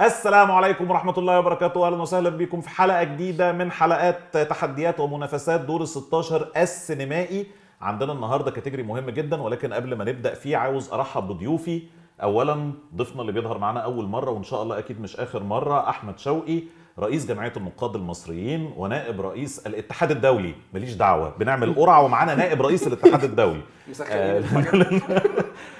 السلام عليكم ورحمة الله وبركاته أهلا وسهلا بكم في حلقة جديدة من حلقات تحديات ومنافسات دور ال 16 السينمائي عندنا النهاردة كاتيجري مهم جدا ولكن قبل ما نبدأ فيه عاوز أرحب بضيوفي أولا ضيفنا اللي بيظهر معانا أول مرة وإن شاء الله أكيد مش آخر مرة أحمد شوقي رئيس جمعيه النقاد المصريين ونائب رئيس الاتحاد الدولي ماليش دعوه بنعمل قرعه ومعانا نائب رئيس الاتحاد الدولي آه،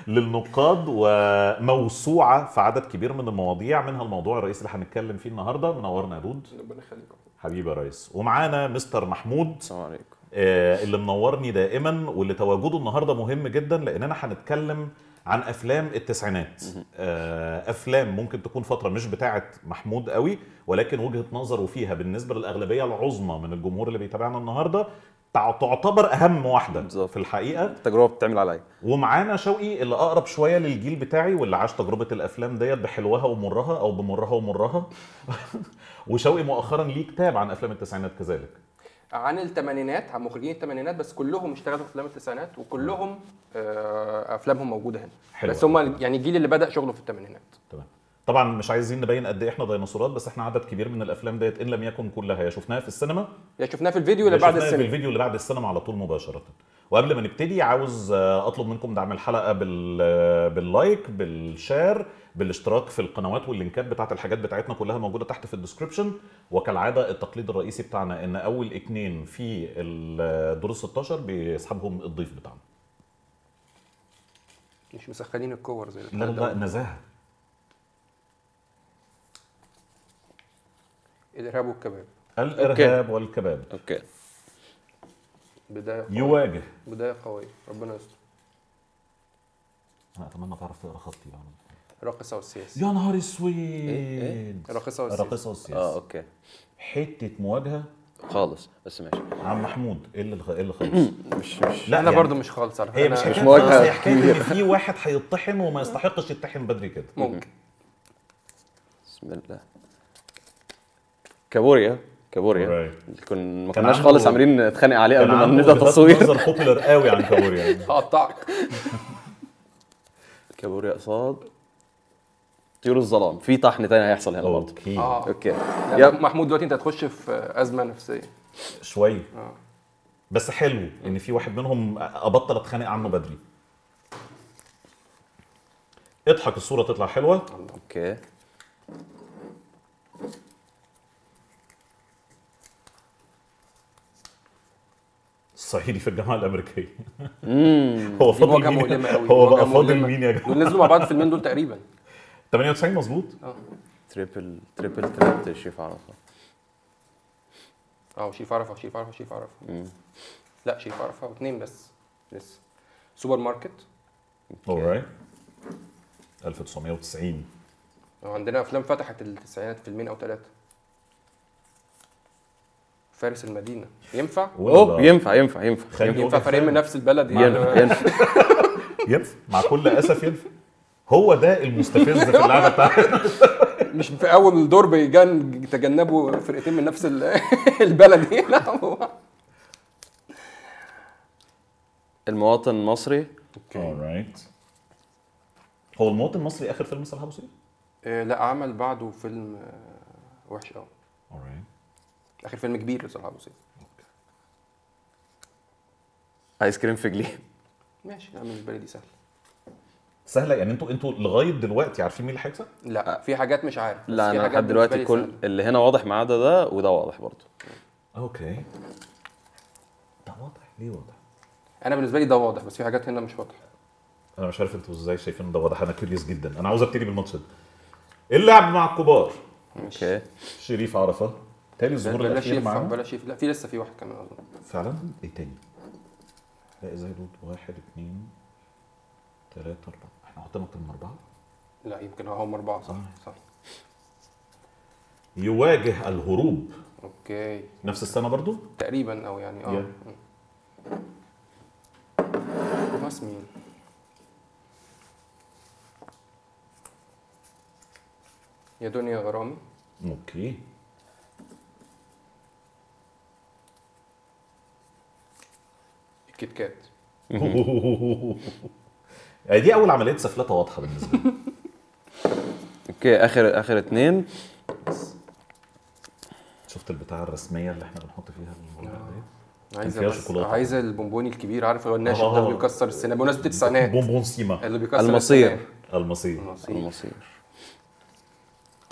للنقاد وموسوعه في عدد كبير من المواضيع منها الموضوع الرئيسي اللي هنتكلم فيه النهارده منورنا يا دود ربنا يخليك حبيبي يا ريس ومعانا مستر محمود السلام عليكم آه، اللي منورني دائما واللي تواجده النهارده مهم جدا لاننا هنتكلم عن افلام التسعينات آه، افلام ممكن تكون فتره مش بتاعه محمود قوي ولكن وجهه نظره فيها بالنسبه للاغلبيه العظمى من الجمهور اللي بيتابعنا النهارده تعتبر اهم واحده بالزبط. في الحقيقه التجربه بتعمل عليا ومعانا شوقي اللي اقرب شويه للجيل بتاعي واللي عاش تجربه الافلام ديت بحلوها ومرها او بمرها ومرها وشوقي مؤخرا ليه كتاب عن افلام التسعينات كذلك عن الثمانينات عن مخرجين الثمانينات بس كلهم اشتغلوا في افلام التسعينات وكلهم آه، افلامهم موجوده هنا حلو بس هم يعني الجيل اللي بدا شغله في الثمانينات تمام طبعا مش عايزين نبين قد ايه احنا ديناصورات بس احنا عدد كبير من الافلام ديت ان لم يكن كلها يا شفناها في السينما يا شفناها في الفيديو اللي بعد السينما في الفيديو اللي بعد السينما على طول مباشره وقبل ما نبتدي عاوز آه، اطلب منكم دعم الحلقه بال آه، باللايك بالشير بالاشتراك في القنوات واللينكات بتاعت الحاجات بتاعتنا كلها موجوده تحت في الديسكربشن وكالعاده التقليد الرئيسي بتاعنا ان اول اتنين في الدور ال 16 بيسحبهم الضيف بتاعنا مش مسخنين الكور زي لا لا نزاهه الارهاب والكباب الارهاب أوكي. والكباب اوكي بدايه قوية. يواجه بدايه قويه ربنا يستر انا اتمنى تعرف تقرا خطي يعني. راقصه وسياسه يا نهار إيه، إيه؟ اسود راقصه وسياسه راقصه وسياسه اه اوكي حته مواجهه خالص بس ماشي عم محمود ايه اللي ايه اللي خالص؟ مش مش لا انا يعني برضه مش خالص على إيه، مش مش مواجهه هي حكايه ان في واحد هيطحن وما يستحقش يتطحن بدري كده ممكن بسم الله كابوريا كابوريا كنا ما كناش خالص عاملين نتخانق عليه قبل ما نبدا تصوير نظر بوبلر قوي عن كابوريا هقطعك كابوريا قصاد طيور الظلام في طحن تاني هيحصل هنا برضه اوكي آه. اوكي يعني يا محمود دلوقتي انت هتخش في ازمه نفسيه شويه آه. بس حلو ان في واحد منهم ابطل اتخانق عنه بدري اضحك الصوره تطلع حلوه اوكي صعيدي في الجامعه الامريكيه هو فاضل مين هو بقى فاضل مين يا جماعه دول نزلوا مع بعض في المين دول تقريبا 98 مظبوط؟ اه تريبل تريبل تريبل شيف عرفه اه شيف عرفه شيف عرفه شيف عرفه لا شيف عرفه واثنين بس لسه سوبر ماركت اورايت 1990 اه، عندنا افلام فتحت التسعينات فيلمين او ثلاثه فارس المدينه ينفع؟ اوه ينفع ينفع ينفع ينفع فريق من نفس البلد ينفع يعني. ينفع ينفع مع كل اسف ينفع هو ده المستفز في اللعبه بتاعتنا مش في اول دور بيجان تجنبوا فرقتين من نفس البلد هنا المواطن المصري اوكي رايت هو المواطن المصري اخر فيلم صلاح ابو سيف؟ آه، لا عمل بعده فيلم آه، وحش قوي اوكي اخر فيلم كبير لصلاح ابو سيف ايس كريم في جليم ماشي انا بالنسبه لي دي سهله سهله يعني انتوا انتوا لغايه دلوقتي عارفين مين اللي هيكسب؟ لا في حاجات مش عارف لا انا لحد دلوقتي كل سهل. اللي هنا واضح ما عدا ده وده واضح برضه اوكي ده واضح ليه واضح؟ انا بالنسبه لي ده واضح بس في حاجات هنا مش واضحه انا مش عارف انتوا ازاي شايفين ده واضح انا كيوريوس جدا انا عاوز ابتدي بالماتش ده اللعب مع الكبار اوكي شريف عرفه تاني الظهور الاخير معاه شريف لا في لسه في واحد كمان اظن فعلا ايه تاني؟ لا زي دول واحد اثنين ثلاثة أربعة احنا حطينا من اربعه لا يمكن هم اربعه صح صح يواجه الهروب اوكي نفس السنه برضو تقريبا او يعني اه راس مين يا دنيا غرامي اوكي الكيت كات يعني دي اول عمليه سفلته واضحه بالنسبه لي اوكي اخر اخر اثنين شفت البتاعه الرسميه اللي احنا بنحط فيها الورق بس شوكولاتة. عايزه البونبوني الكبير عارف هو الناشف ده آه. بيكسر السنه بمناسبه بتتسعنات بونبون سيما اللي بيكسر المصير المصير المصير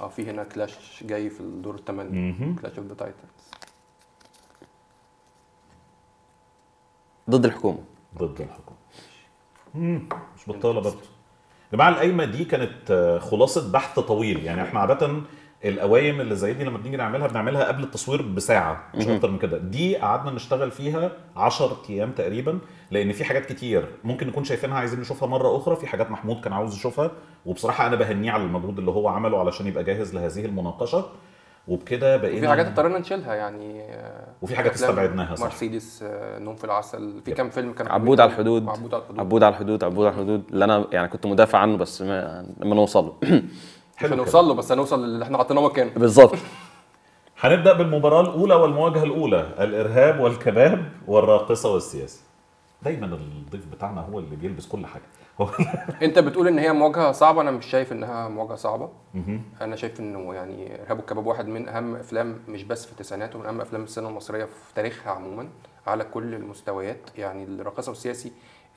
اه في هنا كلاش جاي في الدور الثمانية كلاش اوف ذا تايتنز ضد الحكومه ضد الحكومه مش بطاله برضه جماعة القايمه دي كانت آه، خلاصه بحث طويل يعني احنا عاده القوايم اللي زي دي لما بنيجي نعملها بنعملها قبل التصوير بساعه مش اكتر من كده دي قعدنا نشتغل فيها 10 ايام تقريبا لان في حاجات كتير ممكن نكون شايفينها عايزين نشوفها مره اخرى في حاجات محمود كان عاوز يشوفها وبصراحه انا بهنيه على المجهود اللي هو عمله علشان يبقى جاهز لهذه المناقشه وبكده بقينا في حاجات اضطرينا نشيلها يعني وفي حاجات استبعدناها صح مرسيدس آه، نوم في العسل في كام فيلم كان عبود على الحدود عبود على الحدود عبود على الحدود عبود على الحدود اللي انا يعني كنت مدافع عنه بس ما لما نوصل له مش هنوصل له بس هنوصل اللي احنا حاطينه مكانه بالظبط هنبدا بالمباراه الاولى والمواجهه الاولى الارهاب والكباب والراقصه والسياسه دايما الضيف بتاعنا هو اللي بيلبس كل حاجه انت بتقول ان هي مواجهه صعبه انا مش شايف انها مواجهه صعبه انا شايف انه يعني ارهاب والكباب واحد من اهم افلام مش بس في التسعينات ومن اهم افلام السينما المصريه في تاريخها عموما على كل المستويات يعني الراقصه والسياسي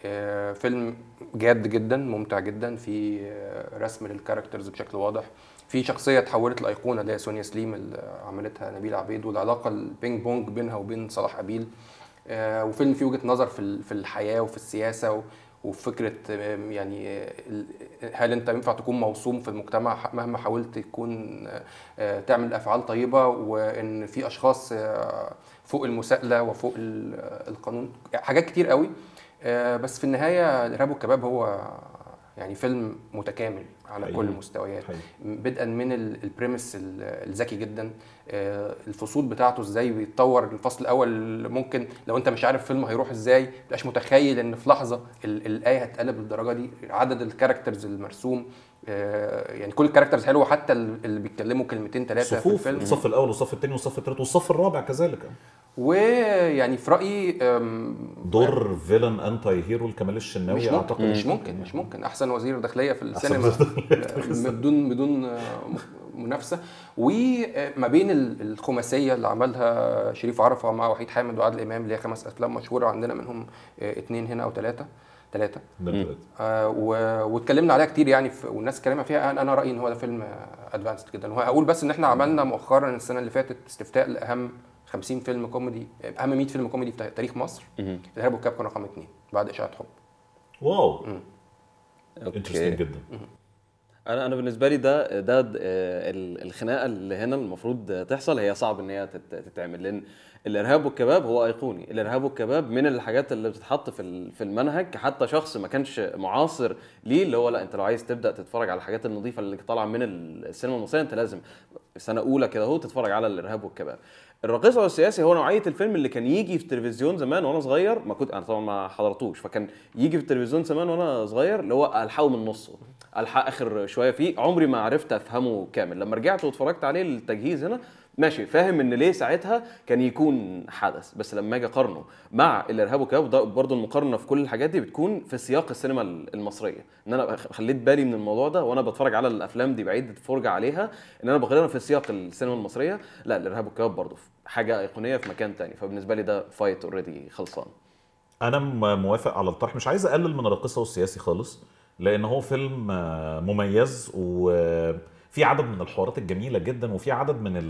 آه، فيلم جاد جدا ممتع جدا في آه، رسم للكاركترز بشكل واضح في شخصيه تحولت لايقونه اللي هي سونيا سليم اللي عملتها نبيل عبيد والعلاقه البينج بونج بينها وبين صلاح ابيل آه، وفيلم فيه وجهه نظر في الحياه وفي السياسه وفكره يعني آه، هل انت ينفع تكون موصوم في المجتمع مهما حاولت تكون آه، تعمل افعال طيبه وان في اشخاص آه، فوق المساءله وفوق القانون حاجات كتير قوي بس في النهايه الارهاب والكباب هو يعني فيلم متكامل على حقيقي. كل المستويات بدءا من البريمس الذكي جدا آه، الفصول بتاعته ازاي بيتطور الفصل الاول ممكن لو انت مش عارف فيلم هيروح ازاي مش متخيل ان في لحظه الايه هتقلب للدرجه دي عدد الكاركترز المرسوم آه، يعني كل الكاركترز حلوه حتى اللي بيتكلموا كلمتين ثلاثه في الفيلم الصف الاول والصف الثاني والصف الثالث والصف الرابع كذلك ويعني في رايي دور فيلن انتي هيرو لكمال الشناوي مش ممكن مش ممكن مش ممكن احسن وزير داخليه في السينما آه، بدون بدون آه، منافسه وما بين الخماسيه اللي عملها شريف عرفه مع وحيد حامد وعادل امام اللي هي خمس افلام مشهوره عندنا منهم اثنين هنا او ثلاثه ثلاثه آه واتكلمنا عليها كتير يعني والناس اتكلمت فيها انا رايي ان هو ده فيلم ادفانسد جدا وهقول بس ان احنا عملنا مؤخرا السنه اللي فاتت استفتاء لاهم 50 فيلم كوميدي اهم 100 فيلم كوميدي في تاريخ مصر الهرب والكاب كان رقم اثنين بعد اشاعه حب واو انترستنج جدا انا انا بالنسبه لي ده ده آه، الخناقه اللي هنا المفروض تحصل هي صعب ان هي تتعمل لان الارهاب والكباب هو ايقوني الارهاب والكباب من الحاجات اللي بتتحط في في المنهج حتى شخص ما كانش معاصر ليه اللي هو لا انت لو عايز تبدا تتفرج على الحاجات النظيفه اللي طالعه من السينما المصريه انت لازم سنه اولى كده اهو تتفرج على الارهاب والكباب الراقصه والسياسي هو نوعيه الفيلم اللي كان يجي في التلفزيون زمان وانا صغير ما كنت انا طبعا ما حضرتوش فكان يجي في التلفزيون زمان وانا صغير اللي هو الحقه من نصه الحق اخر شويه فيه عمري ما عرفت افهمه كامل لما رجعت واتفرجت عليه التجهيز هنا ماشي فاهم ان ليه ساعتها كان يكون حدث بس لما اجي اقارنه مع الارهاب والكباب برضه المقارنه في كل الحاجات دي بتكون في سياق السينما المصريه ان انا خليت بالي من الموضوع ده وانا بتفرج على الافلام دي بعيد الفرجه عليها ان انا بقارنها في سياق السينما المصريه لا الارهاب والكباب برضه حاجه ايقونيه في مكان تاني فبالنسبه لي ده فايت اوريدي خلصان انا موافق على الطرح مش عايز اقلل من الراقصه والسياسي خالص لان هو فيلم آه، مميز و في عدد من الحوارات الجميله جدا وفي عدد من ال...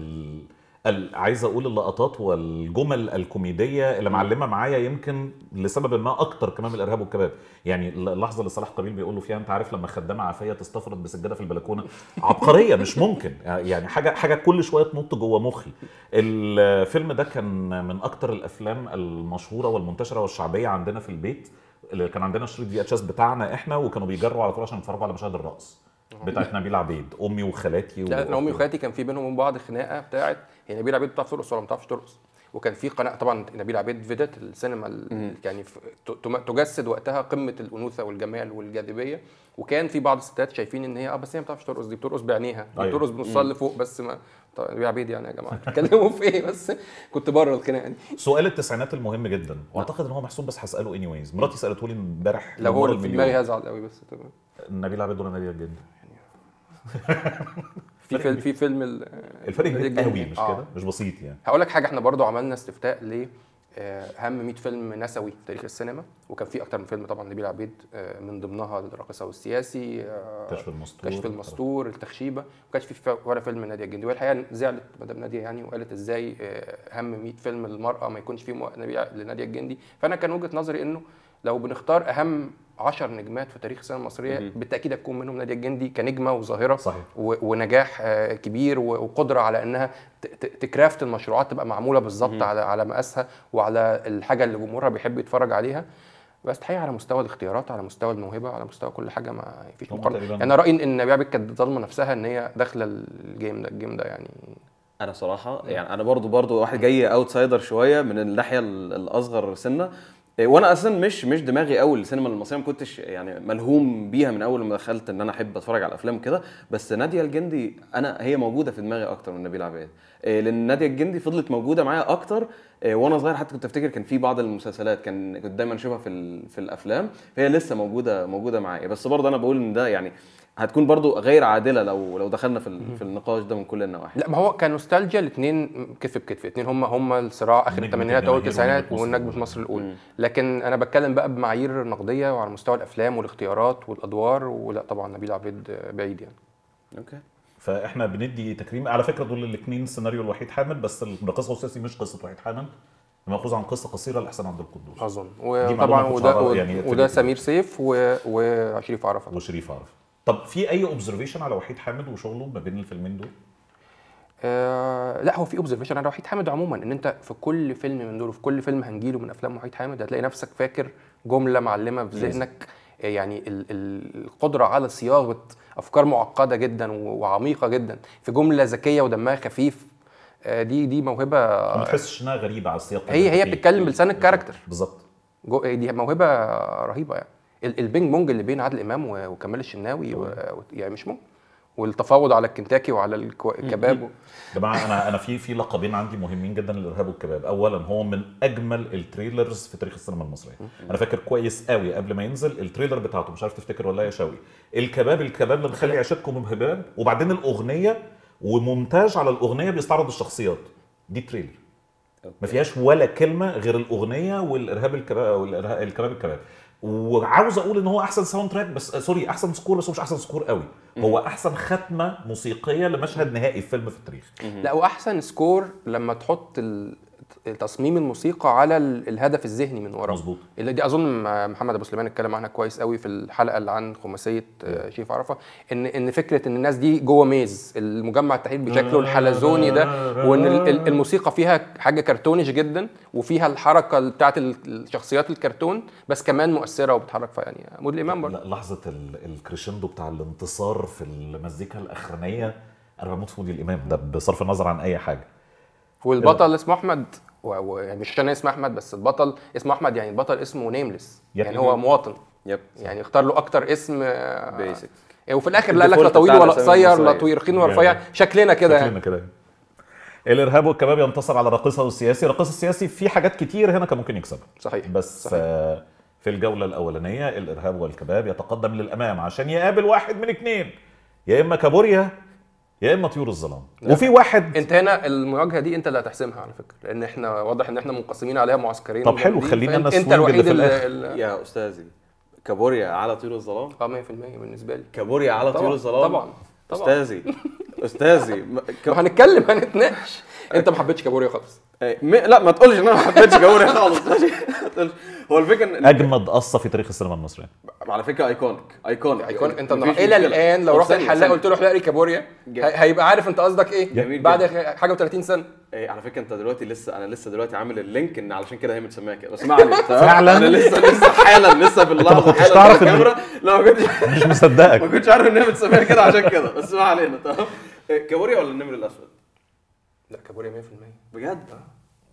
ال... عايز اقول اللقطات والجمل الكوميديه اللي معلمه معايا يمكن لسبب ما اكتر كمان من الارهاب والكباب يعني اللحظه اللي صلاح قابيل بيقول له فيها انت عارف لما خدامه عافيه تستفرد بسجاده في البلكونه عبقريه مش ممكن آه، يعني حاجه حاجه كل شويه تنط جوه مخي الفيلم ده كان من اكتر الافلام المشهوره والمنتشره والشعبيه عندنا في البيت اللي كان عندنا شريط في اتش اس بتاعنا احنا وكانوا بيجروا على طول عشان يتفرجوا على مشاهد الرقص بتاعت نبيل عبيد امي وخالاتي و... لا امي وخالاتي كان في بينهم من بعض خناقه بتاعت هي نبيل عبيد بتعرف ترقص ولا ما بتعرفش ترقص وكان في قناه طبعا نبيل عبيد فيدت السينما يعني تجسد وقتها قمه الانوثه والجمال والجاذبيه وكان في بعض الستات شايفين ان هي اه بس هي ما بتعرفش ترقص دي بترقص بعينيها أيوة. بترقص بنصها لفوق بس ما طيب يا عبيد يعني يا جماعه بتتكلموا في ايه بس كنت بره الخناقه دي سؤال التسعينات المهم جدا واعتقد ان هو محسوب بس هساله اني وايز مراتي سالته لي امبارح لو هو في دماغي هزعل قوي بس تمام نبيل عبيد ولا نبيل جدا في فيلم في فيلم الفرق كبير قوي مش آه. كده مش بسيط يعني هقول لك حاجه احنا برضو عملنا استفتاء ل اهم آه، 100 فيلم نسوي في تاريخ السينما وكان في اكتر من فيلم طبعا نبيل عبيد آه، من ضمنها الراقصه والسياسي آه، كشف المستور كشف المستور التخشيبه ما كانش في ولا فيلم ناديه الجندي والحقيقه زعلت مدام ناديه يعني وقالت ازاي اهم 100 فيلم للمراه ما يكونش فيهم لناديه الجندي فانا كان وجهه نظري انه لو بنختار اهم 10 نجمات في تاريخ السينما المصريه بالتاكيد هتكون منهم ناديه الجندي كنجمه وظاهره صحيح. ونجاح آه، كبير وقدره على انها تكرافت المشروعات تبقى معموله بالظبط على على مقاسها وعلى الحاجه اللي جمهورها بيحب يتفرج عليها بس الحقيقه على مستوى الاختيارات على مستوى الموهبه على مستوى كل حاجه ما فيش مقارنه يعني انا رايي ان بيعبك كانت ظالمه نفسها ان هي داخله الجيم ده الجيم ده يعني انا صراحه يعني انا برضو برضو واحد جاي اوتسايدر شويه من الناحيه الاصغر سنه إيه، وانا اصلا مش مش دماغي قوي السينما المصريه ما كنتش يعني ملهوم بيها من اول ما دخلت ان انا احب اتفرج على افلام كده بس ناديه الجندي انا هي موجوده في دماغي اكتر من نبيل عباد إيه، لان ناديه الجندي فضلت موجوده معايا اكتر إيه، وانا صغير حتى كنت افتكر كان في بعض المسلسلات كان كنت دايما اشوفها في في الافلام فهي لسه موجوده موجوده معايا بس برضه انا بقول ان ده يعني هتكون برضو غير عادله لو لو دخلنا في في النقاش ده من كل النواحي لا ما هو كنوستالجيا الاثنين كتف بكتف الاثنين هم هم الصراع اخر الثمانينات اول التسعينات في مصر الاولى لكن انا بتكلم بقى بمعايير نقديه وعلى مستوى الافلام والاختيارات والادوار ولا طبعا نبيل عبيد بعيد يعني اوكي فاحنا بندي تكريم على فكره دول الاثنين سيناريو الوحيد حامل بس القصه والسياسي مش قصه وحيد حامل ماخوذ عن قصه قصيره لاحسن عبد القدوس اظن وطبعا وده وده, يعني وده سمير سيف و... وشريف عرفه وشريف عرفه طب في اي اوبزرفيشن على وحيد حامد وشغله ما بين الفيلمين دول؟ آه لا هو في اوبزرفيشن على وحيد حامد عموما ان انت في كل فيلم من دول وفي كل فيلم هنجيله من افلام وحيد حامد هتلاقي نفسك فاكر جمله معلمه في ذهنك آه، يعني القدره على صياغه افكار معقده جدا وعميقه جدا في جمله ذكيه ودمها خفيف آه، دي دي موهبه ما تحسش انها غريبه على السياق هي هي بتتكلم بلسان الكاركتر بالظبط دي موهبه رهيبه يعني البينج بونج اللي بين عادل امام وكمال الشناوي و... يعني مش ممكن والتفاوض على الكنتاكي وعلى الكباب جماعه انا انا في في لقبين عندي مهمين جدا للارهاب والكباب اولا هو من اجمل التريلرز في تاريخ السينما المصريه انا فاكر كويس قوي قبل ما ينزل التريلر بتاعته مش عارف تفتكر ولا يا شوي الكباب الكباب اللي مخلي عيشتكم بهباب وبعدين الاغنيه ومونتاج على الاغنيه بيستعرض الشخصيات دي تريلر ما فيهاش ولا كلمه غير الاغنيه والارهاب الكباب والكباب الكباب وعاوز اقول ان هو احسن ساوند تراك بس سوري آه، احسن سكور بس هو مش احسن سكور قوي هو احسن ختمه موسيقيه لمشهد نهائي في فيلم في التاريخ لا واحسن سكور لما تحط تصميم الموسيقى على الهدف الذهني من وراه مظبوط اللي دي اظن محمد ابو سليمان اتكلم عنها كويس قوي في الحلقه اللي عن خماسيه آه، شيف عرفه ان ان فكره ان الناس دي جوه ميز المجمع التحرير بشكله الحلزوني ده وان الموسيقى فيها حاجه كرتونش جدا وفيها الحركه بتاعه الشخصيات الكرتون بس كمان مؤثره وبتحرك فيعني مود الامام برضه لحظه الكريشندو بتاع الانتصار في المزيكا الاخرانيه انا بموت في مود الامام ده بصرف النظر عن اي حاجه والبطل اسمه احمد ويعني مش عشان اسمي احمد بس البطل اسمه احمد يعني البطل اسمه نيمليس يعني هو مواطن يب. يعني اختار له اكتر اسم بيسك آه، وفي الاخر لا لك لا طويل ولا قصير لا طويل رخين ولا رفيع شكلنا كده يعني. شكلنا كده الارهاب والكباب ينتصر على راقصه والسياسي الراقصه السياسي في حاجات كتير هنا كان ممكن يكسبها صحيح بس آه، صحيح. آه في الجوله الاولانيه الارهاب والكباب يتقدم للامام عشان يقابل واحد من اثنين يا اما كابوريا يا اما طيور الظلام وفي واحد انت هنا المواجهه دي انت اللي هتحسمها على فكره لان احنا واضح ان احنا منقسمين عليها معسكرين طب حلو خلينا انا انت الوحيد اللي الـ الـ يا استاذي كابوريا على طيور الظلام اه 100% بالنسبه لي كابوريا على طيور الظلام طبعا طبعا استاذي استاذي ك... هنتكلم هنتناقش انت ما حبيتش كابوريا خالص إيه، م... لا ما تقولش ان انا ما حبيتش كابوريا خالص هو الفكره ان اجمد قصه في تاريخ السينما المصريه على فكره ايكونيك ايكونيك ايكونيك انت الى الان لو رحت الحلاق قلت له احلق لي كابوريا هيبقى عارف انت قصدك ايه جميل بعد حاجه و30 سنه ايه على فكره انت دلوقتي لسه انا لسه دلوقتي عامل اللينك ان علشان كده هي متسميه كده بس ما علينا فعلا انا لسه لسه حالا لسه في اللحظه كنتش تعرف ان لا ما كنتش مش مصدقك ما كنتش عارف ان هي متسميه كده عشان كده بس ما علينا تمام إيه، كابوريا ولا النمر الاسود؟ لا كابوريا 100% بجد اه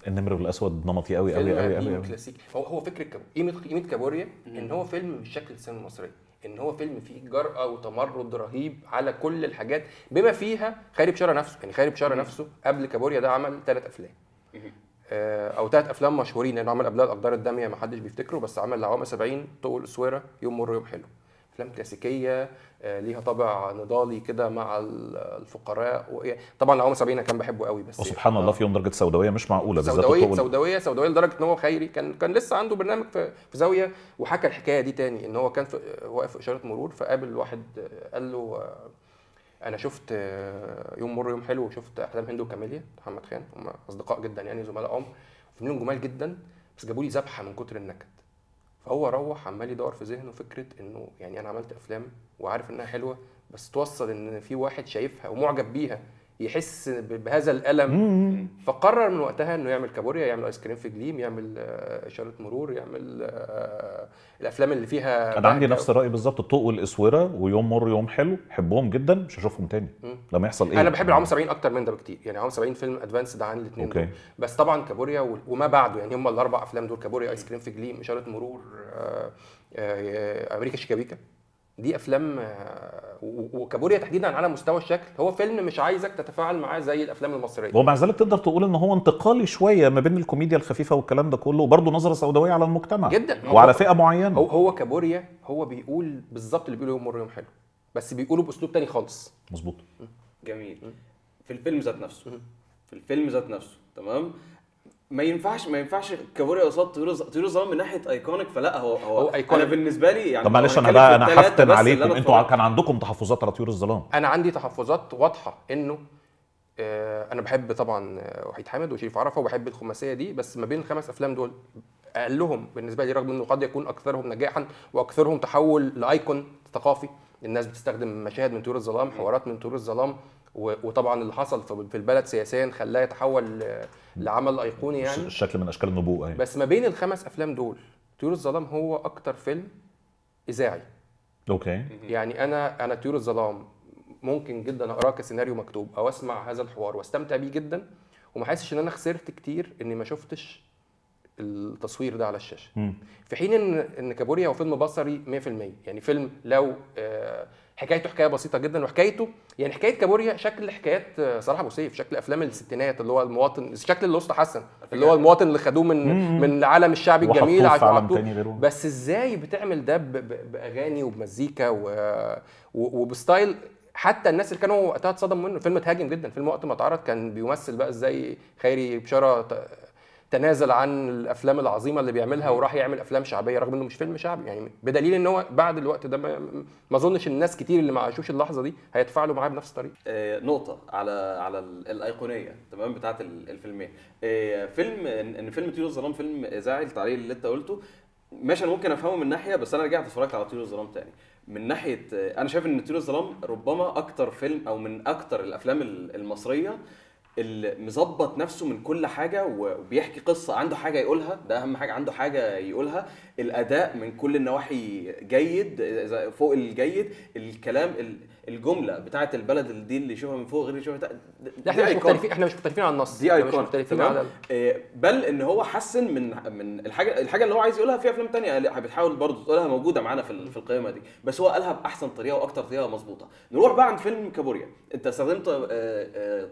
النمر الاسود نمطي قوي قوي قوي قوي كلاسيكي هو هو فكره كابوريا قيمه قيمه كابوريا ان هو فيلم مش شكل السينما المصريه ان هو فيلم فيه جرأه وتمرد رهيب على كل الحاجات بما فيها خارب شاره نفسه يعني خارب شاره نفسه قبل كابوريا ده عمل ثلاث افلام آه، او ثلاث افلام مشهورين لانه يعني عمل قبلها الاقدار الداميه ما حدش بيفتكره بس عمل العوامه 70 طوق الاسوره يوم مر يوم حلو افلام كلاسيكيه آه، ليها طابع نضالي كده مع الفقراء و... إيه، طبعا العمر سبعين كان بحبه قوي بس سبحان الله في يوم درجه سوداويه مش معقوله بالذات سوداويه سوداويه سوداويه لدرجه ان هو خيري كان كان لسه عنده برنامج في, في زاويه وحكى الحكايه دي تاني ان هو كان واقف في اشاره مرور فقابل واحد آه، قال له آه، انا شفت يوم مر يوم حلو وشفت احلام هند وكاميليا محمد خان هم اصدقاء جدا يعني زملاء عمر فنانين جمال جدا بس جابوا لي ذبحه من كتر النكد فهو روح عمال يدور في ذهنه فكره انه يعني انا عملت افلام وعارف انها حلوه بس توصل ان في واحد شايفها ومعجب بيها يحس بهذا الالم فقرر من وقتها انه يعمل كابوريا يعمل ايس كريم في جليم يعمل آه، اشاره مرور يعمل آه، الافلام اللي فيها انا عندي نفس الراي بالظبط الطوق والاسوره ويوم مر يوم حلو بحبهم جدا مش هشوفهم تاني لما يحصل ايه انا بحب العام 70 اكتر من ده بكتير يعني عام 70 فيلم ادفانس ده عن الاثنين دول بس طبعا كابوريا وما بعده يعني هم الاربع افلام دول كابوريا ايس كريم في جليم اشاره مرور آه، امريكا شيكابيكا دي افلام آه، وكابوريا تحديدا على مستوى الشكل هو فيلم مش عايزك تتفاعل معاه زي الافلام المصريه ومع ذلك تقدر تقول ان هو انتقالي شويه ما بين الكوميديا الخفيفه والكلام ده كله وبرضه نظره سوداويه على المجتمع جدا وعلى هو فئه معينه هو, هو كابوريا هو بيقول بالظبط اللي بيقوله يوم مر يوم حلو بس بيقوله باسلوب تاني خالص مظبوط جميل في الفيلم ذات نفسه في الفيلم ذات نفسه تمام ما ينفعش ما ينفعش كابوريا قصاد طيور طيور الظلام من ناحيه ايكونيك فلا هو هو, هو أيكونيك. انا بالنسبه لي يعني طب معلش انا بقى انا هفتن عليكم انتوا كان عندكم تحفظات على طيور الظلام انا عندي تحفظات واضحه انه آه انا بحب طبعا آه، وحيد حامد وشريف عرفه وبحب الخماسيه دي بس ما بين الخمس افلام دول اقلهم بالنسبه لي رغم انه قد يكون اكثرهم نجاحا واكثرهم تحول لايكون ثقافي الناس بتستخدم مشاهد من طيور الظلام حوارات من طيور الظلام وطبعا اللي حصل في البلد سياسيا خلاه يتحول لعمل ايقوني يعني شكل من اشكال النبوءه يعني. بس ما بين الخمس افلام دول طيور الظلام هو اكتر فيلم اذاعي اوكي يعني انا انا طيور الظلام ممكن جدا اقراه كسيناريو مكتوب او اسمع هذا الحوار واستمتع بيه جدا وما احسش ان انا خسرت كتير اني ما شفتش التصوير ده على الشاشه في حين ان ان كابوريا هو فيلم بصري 100% يعني فيلم لو آه حكايته حكايه بسيطه جدا وحكايته يعني حكايه كابوريا شكل حكايات آه، صلاح ابو سيف شكل افلام الستينات اللي هو المواطن شكل الوسط حسن اللي هو المواطن اللي خدوه من من العالم الشعبي الجميل عشان بس ازاي بتعمل ده باغاني وبمزيكا وبستايل حتى الناس اللي كانوا وقتها اتصدموا منه الفيلم اتهاجم جدا الفيلم وقت ما اتعرض كان بيمثل بقى ازاي خيري بشاره تنازل عن الافلام العظيمه اللي بيعملها وراح يعمل افلام شعبيه رغم انه مش فيلم شعبي يعني بدليل ان هو بعد الوقت ده ما اظنش الناس كتير اللي ما عاشوش اللحظه دي هيتفاعلوا معاه بنفس الطريقه آه نقطه على على الايقونيه تمام بتاعت الفيلمين آه فيلم ان فيلم طيور الظلام فيلم اذاعي التعليق اللي انت قلته ماشي انا ممكن افهمه من ناحيه بس انا رجعت اتفرجت على طيور الظلام تاني من ناحيه آه، انا شايف ان طيور الظلام ربما اكتر فيلم او من اكتر الافلام المصريه اللي مظبط نفسه من كل حاجه وبيحكي قصه عنده حاجه يقولها ده اهم حاجه عنده حاجه يقولها الاداء من كل النواحي جيد فوق الجيد الكلام الجمله بتاعه البلد دي اللي يشوفها من فوق غير اللي يشوفها احنا مش مختلفين احنا مش مختلفين على النص دي ايقون مختلفين على آه، بل ان هو حسن من من الحاجه الحاجه اللي هو عايز يقولها في افلام ثانيه بتحاول برضه تقولها موجوده معانا في في القائمه دي بس هو قالها باحسن طريقه واكتر طريقه مظبوطه نروح بقى عند فيلم كابوريا انت استخدمت آآ آه، آآ آه،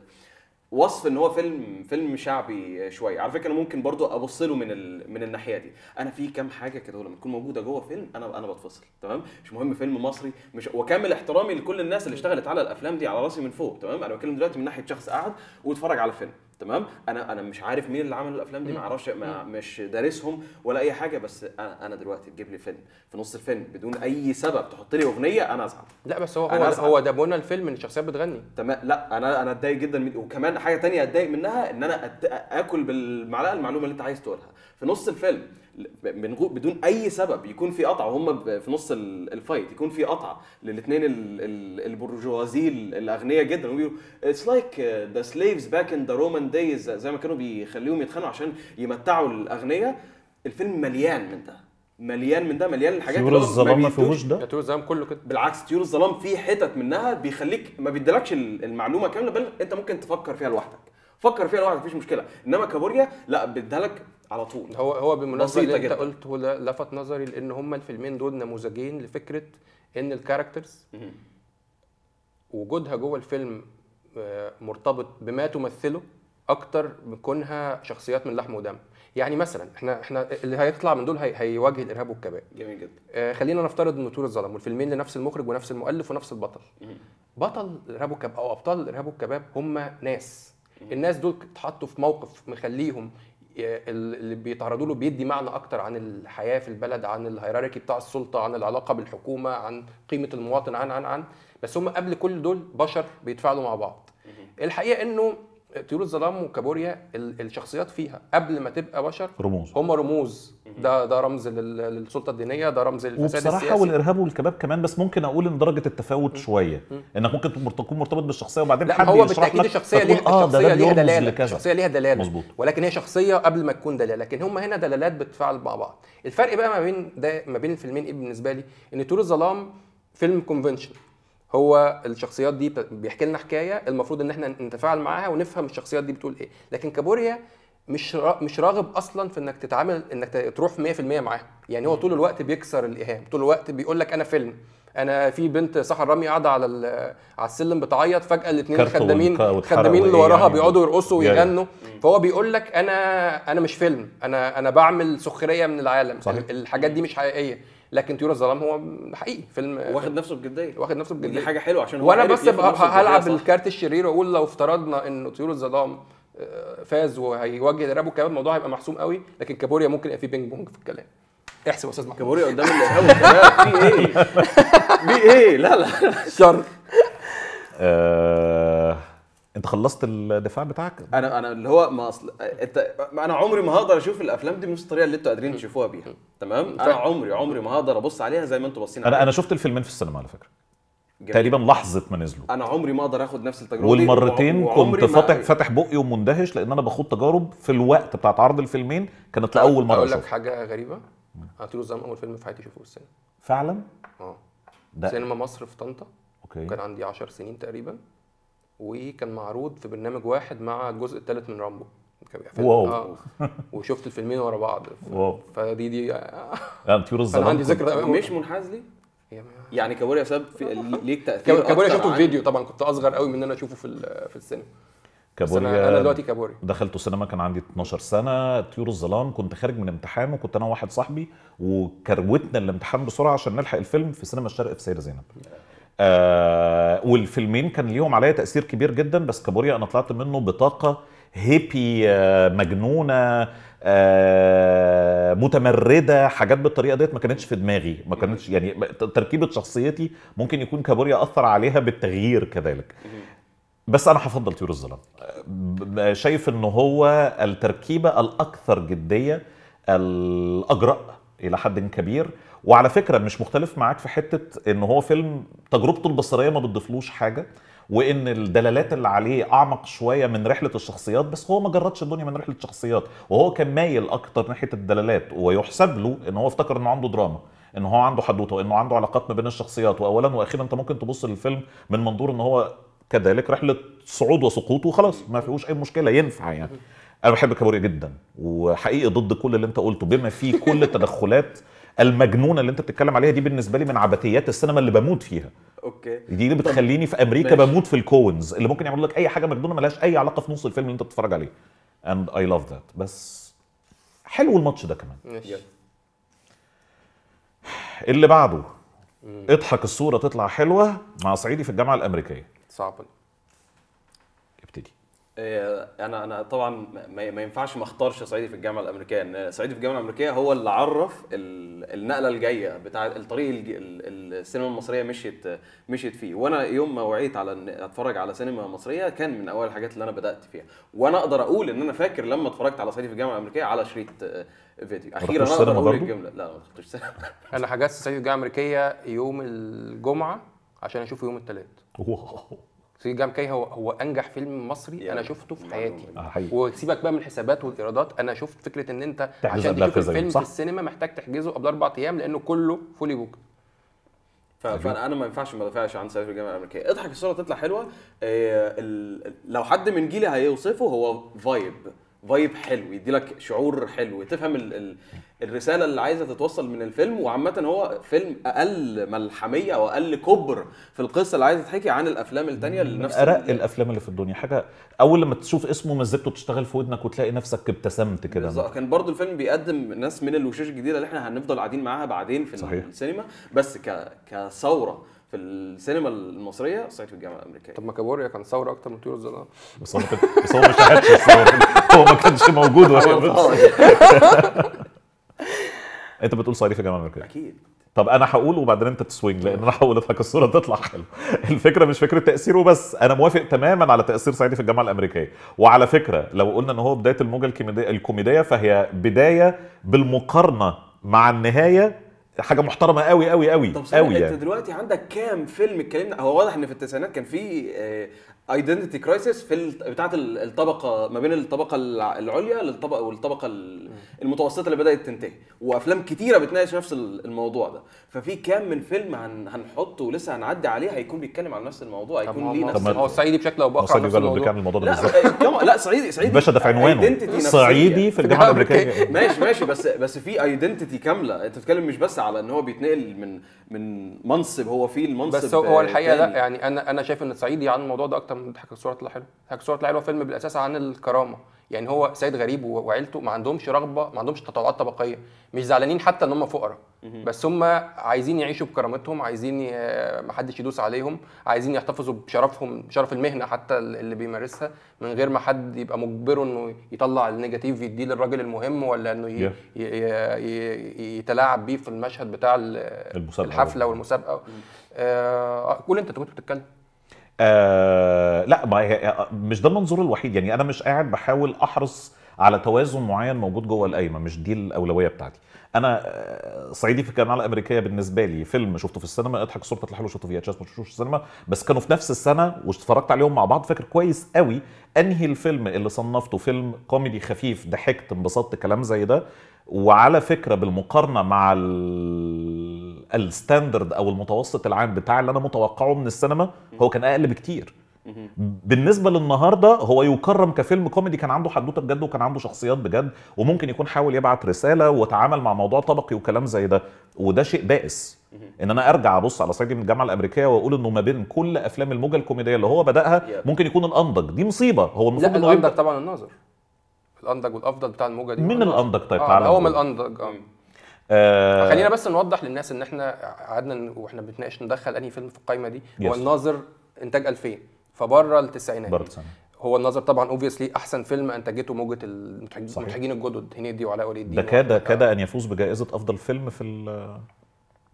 وصف ان هو فيلم فيلم شعبي شويه على فكره انا ممكن برضو ابص له من ال... من الناحيه دي انا في كام حاجه كده لما تكون موجوده جوه فيلم انا انا بتفصل تمام مش مهم فيلم مصري مش وكامل احترامي لكل الناس اللي اشتغلت على الافلام دي على راسي من فوق تمام انا بتكلم دلوقتي من ناحيه شخص قاعد واتفرج على فيلم تمام انا انا مش عارف مين اللي عمل الافلام دي ما اعرفش مش دارسهم ولا اي حاجه بس انا انا دلوقتي تجيب لي فيلم في نص الفيلم بدون اي سبب تحط لي اغنيه انا ازعل لا بس هو هو, هو ده بنى الفيلم ان الشخصيات بتغني تمام لا انا انا اتضايق جدا وكمان حاجه تانية اتضايق منها ان انا اكل بالمعلقه المعلومه اللي انت عايز تقولها في نص الفيلم بدون اي سبب يكون في قطع وهم في نص الفايت يكون في قطع للاثنين البرجوازي الاغنياء جدا وبيقولوا اتس لايك ذا سليفز باك ان ذا رومان دايز زي ما كانوا بيخليهم يتخانقوا عشان يمتعوا الاغنياء الفيلم مليان من ده مليان من ده مليان الحاجات طيور الظلام ما فيهوش ده طيور الظلام كله كده بالعكس طيور الظلام في حتت منها بيخليك ما بيديلكش المعلومه كامله بل انت ممكن تفكر فيها لوحدك فكر فيها لوحدك مفيش مشكله انما كابوريا لا بيديلك على طول هو هو بمناسبه اللي انت قلته لفت نظري لان هما الفيلمين دول نموذجين لفكره ان الكاركترز وجودها جوه الفيلم آه، مرتبط بما تمثله اكتر بكونها شخصيات من لحم ودم يعني مثلا احنا احنا اللي هيطلع من دول هي هيواجه الارهاب والكبائر جميل جدا آه خلينا نفترض ان طول الظلم والفيلمين لنفس المخرج ونفس المؤلف ونفس البطل مم. بطل الارهاب والكباب او ابطال الارهاب والكباب هم ناس مم. الناس دول اتحطوا في موقف مخليهم اللي بيتعرضوا له بيدي معنى اكتر عن الحياه في البلد عن الهيراركي بتاع السلطه عن العلاقه بالحكومه عن قيمه المواطن عن عن عن بس هم قبل كل دول بشر بيتفاعلوا مع بعض الحقيقه انه طيور الظلام وكابوريا الشخصيات فيها قبل ما تبقى بشر رموز هم رموز ده ده رمز للسلطه الدينيه ده رمز للفساد السياسي وبصراحه والارهاب والكباب كمان بس ممكن اقول ان درجه التفاوت شويه انك ممكن تكون مرتبط بالشخصيه وبعدين لا حد هو بالتاكيد الشخصيه ليها آه ده ليها دلاله الشخصيه ليها دلاله مظبوط ولكن هي شخصيه قبل ما تكون دلاله لكن هم هنا دلالات بتتفاعل مع بعض الفرق بقى ما بين ده ما بين الفيلمين ايه بالنسبه لي ان طيور الظلام فيلم كونفنشن هو الشخصيات دي بيحكي لنا حكايه المفروض ان احنا نتفاعل معاها ونفهم الشخصيات دي بتقول ايه لكن كابوريا مش مش راغب اصلا في انك تتعامل انك تروح 100% معاها يعني هو طول الوقت بيكسر الايهام طول الوقت بيقول لك انا فيلم انا في بنت صحر رامي قاعده على على السلم بتعيط فجاه الاثنين الخدامين الخدامين اللي وراها يعني بيقعدوا يرقصوا ويغنوا فهو بيقول لك انا انا مش فيلم انا انا بعمل سخريه من العالم صحيح. الحاجات دي مش حقيقيه لكن طيور الظلام هو حقيقي فيلم واخد نفسه بجديه واخد نفسه بجديه دي حاجه حلوه عشان هو وانا بس هلعب الكارت الشرير واقول لو افترضنا ان طيور الظلام آه، فاز وهيواجه رابو والكباب الموضوع هيبقى محسوم قوي لكن كابوريا ممكن يبقى في بينج بونج في الكلام احسب يا استاذ محمود كابوريا قدام الارهاب والكباب في ايه؟ في ايه؟ لا لا شر آه، انت خلصت الدفاع بتاعك انا انا اللي هو ما اصل انت انا عمري ما هقدر اشوف الافلام دي بنفس الطريقه اللي انتوا قادرين تشوفوها بيها تمام انا عمري عمري ما هقدر ابص عليها زي ما انتوا باصين انا انا شفت الفيلمين في السينما على فكره جميل. تقريبا لحظه ما نزلوا انا عمري ما اقدر اخد نفس التجربه والمرتين كنت فاتح فاتح بقي ومندهش لان انا باخد تجارب في الوقت بتاعت عرض الفيلمين كانت لاول مره اقول لك حاجه غريبه انا طول اول فيلم في حياتي اشوفه في السينما فعلا اه ده سينما مصر في طنطا اوكي كان عندي 10 سنين تقريبا وكان معروض في برنامج واحد مع الجزء الثالث من رامبو واو آه. وشفت الفيلمين ورا بعض ف... واو فدي دي لا طيور الظلام عندي ذكرى مش منحاز ليه؟ يعني كابوريا سبب في... ليك تاثير كابوريا شفته في فيديو طبعا كنت اصغر قوي من ان انا اشوفه في في السينما كابوريا انا, دلوقتي كابوريا دخلت السينما كان عندي 12 سنه طيور الظلام كنت خارج من امتحان وكنت انا وواحد صاحبي وكروتنا الامتحان بسرعه عشان نلحق الفيلم في سينما الشرق في سيره زينب آه والفيلمين كان ليهم عليا تاثير كبير جدا بس كابوريا انا طلعت منه بطاقه هيبي آه مجنونه آه متمرده حاجات بالطريقه ديت ما كانتش في دماغي ما كانتش يعني تركيبه شخصيتي ممكن يكون كابوريا اثر عليها بالتغيير كذلك بس انا هفضل طيور الظلام شايف ان هو التركيبه الاكثر جديه الاجرأ الى حد كبير وعلى فكره مش مختلف معاك في حته ان هو فيلم تجربته البصريه ما بتضيفلوش حاجه وان الدلالات اللي عليه اعمق شويه من رحله الشخصيات بس هو ما جردش الدنيا من رحله الشخصيات وهو كان مايل اكتر ناحيه الدلالات ويحسب له ان هو افتكر انه عنده دراما ان هو عنده حدوته وانه عنده علاقات ما بين الشخصيات واولا واخيرا انت ممكن تبص للفيلم من منظور ان هو كذلك رحله صعود وسقوط وخلاص ما فيهوش اي مشكله ينفع يعني انا بحب كابوريا جدا وحقيقي ضد كل اللي انت قلته بما فيه كل التدخلات المجنونه اللي انت بتتكلم عليها دي بالنسبه لي من عبثيات السينما اللي بموت فيها اوكي دي اللي بتخليني في امريكا ماشي. بموت في الكوينز اللي ممكن يعملوا لك اي حاجه مجنونه ملهاش اي علاقه في نص الفيلم اللي انت بتتفرج عليه اند اي لاف ذات بس حلو الماتش ده كمان ماشي. اللي بعده اضحك الصوره تطلع حلوه مع صعيدي في الجامعه الامريكيه صعبه إيه، انا انا طبعا ما ينفعش ما اختارش صعيدي في الجامعه الامريكيه ان صعيدي في الجامعه الامريكيه هو اللي عرف النقله الجايه بتاع الطريق السينما المصريه مشيت مشيت فيه وانا يوم ما وعيت على ان اتفرج على سينما مصريه كان من اول الحاجات اللي انا بدات فيها وانا اقدر اقول ان انا فاكر لما اتفرجت على صعيدي في الجامعه الامريكيه على شريط آه، فيديو اخيرا انا اقدر اقول الجمله لا ما دخلتش سينما انا حجزت صعيدي في الجامعه الامريكيه يوم الجمعه عشان اشوفه يوم الثلاث صعيدي الجامعه الامريكيه هو هو انجح فيلم مصري يعني انا شفته في حياتي آه، وسيبك بقى من الحسابات والايرادات انا شفت فكره ان انت عشان تشوف الفيلم في السينما محتاج تحجزه قبل اربع ايام لانه كله فولي بوك فانا ما ينفعش ما دافعش عن سعيد الجامعه الامريكيه اضحك الصوره تطلع حلوه إيه لو حد من جيلي هيوصفه هو فايب فايب حلو يديلك شعور حلو تفهم ال ال الرساله اللي عايزه تتوصل من الفيلم وعامه هو فيلم اقل ملحميه او اقل كبر في القصه اللي عايزه تحكي عن الافلام الثانيه اللي نفس ارق الافلام اللي في الدنيا حاجه اول لما تشوف اسمه مزجته تشتغل في ودنك وتلاقي نفسك ابتسمت كده بالظبط كان برضو الفيلم بيقدم ناس من الوشوش الجديده اللي احنا هنفضل قاعدين معاها بعدين في صحيح. السينما بس ك... كثوره في السينما المصريه صعيدي في الجامعه الامريكيه طب ما كابوريا كان ثوره اكتر من طيور الظلام بس هو ما كانش ما شاهدش هو ما كانش موجود انت بتقول صعيدي في الجامعه الامريكيه اكيد طب انا هقول وبعدين انت تسوينج لان انا هقول لك الصوره تطلع حلو الفكره مش فكره تاثيره بس انا موافق تماما على تاثير صعيدي في الجامعه الامريكيه وعلى فكره لو قلنا ان هو بدايه الموجه الكوميديه فهي بدايه بالمقارنه مع النهايه حاجه محترمه قوي قوي قوي طب قوي انت يعني. دلوقتي عندك كام فيلم اتكلمنا هو واضح ان في التسعينات كان في آه، ايدنتي كرايسيس في بتاعه الطبقه ما بين الطبقه العليا للطبقه والطبقه المتوسطه اللي بدات تنتهي وافلام كتيره بتناقش نفس الموضوع ده ففي كام من فيلم هنحطه ولسه هنعدي عليه هيكون بيتكلم عن نفس الموضوع هيكون ليه نفس هو الصعيدي بشكل او باخر نفس الموضوع بيتكلم الموضوع ده بالظبط إيه، لا صعيدي صعيدي باشا ده في عنوانه صعيدي في الجامعه الامريكيه ماشي ماشي بس بس في ايدنتيتي كامله انت بتتكلم مش بس على ان هو بيتنقل من من منصب هو فيه المنصب بس هو الحقيقه لا يعني انا انا شايف ان الصعيدي عن الموضوع ده اكتر اكتر حكايه صوره طلع حلو حكايه صوره طلع حلو فيلم بالاساس عن الكرامه يعني هو سيد غريب وعيلته ما عندهمش رغبه ما عندهمش تطلعات طبقيه مش زعلانين حتى ان هم فقراء بس هم عايزين يعيشوا بكرامتهم عايزين ما حدش يدوس عليهم عايزين يحتفظوا بشرفهم شرف المهنه حتى اللي بيمارسها من غير ما حد يبقى مجبره انه يطلع النيجاتيف يديه للراجل المهم ولا انه يتلاعب بيه في المشهد بتاع الحفله والمسابقه آه، قول انت كنت بتتكلم آه، لا ما آه، مش ده المنظور الوحيد يعني انا مش قاعد بحاول احرص على توازن معين موجود جوه القايمه مش دي الاولويه بتاعتي انا آه، صعيدي في الجامعه الامريكيه بالنسبه لي فيلم شفته في السينما اضحك صورتك الحلوه شفته في اتش ما شفتوش في السينما بس كانوا في نفس السنه واتفرجت عليهم مع بعض فاكر كويس قوي انهي الفيلم اللي صنفته فيلم كوميدي خفيف ضحكت انبسطت كلام زي ده وعلى فكره بالمقارنه مع الستاندرد او المتوسط العام بتاع اللي انا متوقعه من السينما هو كان اقل بكتير بالنسبه للنهارده هو يكرم كفيلم كوميدي كان عنده حدوته بجد وكان عنده شخصيات بجد وممكن يكون حاول يبعت رساله وتعامل مع موضوع طبقي وكلام زي ده وده شيء بائس ان انا ارجع ابص على صعيدي من الجامعه الامريكيه واقول انه ما بين كل افلام الموجه الكوميديه اللي هو بداها ممكن يكون الانضج دي مصيبه هو المفروض انه الانضج طبعا الناظر الانضج والافضل بتاع الموجه دي مين الانضج طيب آه، تعالى هو من الانضج آه. اه خلينا بس نوضح للناس ان احنا قعدنا واحنا بنتناقش ندخل انهي فيلم في القايمه دي يس. هو الناظر انتاج 2000 فبره التسعينات بره هو الناظر طبعا اوبفيسلي احسن فيلم انتجته موجه المتحجين الجدد هنيدي وعلاء ولي الدين ده كاد كاد ان يفوز بجائزه افضل فيلم في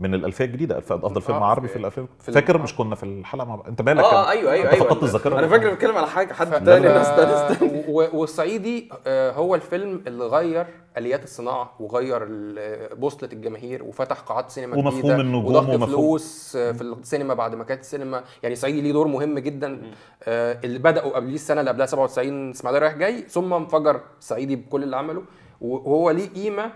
من الالفيه الجديده افضل فيلم آه عربي في الالفيه فاكر آه. مش كنا في الحلقه مع انت مالك اه, آه ايوه ايوه انت فقدت أيوة. الذاكره انا فاكر بتكلم على حاجه حد تاني ناس تاني والصعيدي آه، هو الفيلم اللي غير اليات الصناعه وغير بوصله الجماهير وفتح قاعات سينما ومفهوم جديده وضخ فلوس آه، في السينما بعد ما كانت السينما يعني صعيدي ليه دور مهم جدا اللي بداوا قبليه السنه اللي قبلها 97 اسماعيليه رايح جاي ثم انفجر صعيدي بكل اللي عمله وهو ليه قيمه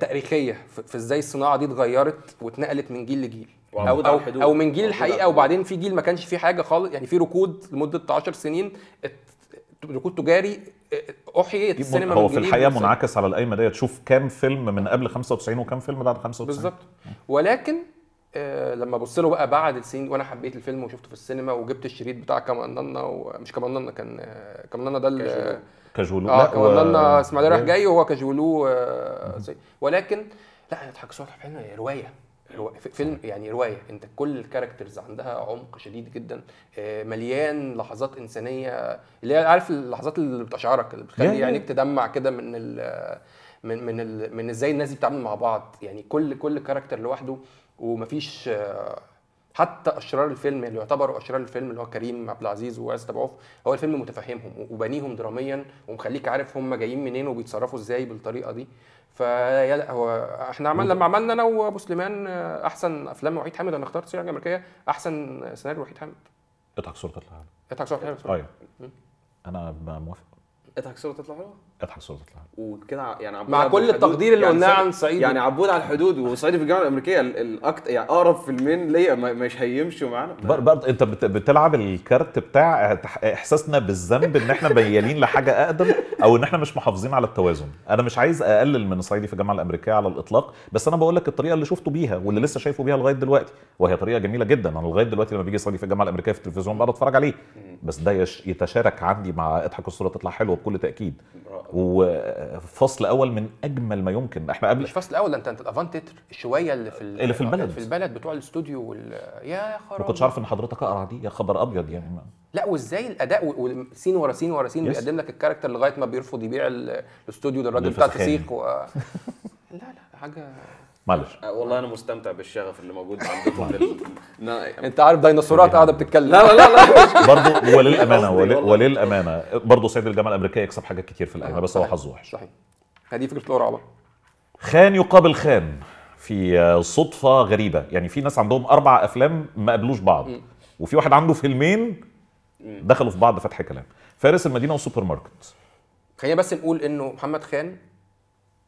تاريخيه في ازاي الصناعه دي اتغيرت واتنقلت من جيل لجيل او او, أو من جيل الحقيقه وبعدين في جيل ما كانش فيه حاجه خالص يعني في ركود لمده 10 سنين ركود تجاري اه، اه، احيي السينما هو في الحقيقه منعكس على القايمه ديت شوف كام فيلم من قبل 95 وكام فيلم بعد 95 بالظبط ولكن آه لما بص له بقى بعد السنين وانا حبيت الفيلم وشفته في السينما وجبت الشريط بتاع كمان ومش كمان كان آه كمان ده كجولو اه كنا و... اسماعيليه رايح جاي وهو كجولو آه ولكن لا يضحك صوت فعلا روايه فيلم يعني روايه انت كل الكاركترز عندها عمق شديد جدا آه، مليان لحظات انسانيه اللي هي عارف اللحظات اللي بتشعرك اللي بتخلي يعني بتدمع تدمع كده من ال من من ال من ازاي الناس دي بتتعامل مع بعض يعني كل كل كاركتر لوحده ومفيش آه، حتى اشرار الفيلم اللي يعتبروا اشرار الفيلم اللي هو كريم عبد العزيز ووائل تبعوف هو الفيلم متفهمهم وبانيهم دراميا ومخليك عارف هم جايين منين وبيتصرفوا ازاي بالطريقه دي فيا هو احنا عملنا لما عملنا انا وابو سليمان احسن افلام وحيد حامد انا اخترت سيره امريكيه احسن سيناريو وحيد حامد اضحك صوره تطلع حلوه اضحك صوره تطلع حلوه ايوه طيب. انا موافق اضحك صوره تطلع حلوه اضحك صوره تطلع وكده يعني مع كل التقدير اللي يعني قلناه عن صعيدي يعني عبود على الحدود وصعيدي في الجامعه الامريكيه الاكت يعني اقرب فيلمين ليا مش هيمشوا معانا برضه انت بتلعب الكارت بتاع احساسنا بالذنب ان احنا ميالين لحاجه اقدم او ان احنا مش محافظين على التوازن انا مش عايز اقلل من صعيدي في الجامعه الامريكيه على الاطلاق بس انا بقول لك الطريقه اللي شفته بيها واللي لسه شايفه بيها لغايه دلوقتي وهي طريقه جميله جدا انا لغايه دلوقتي لما بيجي صعيدي في الجامعه الامريكيه في التلفزيون بقعد اتفرج عليه بس ده يتشارك عندي مع اضحك الصوره تطلع حلوه بكل تاكيد وفصل اول من اجمل ما يمكن احنا قبل مش فصل اول انت انت الافان شويه اللي في اللي في البلد في البلد بتوع الاستوديو وال... يا خراب ما كنتش عارف ان حضرتك اقرع دي يا خبر ابيض يعني ما. لا وازاي الاداء وسين ورا سين ورا سين بيقدم لك الكاركتر لغايه ما بيرفض يبيع الاستوديو للراجل بتاع الفسيخ و... لا لا حاجه معلش أه، والله انا مستمتع بالشغف اللي موجود عندكم انت عارف ديناصورات قاعده بتتكلم لا لا لا برضه وللامانه وللامانه برضه سيد الجامعه الامريكيه يكسب حاجات كتير في القاهره بس هو حظه وحش صحيح هذه فكره القرعه بقى خان يقابل خان في صدفه غريبه يعني في ناس عندهم اربع افلام ما قابلوش بعض وفي واحد عنده فيلمين دخلوا في بعض فتح كلام فارس المدينه والسوبر ماركت خلينا بس نقول انه محمد خان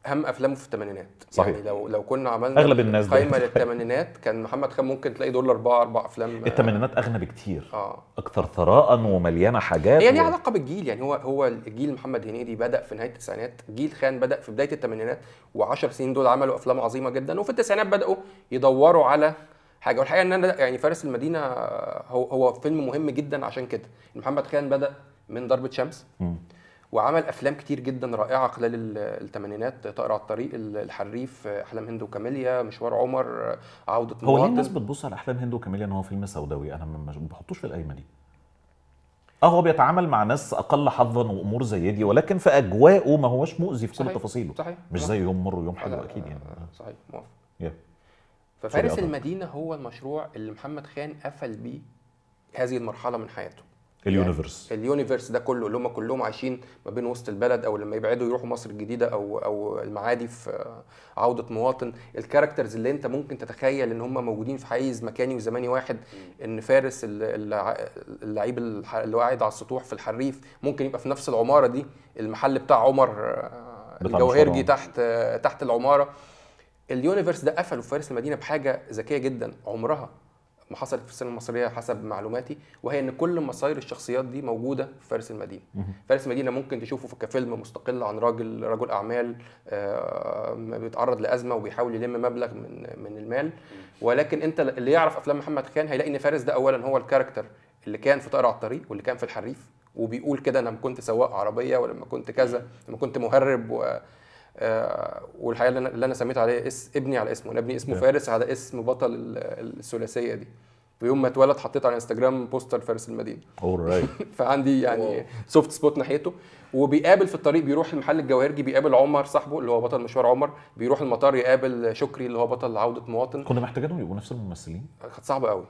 اهم افلامه في الثمانينات يعني صحيح يعني لو لو كنا عملنا اغلب الناس قايمه للثمانينات كان محمد خان ممكن تلاقي دول اربعه اربع افلام الثمانينات اغنى بكتير اه اكثر ثراء ومليانه حاجات هي يعني و... علاقه بالجيل يعني هو هو الجيل محمد هنيدي بدا في نهايه التسعينات جيل خان بدا في بدايه الثمانينات و10 سنين دول عملوا افلام عظيمه جدا وفي التسعينات بداوا يدوروا على حاجه والحقيقه ان انا يعني فارس المدينه هو هو فيلم مهم جدا عشان كده محمد خان بدا من ضربه شمس م. وعمل افلام كتير جدا رائعه خلال الثمانينات طائر على الطريق الحريف احلام هند وكاميليا مشوار عمر عوده هو ليه الناس بتبص على احلام هند وكاميليا ان هو فيلم سوداوي انا ما بحطوش في القايمه دي اه هو بيتعامل مع ناس اقل حظا وامور زي دي ولكن في اجواءه ما هوش مؤذي في كل صحيح. تفاصيله صحيح مش زي يوم مر ويوم حلو اكيد يعني آه، صحيح موافق yeah. ففارس المدينه هو المشروع اللي محمد خان قفل بيه هذه المرحله من حياته اليونيفرس يعني اليونيفرس ده كله اللي هم كلهم عايشين ما بين وسط البلد او لما يبعدوا يروحوا مصر الجديده او او المعادي في عوده مواطن الكاركترز اللي انت ممكن تتخيل ان هم موجودين في حيز مكاني وزماني واحد ان فارس اللعيب اللي قاعد على السطوح في الحريف ممكن يبقى في نفس العماره دي المحل بتاع عمر آه، الجوهرجي تحت تحت العماره اليونيفرس ده قفله في فارس المدينه بحاجه ذكيه جدا عمرها ما حصلت في السينما المصريه حسب معلوماتي وهي ان كل مصاير الشخصيات دي موجوده في فارس المدينه فارس المدينه ممكن تشوفه كفيلم مستقل عن راجل رجل اعمال آه، بيتعرض لازمه وبيحاول يلم مبلغ من من المال ولكن انت اللي يعرف افلام محمد خان هيلاقي ان فارس ده اولا هو الكاركتر اللي كان في طائر على الطريق واللي كان في الحريف وبيقول كده انا لما كنت سواق عربيه ولما كنت كذا لما كنت مهرب و... آه، والحقيقه اللي انا سميته عليه اس ابني على اسمه انا ابني اسمه فارس على اسم بطل الثلاثيه دي ويوم ما اتولد حطيت على انستجرام بوستر فارس المدينه right. فعندي يعني سوفت سبوت ناحيته وبيقابل في الطريق بيروح المحل الجواهرجي بيقابل عمر صاحبه اللي هو بطل مشوار عمر بيروح المطار يقابل شكري اللي هو بطل عوده مواطن كنا محتاجينهم يبقوا نفس الممثلين كانت صعبه قوي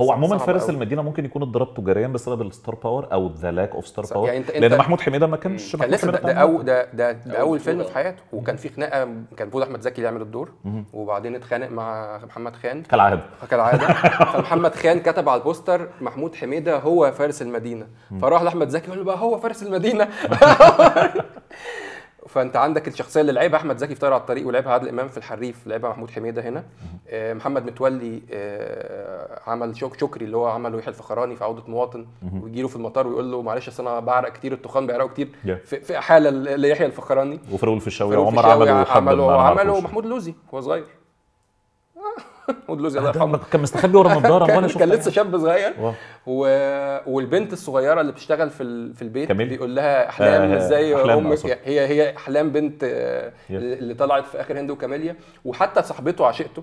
هو عموما فارس أو. المدينه ممكن يكون اتضرب تجاريا بسبب الستار باور او ذا لاك اوف ستار باور لان انت محمود حميده ما كانش كان لسه ده, ده, أو ده, ده, ده اول فيلم في حياته وكان في خناقه كان المفروض احمد زكي يعمل الدور وبعدين اتخانق مع محمد خان كالعاده كالعاده فمحمد خان كتب على البوستر محمود حميده هو فارس المدينه فراح لاحمد زكي يقول بقى هو فارس المدينه فانت عندك الشخصيه اللي لعبها احمد زكي في طاير على الطريق ولعبها عادل امام في الحريف لعبها محمود حميده هنا آه، محمد متولي آه، عمل شوك شكري اللي هو عمله يحيى الفخراني في عوده مواطن ويجي له في المطار ويقول له معلش اصل انا بعرق كتير التخان بيعرقوا كتير في, حاله ليحيى الفخراني وفرول في الشاوي وعمر عمله عمله عمله محمود لوزي وهو صغير ودلوزي الله يرحمه كان مستخبي ورا النضاره وانا شفته كان لسه شاب صغير و... والبنت الصغيره اللي بتشتغل في في البيت كميل. بيقول لها احلام آه، ازاي أحلام امك هي هي احلام بنت آه، اللي طلعت في اخر هند وكاميليا وحتى صاحبته عشقته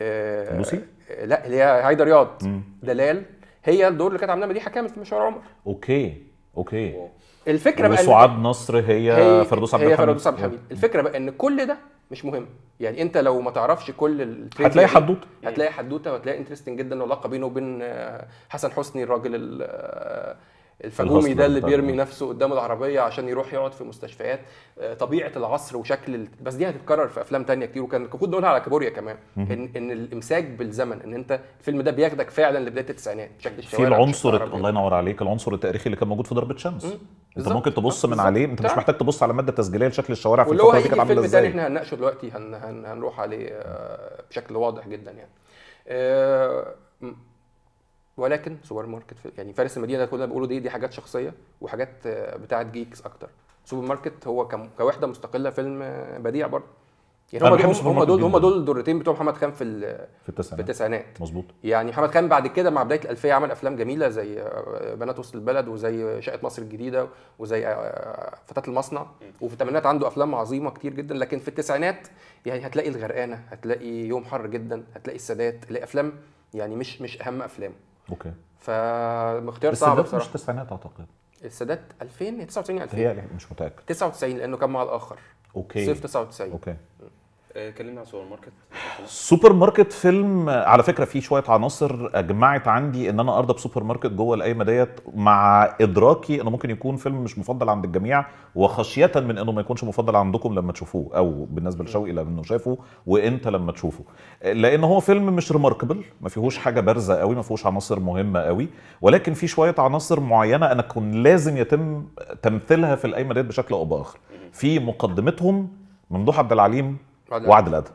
آه، لوسي؟ لا اللي هي هايده رياض دلال هي الدور اللي كانت عاملاه مديحه كامل في مشوار عمر اوكي اوكي الفكره بقى سعاد نصر هي, هي فردوس عبد الحميد هي فردوس عبد الحميد الفكره بقى ان كل ده مش مهم يعني انت لو ما تعرفش كل هتلاقي حدوته هتلاقي حدوته وهتلاقي انترستنج جدا العلاقه بينه آه، وبين حسن حسني الراجل آه، الفجومي ده اللي بيرمي نفسه قدام العربيه عشان يروح يقعد في مستشفيات آه، طبيعه العصر وشكل بس دي هتتكرر في افلام تانية كتير وكان المفروض نقولها على كابوريا كمان ان ان الامساك بالزمن ان انت الفيلم ده بياخدك فعلا لبدايه التسعينات شكل الشوارع في العنصر الله ينور عليك العنصر التاريخي اللي كان موجود في ضربه شمس مم. انت ممكن تبص من بالزبط. آه، عليه انت مش محتاج تبص على ماده تسجيليه لشكل الشوارع في الفتره دي كانت عامله ازاي احنا هنناقشه دلوقتي هن... هن... هنروح عليه آه، بشكل واضح جدا يعني أه... ولكن سوبر ماركت يعني فارس المدينه ده كلنا بقوله دي دي حاجات شخصيه وحاجات آه، بتاعه جيكس اكتر سوبر ماركت هو كوحده مستقله فيلم آه، بديع برضه يعني هم دول هم دول هم دول الدورتين بتوع محمد خان في في التسعينات في التسعينات مظبوط يعني محمد خان بعد كده مع بدايه الالفيه عمل افلام جميله زي آه، بنات وسط البلد وزي شقه مصر الجديده وزي فتاه المصنع وفي الثمانينات عنده افلام عظيمه كتير جدا لكن في التسعينات يعني هتلاقي الغرقانه هتلاقي يوم حر جدا هتلاقي السادات هتلاقي افلام يعني مش مش اهم افلامه اوكي فاختيار صعب بصراحه السادات مش التسعينات اعتقد السادات 2000 99 2000 هي مش متاكد 99 لانه كان مع الاخر اوكي صيف 99 اوكي م. كلمنا عن سوبر ماركت سوبر ماركت فيلم على فكره فيه شويه عناصر اجمعت عندي ان انا ارضى بسوبر ماركت جوه القايمه ديت مع ادراكي انه ممكن يكون فيلم مش مفضل عند الجميع وخشيه من انه ما يكونش مفضل عندكم لما تشوفوه او بالنسبه لشوقي لانه شافه وانت لما تشوفه لان هو فيلم مش ريماركبل ما فيهوش حاجه بارزه قوي ما فيهوش عناصر مهمه قوي ولكن في شويه عناصر معينه انا كنت لازم يتم تمثيلها في القايمه ديت بشكل او باخر في مقدمتهم ممدوح عبد العليم وعد الادب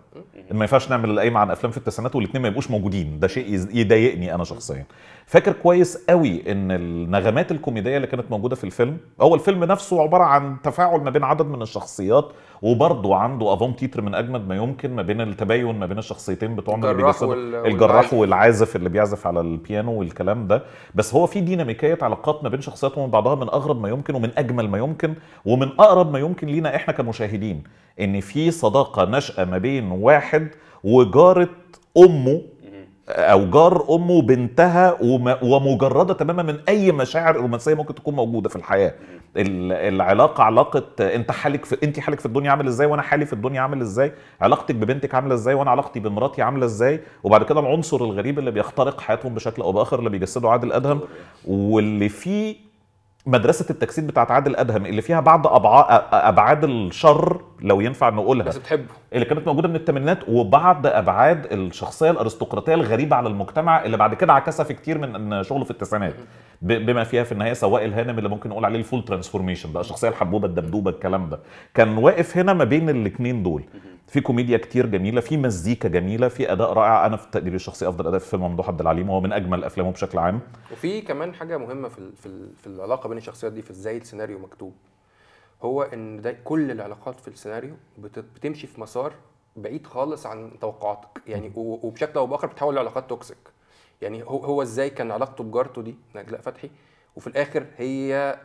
ان ما ينفعش نعمل القايمه عن افلام في التسعينات والاثنين ما يبقوش موجودين ده شيء يضايقني انا شخصيا فاكر كويس قوي ان النغمات الكوميديه اللي كانت موجوده في الفيلم هو الفيلم نفسه عباره عن تفاعل ما بين عدد من الشخصيات وبرضه عنده افون تيتر من اجمد ما يمكن ما بين التباين ما بين الشخصيتين بتوع الجراح الجراح والعازف اللي بيعزف على البيانو والكلام ده بس هو في ديناميكيه علاقات ما بين شخصياتهم ومن بعضها من اغرب ما يمكن ومن اجمل ما يمكن ومن اقرب ما يمكن لينا احنا كمشاهدين ان في صداقه نشأة ما بين واحد وجاره امه او جار امه وبنتها ومجرده تماما من اي مشاعر رومانسيه ممكن تكون موجوده في الحياه العلاقه علاقه انت حالك في انت حالك في الدنيا عامل ازاي وانا حالي في الدنيا عامل ازاي علاقتك ببنتك عامله ازاي وانا علاقتي بمراتي عامله ازاي وبعد كده العنصر الغريب اللي بيخترق حياتهم بشكل او باخر اللي بيجسده عادل ادهم واللي فيه مدرسه التجسيد بتاعت عادل ادهم اللي فيها بعض ابعاد الشر لو ينفع نقولها بس بتحبه اللي كانت موجوده من الثمانينات وبعض ابعاد الشخصيه الارستقراطيه الغريبه على المجتمع اللي بعد كده عكسها في كتير من شغله في التسعينات بما فيها في النهايه سواق الهانم اللي ممكن نقول عليه الفول ترانسفورميشن بقى الشخصيه الحبوبه الدبدوبه الكلام ده كان واقف هنا ما بين الاثنين دول في كوميديا كتير جميله في مزيكا جميله في اداء رائع انا في تقديري الشخصي افضل اداء في فيلم ممدوح عبد العليم وهو من اجمل افلامه بشكل عام وفي كمان حاجه مهمه في في في العلاقه بين الشخصيات دي في ازاي السيناريو مكتوب هو ان ده كل العلاقات في السيناريو بتمشي في مسار بعيد خالص عن توقعاتك يعني وبشكل او باخر بتحول لعلاقات توكسيك يعني هو هو ازاي كان علاقته بجارته دي نجلاء فتحي وفي الاخر هي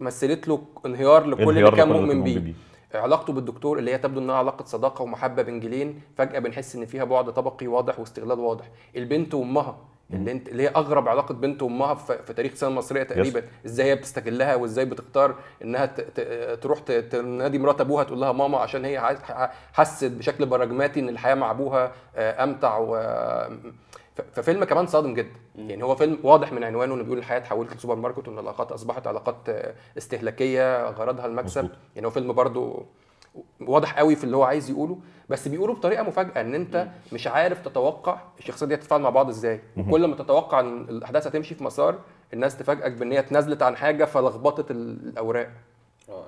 مثلت له انهيار لكل اللي كان مؤمن بيه علاقته بالدكتور اللي هي تبدو انها علاقه صداقه ومحبه بين جيلين فجاه بنحس ان فيها بعد طبقي واضح واستغلال واضح البنت وامها اللي انت اللي هي اغرب علاقه بنت وامها في تاريخ السينما المصريه تقريبا يس. ازاي هي بتستغلها وازاي بتختار انها تروح تنادي مرات ابوها تقول لها ماما عشان هي حست بشكل براجماتي ان الحياه مع ابوها آه، امتع و ففيلم كمان صادم جدا يعني هو فيلم واضح من عنوانه انه بيقول الحياه تحولت لسوبر ماركت وان العلاقات اصبحت علاقات استهلاكيه غرضها المكسب مزبوط. يعني هو فيلم برضه واضح قوي في اللي هو عايز يقوله بس بيقوله بطريقه مفاجاه ان انت مش عارف تتوقع الشخصيات دي هتتفاعل مع بعض ازاي وكل ما تتوقع ان الاحداث هتمشي في مسار الناس تفاجئك بان هي اتنازلت عن حاجه فلخبطت الاوراق اه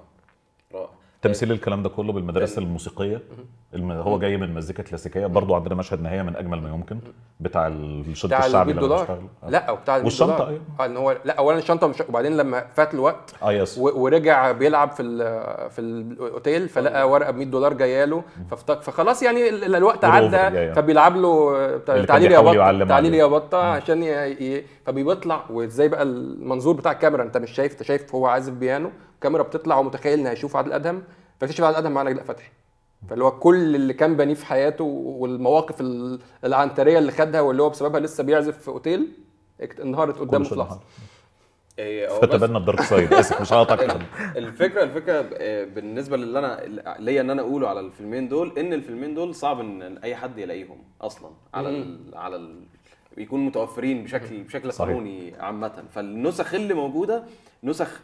رائع تمثيل إيه. الكلام ده كله بالمدرسه إيه. الموسيقيه هو جاي من مزيكا كلاسيكيه برضو عندنا مشهد نهايه من اجمل ما يمكن بتاع الشريط الشعبي اللي دولار. آه. لا وبتاع والشنطه ايوه اه ان هو لا اولا الشنطه مش وبعدين لما فات الوقت اه يس ورجع بيلعب في ال في الاوتيل فلقى آه. ورقه ب 100 دولار جايه له فخلاص يعني الوقت عدى فبيلعب له تعليل يا بطه تعليل يا بطه عشان فبيطلع وازاي بقى المنظور بتاع الكاميرا انت مش شايف انت شايف هو عازف بيانو الكاميرا بتطلع ومتخيل ان هيشوف عادل ادهم فاكتشف عادل ادهم مع نجلاء فتحي فاللي هو كل اللي كان بنيه في حياته والمواقف العنتريه اللي خدها واللي هو بسببها لسه بيعزف في اوتيل انهارت قدامه في لحظه فتبنى الدارك سايد اسف مش هقطعك الفكره الفكره آه، بالنسبه للي انا ليا ان انا اقوله على الفيلمين دول ان الفيلمين دول صعب ان اي حد يلاقيهم اصلا على الـ على الـ يكون متوفرين بشكل بشكل قانوني عامه فالنسخ اللي موجوده نسخ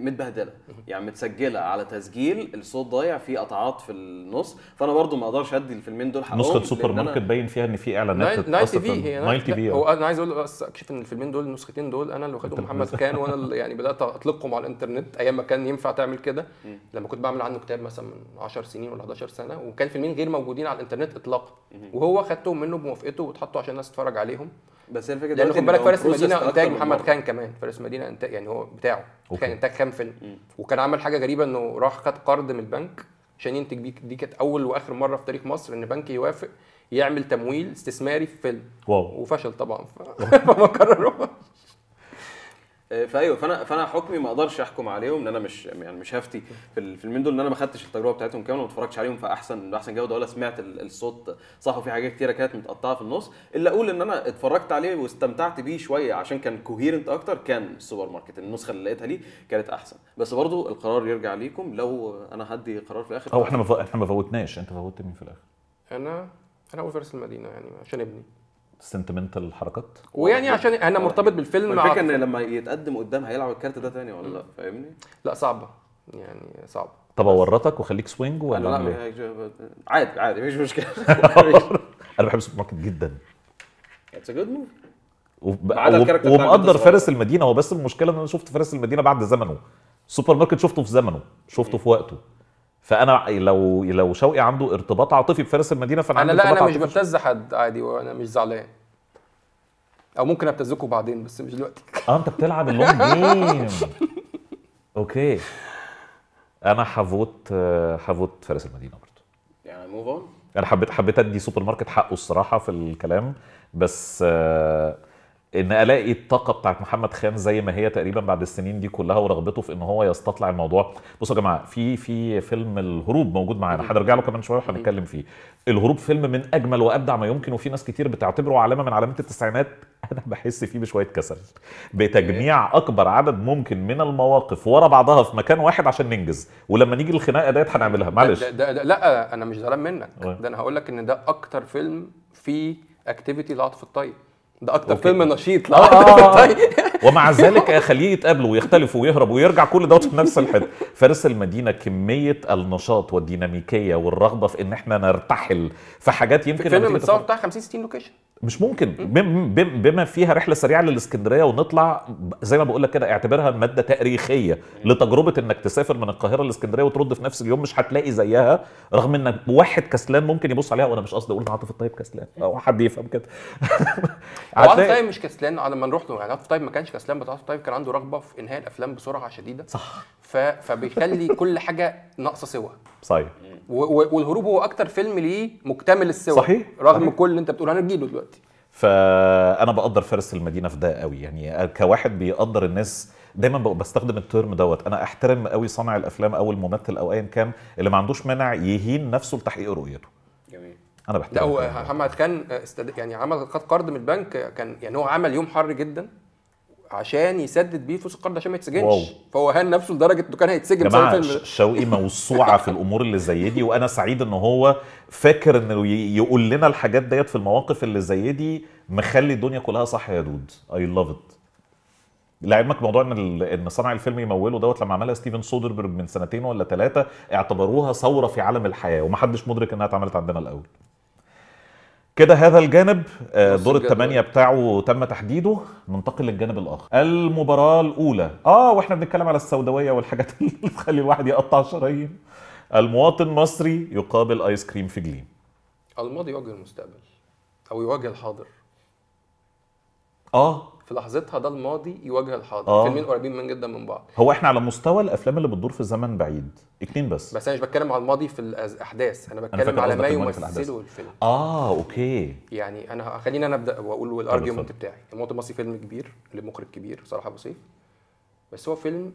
متبهدله يعني متسجله على تسجيل الصوت ضايع في قطعات في النص فانا برضو ما اقدرش ادي الفيلمين دول حقهم نسخه سوبر ماركت باين فيها ان في اعلانات نايل تي في هي نايل تي في هو انا عايز اقول بس اكشف ان الفيلمين دول النسختين دول انا اللي واخدهم محمد كان وانا اللي يعني بدات اطلقهم على الانترنت ايام ما كان ينفع تعمل كده لما كنت بعمل عنه كتاب مثلا من 10 سنين ولا 11 سنه وكان فيلمين غير موجودين على الانترنت اطلاقا وهو خدتهم منه بموافقته واتحطوا عشان الناس تتفرج عليهم بس الفكره لان خد بالك فارس المدينه انتاج محمد خان كمان فارس المدينه انتاج يعني هو بتاعه كان انتاج كام فيلم وكان عمل حاجه غريبه انه راح خد قرض من البنك عشان ينتج بيه دي كانت اول واخر مره في تاريخ مصر ان بنك يوافق يعمل تمويل استثماري في فيلم واو وفشل طبعا فما كرروش فايوه فانا فانا حكمي ما اقدرش احكم عليهم ان انا مش يعني مش هفتي في الفيلمين دول ان انا ما خدتش التجربه بتاعتهم كامله وما اتفرجتش عليهم في احسن باحسن جوده ولا سمعت الصوت صح وفي حاجات كتيره كانت متقطعه في النص الا اقول ان انا اتفرجت عليه واستمتعت بيه شويه عشان كان كوهيرنت اكتر كان السوبر ماركت النسخه اللي لقيتها ليه كانت احسن بس برضو القرار يرجع ليكم لو انا هدي قرار في الاخر او احنا ما احنا ما فوتناش انت فوتت مين في الاخر؟ انا انا اول فارس المدينه يعني عشان ابني سنتمنتال حركات ويعني عشان انا مرتبط بالفيلم الفكره ان لما يتقدم قدام هيلعب الكارت ده تاني ولا لا فاهمني لا صعبه يعني صعب طب اورطك وخليك سوينج ولا لا إيه؟ عادي عادي مفيش مشكله انا بحب السوبر ماركت جدا اتس ا جود موف ومقدر فارس المدينه هو بس المشكله ان انا شفت فارس المدينه بعد زمنه السوبر ماركت شفته في زمنه شفته في وقته فانا لو لو شوقي عنده ارتباط عاطفي بفارس المدينه فانا انا لا انا مش ببتز حد عادي وانا مش زعلان او ممكن ابتزكوا بعدين بس مش دلوقتي اه انت بتلعب اللونج جيم اوكي انا حفوت حفوت فارس المدينه برضو يعني موف اون انا حبيت حبيت ادي سوبر ماركت حقه الصراحه في الكلام بس آه ان الاقي الطاقه بتاعت محمد خان زي ما هي تقريبا بعد السنين دي كلها ورغبته في ان هو يستطلع الموضوع بصوا يا جماعه في في فيلم الهروب موجود معانا هنرجع له كمان شويه وهنتكلم فيه الهروب فيلم من اجمل وابدع ما يمكن وفي ناس كتير بتعتبره علامه من علامات التسعينات انا بحس فيه بشويه كسل بتجميع اكبر عدد ممكن من المواقف ورا بعضها في مكان واحد عشان ننجز ولما نيجي الخناقه ديت هنعملها معلش ده ده ده لا انا مش زعلان منك آه. ده انا هقول لك ان ده اكتر فيلم فيه اكتيفيتي لعطف الطيب ده اكتر فيلم نشيط لا آه آه ومع ذلك خليه يتقابلوا ويختلفوا ويهرب ويرجع كل دوت في نفس الحته فارس المدينه كميه النشاط والديناميكيه والرغبه في ان احنا نرتحل في حاجات يمكن فيلم متصور بتاع 50 60 لوكيشن مش ممكن بما فيها رحله سريعه للاسكندريه ونطلع زي ما بقول لك كده اعتبرها ماده تاريخيه لتجربه انك تسافر من القاهره للاسكندريه وترد في نفس اليوم مش هتلاقي زيها رغم ان واحد كسلان ممكن يبص عليها وانا مش قصدي اقول عاطف الطيب كسلان او حد يفهم كده عاطف الطيب مش كسلان على ما نروح له يعني عاطف الطيب ما كانش كسلان بس عاطف الطيب كان عنده رغبه في انهاء الافلام بسرعه شديده صح ف... فبيخلي كل حاجه ناقصه سوى صحيح والهروب هو اكتر فيلم ليه مكتمل السوى صحيح رغم صحيح. كل اللي انت بتقوله هنجيله دلوقتي فانا بقدر فارس المدينه في ده قوي يعني كواحد بيقدر الناس دايما بستخدم الترم دوت انا احترم قوي صانع الافلام او الممثل او ايا كان اللي ما عندوش مانع يهين نفسه لتحقيق رؤيته جميل انا بحترم لا هو محمد خان يعني عمل خد قرض من البنك كان يعني هو عمل يوم حر جدا عشان يسدد بيه فلوس القرض عشان ما يتسجنش فهو هان نفسه لدرجه انه كان هيتسجن جماعه شوقي موسوعه في الامور اللي زي دي وانا سعيد ان هو فاكر انه يقول لنا الحاجات ديت في المواقف اللي زي دي مخلي الدنيا كلها صح يا دود اي لاف ات لعلمك موضوع ان ان صنع الفيلم يموله دوت لما عملها ستيفن سودربرج من سنتين ولا ثلاثه اعتبروها ثوره في عالم الحياه ومحدش مدرك انها اتعملت عندنا الاول كده هذا الجانب آه، دور الثمانية بتاعه تم تحديده ننتقل للجانب الآخر المباراة الأولى اه واحنا بنتكلم على السوداوية والحاجات اللي تخلي الواحد يقطع شرايين المواطن مصري يقابل آيس كريم في جليم الماضي يواجه المستقبل أو يواجه الحاضر اه في لحظتها ده الماضي يواجه الحاضر آه. فيلمين قريبين من جدا من بعض هو احنا على مستوى الافلام اللي بتدور في الزمن بعيد اتنين بس بس انا مش بتكلم على الماضي في الاحداث انا بتكلم أنا على ما يمثله الفيلم اه اوكي يعني انا خليني انا ابدا واقول الارجيومنت بتاعي الموت المصري فيلم كبير لمخرج كبير صلاح ابو سيف بس هو فيلم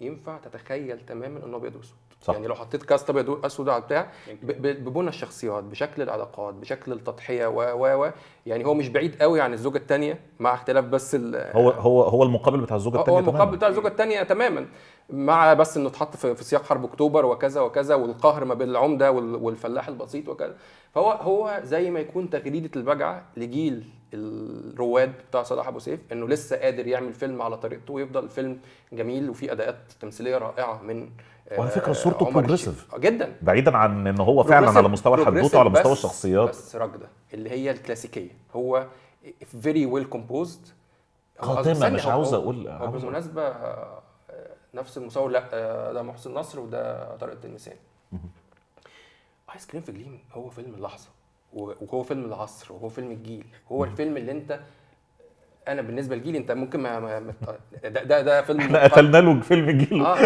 ينفع تتخيل تماما انه ابيض واسود صح. يعني لو حطيت كاست ابيض اسود على بتاع ببنى الشخصيات بشكل العلاقات بشكل التضحيه و و و يعني هو مش بعيد قوي عن الزوجه الثانيه مع اختلاف بس هو هو هو المقابل بتاع الزوجه الثانيه هو المقابل بتاع الزوجه الثانيه تماما مع بس انه اتحط في سياق حرب اكتوبر وكذا وكذا والقهر ما بين العمده والفلاح البسيط وكذا فهو هو زي ما يكون تغريده البجعه لجيل الرواد بتاع صلاح ابو سيف انه لسه قادر يعمل فيلم على طريقته ويفضل فيلم جميل وفيه اداءات تمثيليه رائعه من وعلى فكره آه، صورته بروجريسيف آه، جدا بعيدا عن ان هو فعلا على مستوى الحدوته على مستوى الشخصيات بس راكده اللي هي الكلاسيكيه هو فيري ويل كومبوزد قاتمه مش عاوز اقول بالمناسبه آه، نفس المصور لا ده محسن نصر وده طارق التلمساني ايس كريم في جليم هو فيلم اللحظه وهو فيلم العصر وهو فيلم الجيل هو الفيلم اللي انت انا بالنسبه لجيلي انت ممكن ما, ما ده ده, ده فيلم احنا قتلنا له فيلم جيله اه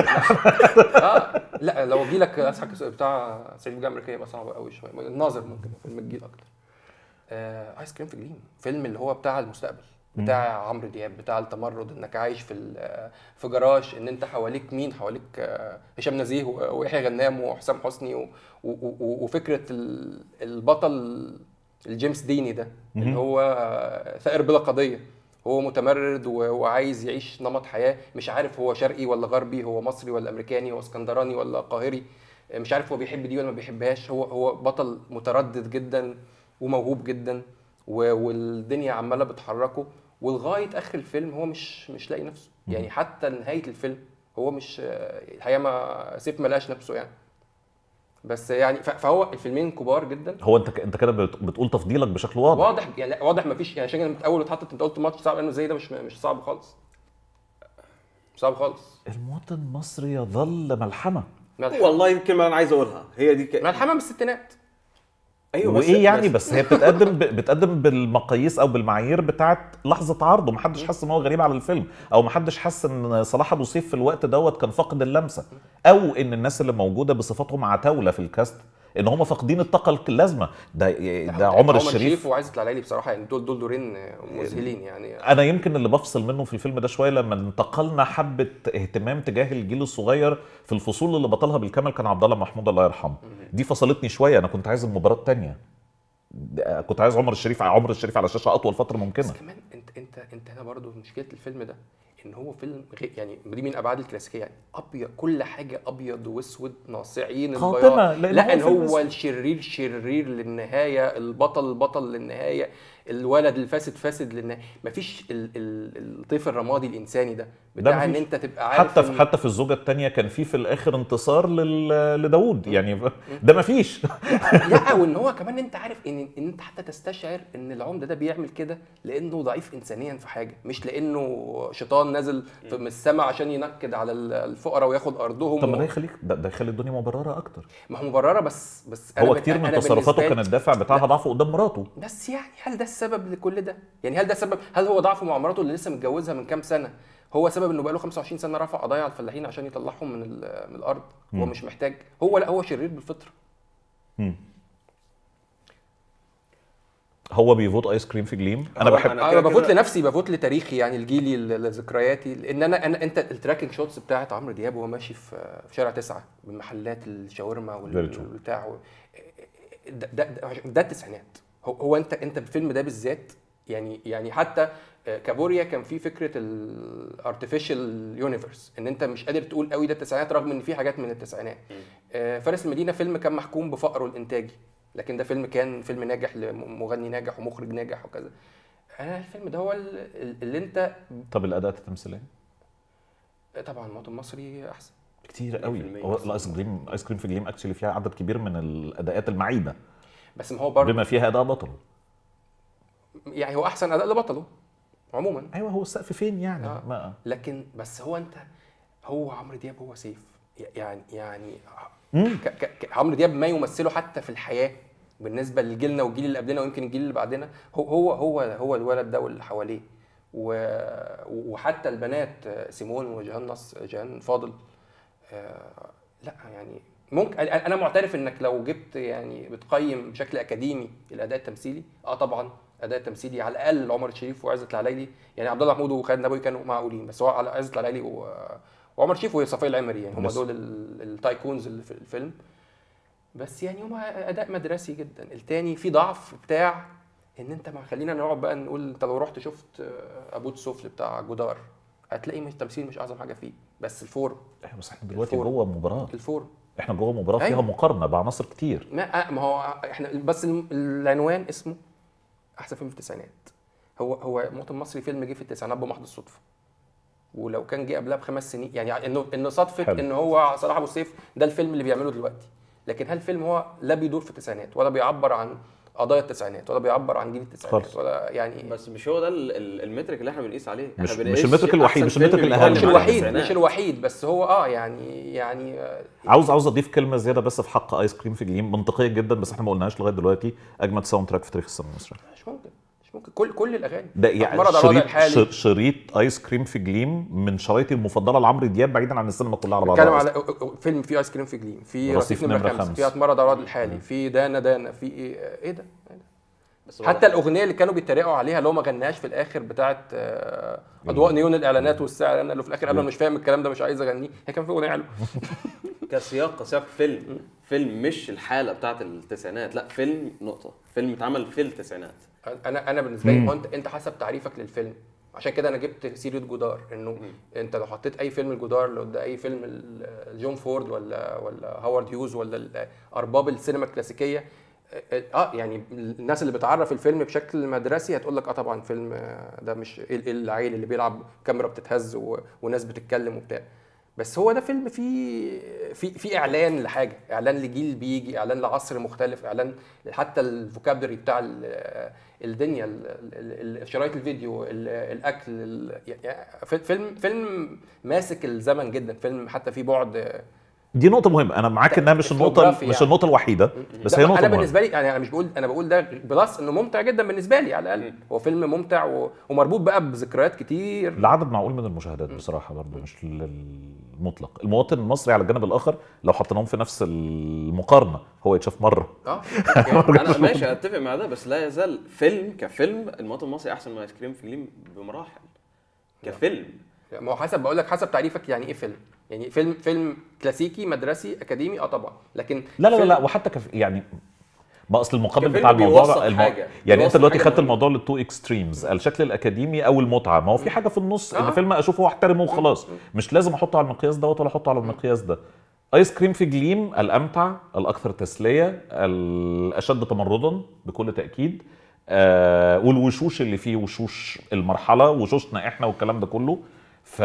اه لا لو جيلك اضحك بتاع صعيدي في الجامعه يبقى صعب قوي شويه الناظر ممكن فيلم الجيل اكتر آه ايس كريم في جليم فيلم اللي هو بتاع المستقبل بتاع عمرو دياب بتاع التمرد انك عايش في في جراج ان انت حواليك مين حواليك آه، هشام نزيه ويحيى غنام وحسام حسني وفكره البطل الجيمس ديني ده اللي هو ثائر بلا قضيه هو متمرد وعايز يعيش نمط حياه مش عارف هو شرقي ولا غربي هو مصري ولا امريكاني هو اسكندراني ولا قاهري مش عارف هو بيحب دي ولا ما بيحبهاش هو هو بطل متردد جدا وموهوب جدا والدنيا عماله بتحركه ولغايه اخر الفيلم هو مش مش لاقي نفسه يعني حتى نهايه الفيلم هو مش الحقيقه ما سيف ما لقاش نفسه يعني بس يعني فهو الفيلمين كبار جدا هو انت انت كده بتقول تفضيلك بشكل واضح واضح يعني واضح مفيش يعني عشان من اول اتحطت انت قلت ماتش صعب انه زي ده مش مش صعب خالص مش صعب خالص المواطن المصري يظل ملحمه والله يمكن ما انا عايز اقولها هي دي ك... ملحمه من الستينات ايوه وايه بس يعني بس, بس هي بتتقدم بتقدم بالمقاييس او بالمعايير بتاعه لحظه عرضه محدش حس ان هو غريب على الفيلم او محدش حس ان صلاح ابو سيف في الوقت دوت كان فاقد اللمسه او ان الناس اللي موجوده بصفاتهم عتاوله في الكاست ان هم فاقدين الطاقه اللازمه ده يعني ده عمر الشريف عمر الشريف وعايز يطلع لي بصراحه يعني دول دول دورين مذهلين يعني انا يمكن اللي بفصل منه في الفيلم ده شويه لما انتقلنا حبه اهتمام تجاه الجيل الصغير في الفصول اللي بطلها بالكامل كان عبد الله محمود الله يرحمه دي فصلتني شويه انا كنت عايز المباراه الثانيه كنت عايز عمر الشريف عمر الشريف على الشاشه اطول فتره ممكنه بس كمان انت انت انت هنا برضه مشكله الفيلم ده ان هو فيلم يعني دي من ابعاد الكلاسيكيه يعني ابيض كل حاجه ابيض واسود ناصعين البياض لا ان هو الشرير شرير للنهايه البطل بطل للنهايه الولد الفاسد فاسد لان مفيش الطيف الرمادي الانساني ده بتاع ان انت تبقى عارف حتى في حتى في الزوجه الثانيه كان في في الاخر انتصار لداوود يعني ده مفيش لا وان هو كمان انت عارف ان انت حتى تستشعر ان العمده ده بيعمل كده لانه ضعيف انسانيا في حاجه مش لانه شيطان نازل من السماء عشان ينكد على الفقراء وياخد ارضهم طب ما ده يخليك ده يخلي الدنيا مبرره اكتر ما هو مبرره بس بس هو كتير من تصرفاته كان الدافع بتاعها ضعفه قدام مراته بس يعني هل ده السبب لكل ده؟ يعني هل ده سبب هل هو ضعفه مع مراته اللي لسه متجوزها من كام سنه هو سبب انه بقى له 25 سنه رفع قضايا على الفلاحين عشان يطلعهم من, من الارض هو مش محتاج هو لا هو شرير بالفطره هو بيفوت ايس كريم في جليم انا بحب انا, أنا بفوت لنفسي بفوت لتاريخي يعني لجيلي لذكرياتي لان انا, أنا انت التراكنج شوتس بتاعت عمرو دياب وهو ماشي في شارع تسعة من محلات الشاورما والبتاع ده, ده, ده التسعينات هو انت انت الفيلم ده بالذات يعني يعني حتى آه، كابوريا كان في فكره الارتفيشال يونيفرس ان انت مش قادر تقول قوي ده التسعينات رغم ان في حاجات من التسعينات آه، فارس المدينه فيلم كان محكوم بفقره الانتاجي لكن ده فيلم كان فيلم ناجح لمغني ناجح ومخرج ناجح وكذا انا آه، الفيلم ده هو اللي انت طب الاداءات التمثيليه طبعا المواطن المصري احسن كتير قوي هو الايس كريم ايس كريم في جليم اكشلي فيها عدد كبير من الاداءات المعيبه بس ما هو برضه بما فيها اداء بطله يعني هو احسن اداء لبطله عموما ايوه هو السقف فين يعني آه. ما. لكن بس هو انت هو عمرو دياب هو سيف يعني يعني عمرو دياب ما يمثله حتى في الحياه بالنسبه لجيلنا والجيل اللي قبلنا ويمكن الجيل اللي بعدنا هو هو هو, هو الولد ده واللي حواليه وحتى البنات سيمون وجيهان نص جيهان فاضل آه لا يعني ممكن انا معترف انك لو جبت يعني بتقيم بشكل اكاديمي الاداء التمثيلي اه طبعا اداء تمثيلي على الاقل عمر الشريف وعزت العلايلي يعني عبد الله محمود وخالد نبوي كانوا معقولين بس هو على عزت العلايلي وعمر الشريف وصفيه العمري يعني هم دول التايكونز اللي في الفيلم بس يعني هم اداء مدرسي جدا الثاني في ضعف بتاع ان انت ما خلينا نقعد بقى نقول انت لو رحت شفت آه، ابو السفل بتاع جدار هتلاقي التمثيل مش اعظم حاجه فيه بس الفورم احنا بس احنا دلوقتي جوه المباراه الفورم احنا جوه مباراه فيها أيوة. مقارنه بعناصر كتير ما آه، ما هو احنا بس العنوان اسمه احسن فيلم في التسعينات هو هو مواطن مصري فيلم جه في التسعينات بمحض الصدفه ولو كان جه قبلها بخمس سنين يعني انه ان صدفه حلو. ان هو صلاح ابو سيف ده الفيلم اللي بيعمله دلوقتي لكن هل الفيلم هو لا بيدور في التسعينات ولا بيعبر عن قضايا التسعينات ولا بيعبر عن جيل التسعينات خلص. ولا يعني بس مش هو ده المترك اللي احنا بنقيس عليه مش, مش المترك الوحيد مش المترك الاهم مش الوحيد مش الوحيد بس هو اه يعني يعني عاوز عاوز اضيف كلمه زياده بس في حق ايس كريم في جليم منطقيه جدا بس احنا ما قلناهاش لغايه دلوقتي اجمد ساوند تراك في تاريخ السينما المصريه مش ممكن مش ممكن كل كل الاغاني ده يعني شريط شريط ايس كريم في جليم من شرايطي المفضله لعمرو دياب بعيدا عن السينما كلها على بعضها بتكلم على فيلم فيه ايس كريم في جليم في رصيف نمره خمسه في على ده الحالي في دانا دانا في ايه ايه ده إيه حتى الاغنيه اللي كانوا بيتريقوا عليها اللي هو ما غناهاش في الاخر بتاعه آه، اضواء نيون الاعلانات والسعر انا اللي في الاخر قال انا مش فاهم الكلام ده مش عايز اغنيه هي كان في اغنيه حلوه كسياق كسياق فيلم فيلم مش الحاله بتاعه التسعينات لا فيلم نقطه فيلم اتعمل في التسعينات انا انا بالنسبه لي انت انت حسب تعريفك للفيلم عشان كده انا جبت سيره جودار انه انت لو حطيت اي فيلم الجودار لو ده اي فيلم جون فورد ولا ولا هوارد هيوز ولا ارباب السينما الكلاسيكيه آه،, اه يعني الناس اللي بتعرف الفيلم بشكل مدرسي هتقول لك اه طبعا فيلم آه، ده مش إيه إيه العيل اللي بيلعب كاميرا بتتهز وناس بتتكلم وبتاع بس هو ده فيلم فيه في في اعلان لحاجه اعلان لجيل بيجي اعلان لعصر مختلف اعلان حتى الفوكابلري بتاع الدنيا شرايط الفيديو الاكل فيلم فيلم ماسك الزمن جدا فيلم حتى فيه بعد دي نقطة مهمة، أنا معاك إنها مش النقطة يعني. مش النقطة الوحيدة بس هي نقطة أنا مهمة. بالنسبة لي يعني أنا مش بقول أنا بقول ده بلس إنه ممتع جدا بالنسبة لي على الأقل، هو فيلم ممتع و... ومربوط بقى بذكريات كتير لعدد معقول من المشاهدات بصراحة برضه مش لل... مطلق المواطن المصري على الجانب الاخر لو حطيناهم في نفس المقارنه هو يتشاف مره اه انا ماشي اتفق مع ده بس لا يزال فيلم كفيلم المواطن المصري احسن من ايس كريم في فيلم بمراحل كفيلم ما هو حسب بقول لك حسب تعريفك يعني ايه فيلم يعني فيلم فيلم كلاسيكي مدرسي اكاديمي اه طبعا لكن لا لا لا, لا وحتى كف يعني ما اصل المقابل بتاع الموضوع الم... حاجة. يعني انت دلوقتي خدت الموضوع للتو اكستريمز الشكل الاكاديمي او المتعه ما هو في حاجه في النص آه. ان فيلم اشوفه واحترمه وخلاص مش لازم احطه على المقياس دوت ولا احطه على المقياس ده ايس كريم في جليم الامتع الاكثر تسليه الاشد تمردا بكل تاكيد آه والوشوش اللي فيه وشوش المرحله وشوشنا احنا والكلام ده كله ف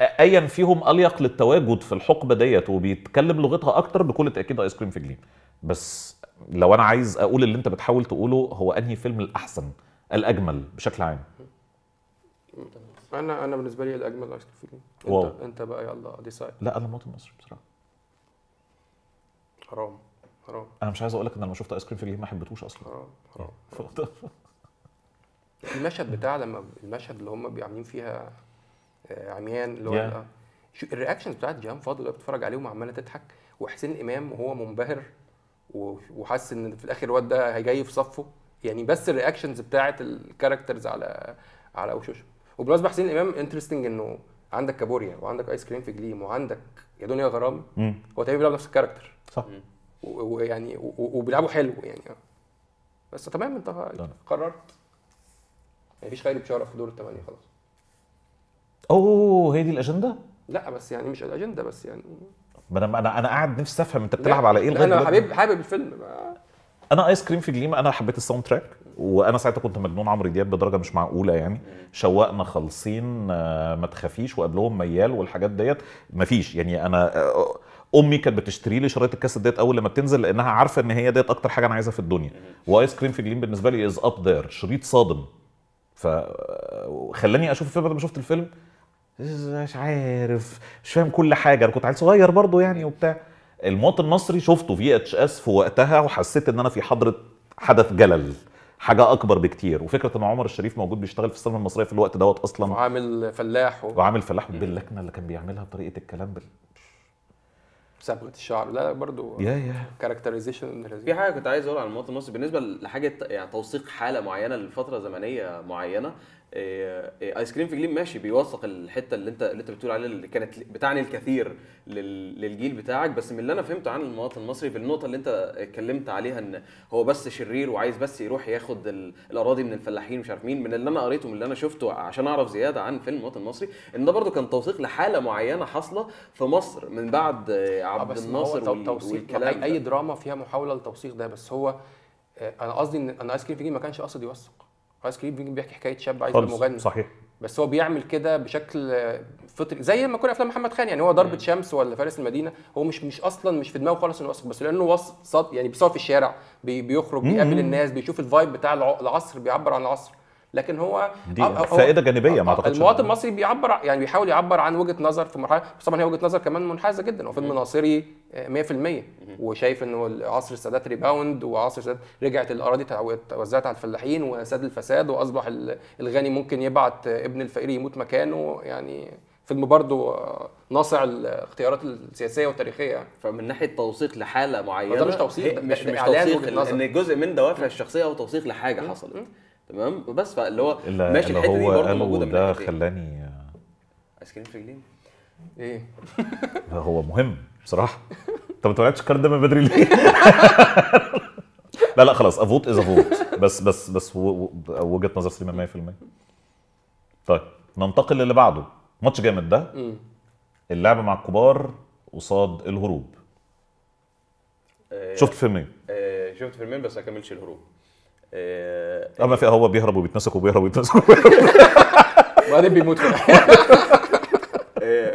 ايا فيهم اليق للتواجد في الحقبه ديت وبيتكلم لغتها اكتر بكل تاكيد ايس كريم في جليم بس لو انا عايز اقول اللي انت بتحاول تقوله هو انهي فيلم الاحسن الاجمل بشكل عام انا انا بالنسبه لي الاجمل ايس كريم واو انت, انت بقى يلا ديسايد لا انا مواطن مصري بصراحه حرام حرام انا مش عايز اقول لك ان لما شفت ايس كريم في الجيم ما حبيتهوش اصلا حرام حرام, حرام. المشهد بتاع لما المشهد اللي هم بيعملين فيها آه، عميان اللي هو الرياكشن بتاعت جيهان فاضل اللي بتتفرج عليهم وعماله تضحك وحسين امام وهو منبهر وحس ان في الاخر الواد ده هيجي في صفه يعني بس الرياكشنز بتاعه الكاركترز على على وشوشه وبالمناسبه حسين امام انترستنج انه عندك كابوريا وعندك ايس كريم في جليم وعندك يا دنيا غرامي هو تقريبا بيلعب نفس الكاركتر صح ويعني وبيلعبوا حلو يعني بس تمام انت قررت مفيش خير بشاره في دور الثمانيه خلاص اوه هي دي الاجنده؟ لا بس يعني مش الاجنده بس يعني انا انا انا قاعد نفسي افهم انت بتلعب على ايه لغايه انا حبيب حابب الفيلم انا ايس كريم في جليم انا حبيت الساوند تراك وانا ساعتها كنت مجنون عمرو دياب بدرجه مش معقوله يعني شوقنا خالصين آه، ما تخافيش وقبلهم ميال والحاجات ديت مفيش يعني انا آه، امي كانت بتشتري لي شرايط الكاسيت ديت اول لما بتنزل لانها عارفه ان هي ديت اكتر حاجه انا عايزها في الدنيا وايس كريم في جليم بالنسبه لي از اب ذير شريط صادم فخلاني آه، اشوف الفيلم بعد ما شفت الفيلم مش عارف مش فاهم كل حاجه انا كنت عيل صغير برضه يعني وبتاع المواطن المصري شفته في اتش اس في وقتها وحسيت ان انا في حضره حدث جلل حاجه اكبر بكتير وفكره ان عمر الشريف موجود بيشتغل في السينما المصريه في الوقت دوت اصلا وعامل فلاح و... وعامل فلاح باللكنه اللي كان بيعملها بطريقه الكلام بال صبغه الشعر لا برضو يا يا كاركترايزيشن في حاجه كنت عايز اقولها عن المواطن المصري بالنسبه لحاجه يعني توثيق حاله معينه لفتره زمنيه معينه ايس كريم في جليم ماشي بيوثق الحته اللي انت اللي انت بتقول عليها اللي كانت بتعني الكثير للجيل بتاعك بس من اللي انا فهمته عن المواطن المصري في النقطه اللي انت اتكلمت عليها ان هو بس شرير وعايز بس يروح ياخد الاراضي من الفلاحين مش عارف مين من اللي انا قريته من اللي انا شفته عشان اعرف زياده عن فيلم المواطن المصري ان ده برده كان توثيق لحاله معينه حاصله في مصر من بعد عبد الناصر والكلام اي دراما فيها محاوله لتوثيق ده بس هو انا قصدي ان ايس كريم في جليم ما كانش قصدي يوثق قيس كريم بيحكي حكايه شاب عايز يبقى مغني صحيح بس هو بيعمل كده بشكل فطري زي ما كل افلام محمد خان يعني هو ضربه شمس ولا فارس المدينه هو مش مش اصلا مش في دماغه خالص انه وصف بس لانه وصف يعني بيصور في الشارع بيخرج بيقابل الناس بيشوف الفايب بتاع العصر بيعبر عن العصر لكن هو دي فائده جانبيه ما اعتقدش المواطن المصري بيعبر يعني بيحاول يعبر عن وجهه نظر في مرحله بس طبعا هي وجهه نظر كمان منحازه جدا هو فيلم ناصري 100% وشايف انه عصر السادات ريباوند وعصر السادات رجعت الاراضي توزعت على الفلاحين وساد الفساد واصبح الغني ممكن يبعت ابن الفقير يموت مكانه يعني فيلم برضه آه، ناصع الاختيارات السياسيه والتاريخيه يعني. فمن ناحيه توثيق لحاله معينه ده مش توثيق مش, مش توثيق ان جزء من دوافع الشخصيه هو توثيق لحاجه حصلت تمام بس فاللي هو ماشي الحته دي برضه موجوده ده خلاني ايس كريم في رجلين ايه هو مهم بصراحه طب انت ما لعبتش الكارت ده من بدري ليه؟ لا لا خلاص افوت از افوت بس بس بس وجهه نظر سليمان 100% طيب ننتقل للي بعده ماتش جامد ده اللعبه مع الكبار قصاد الهروب آه، شفت فيلمين ايه؟ آه، شفت فيلمين بس ما كملش الهروب آه، اما آه، في هو بيهرب وبيتمسك وبيهرب وبيتمسك وبعدين بيموت آه،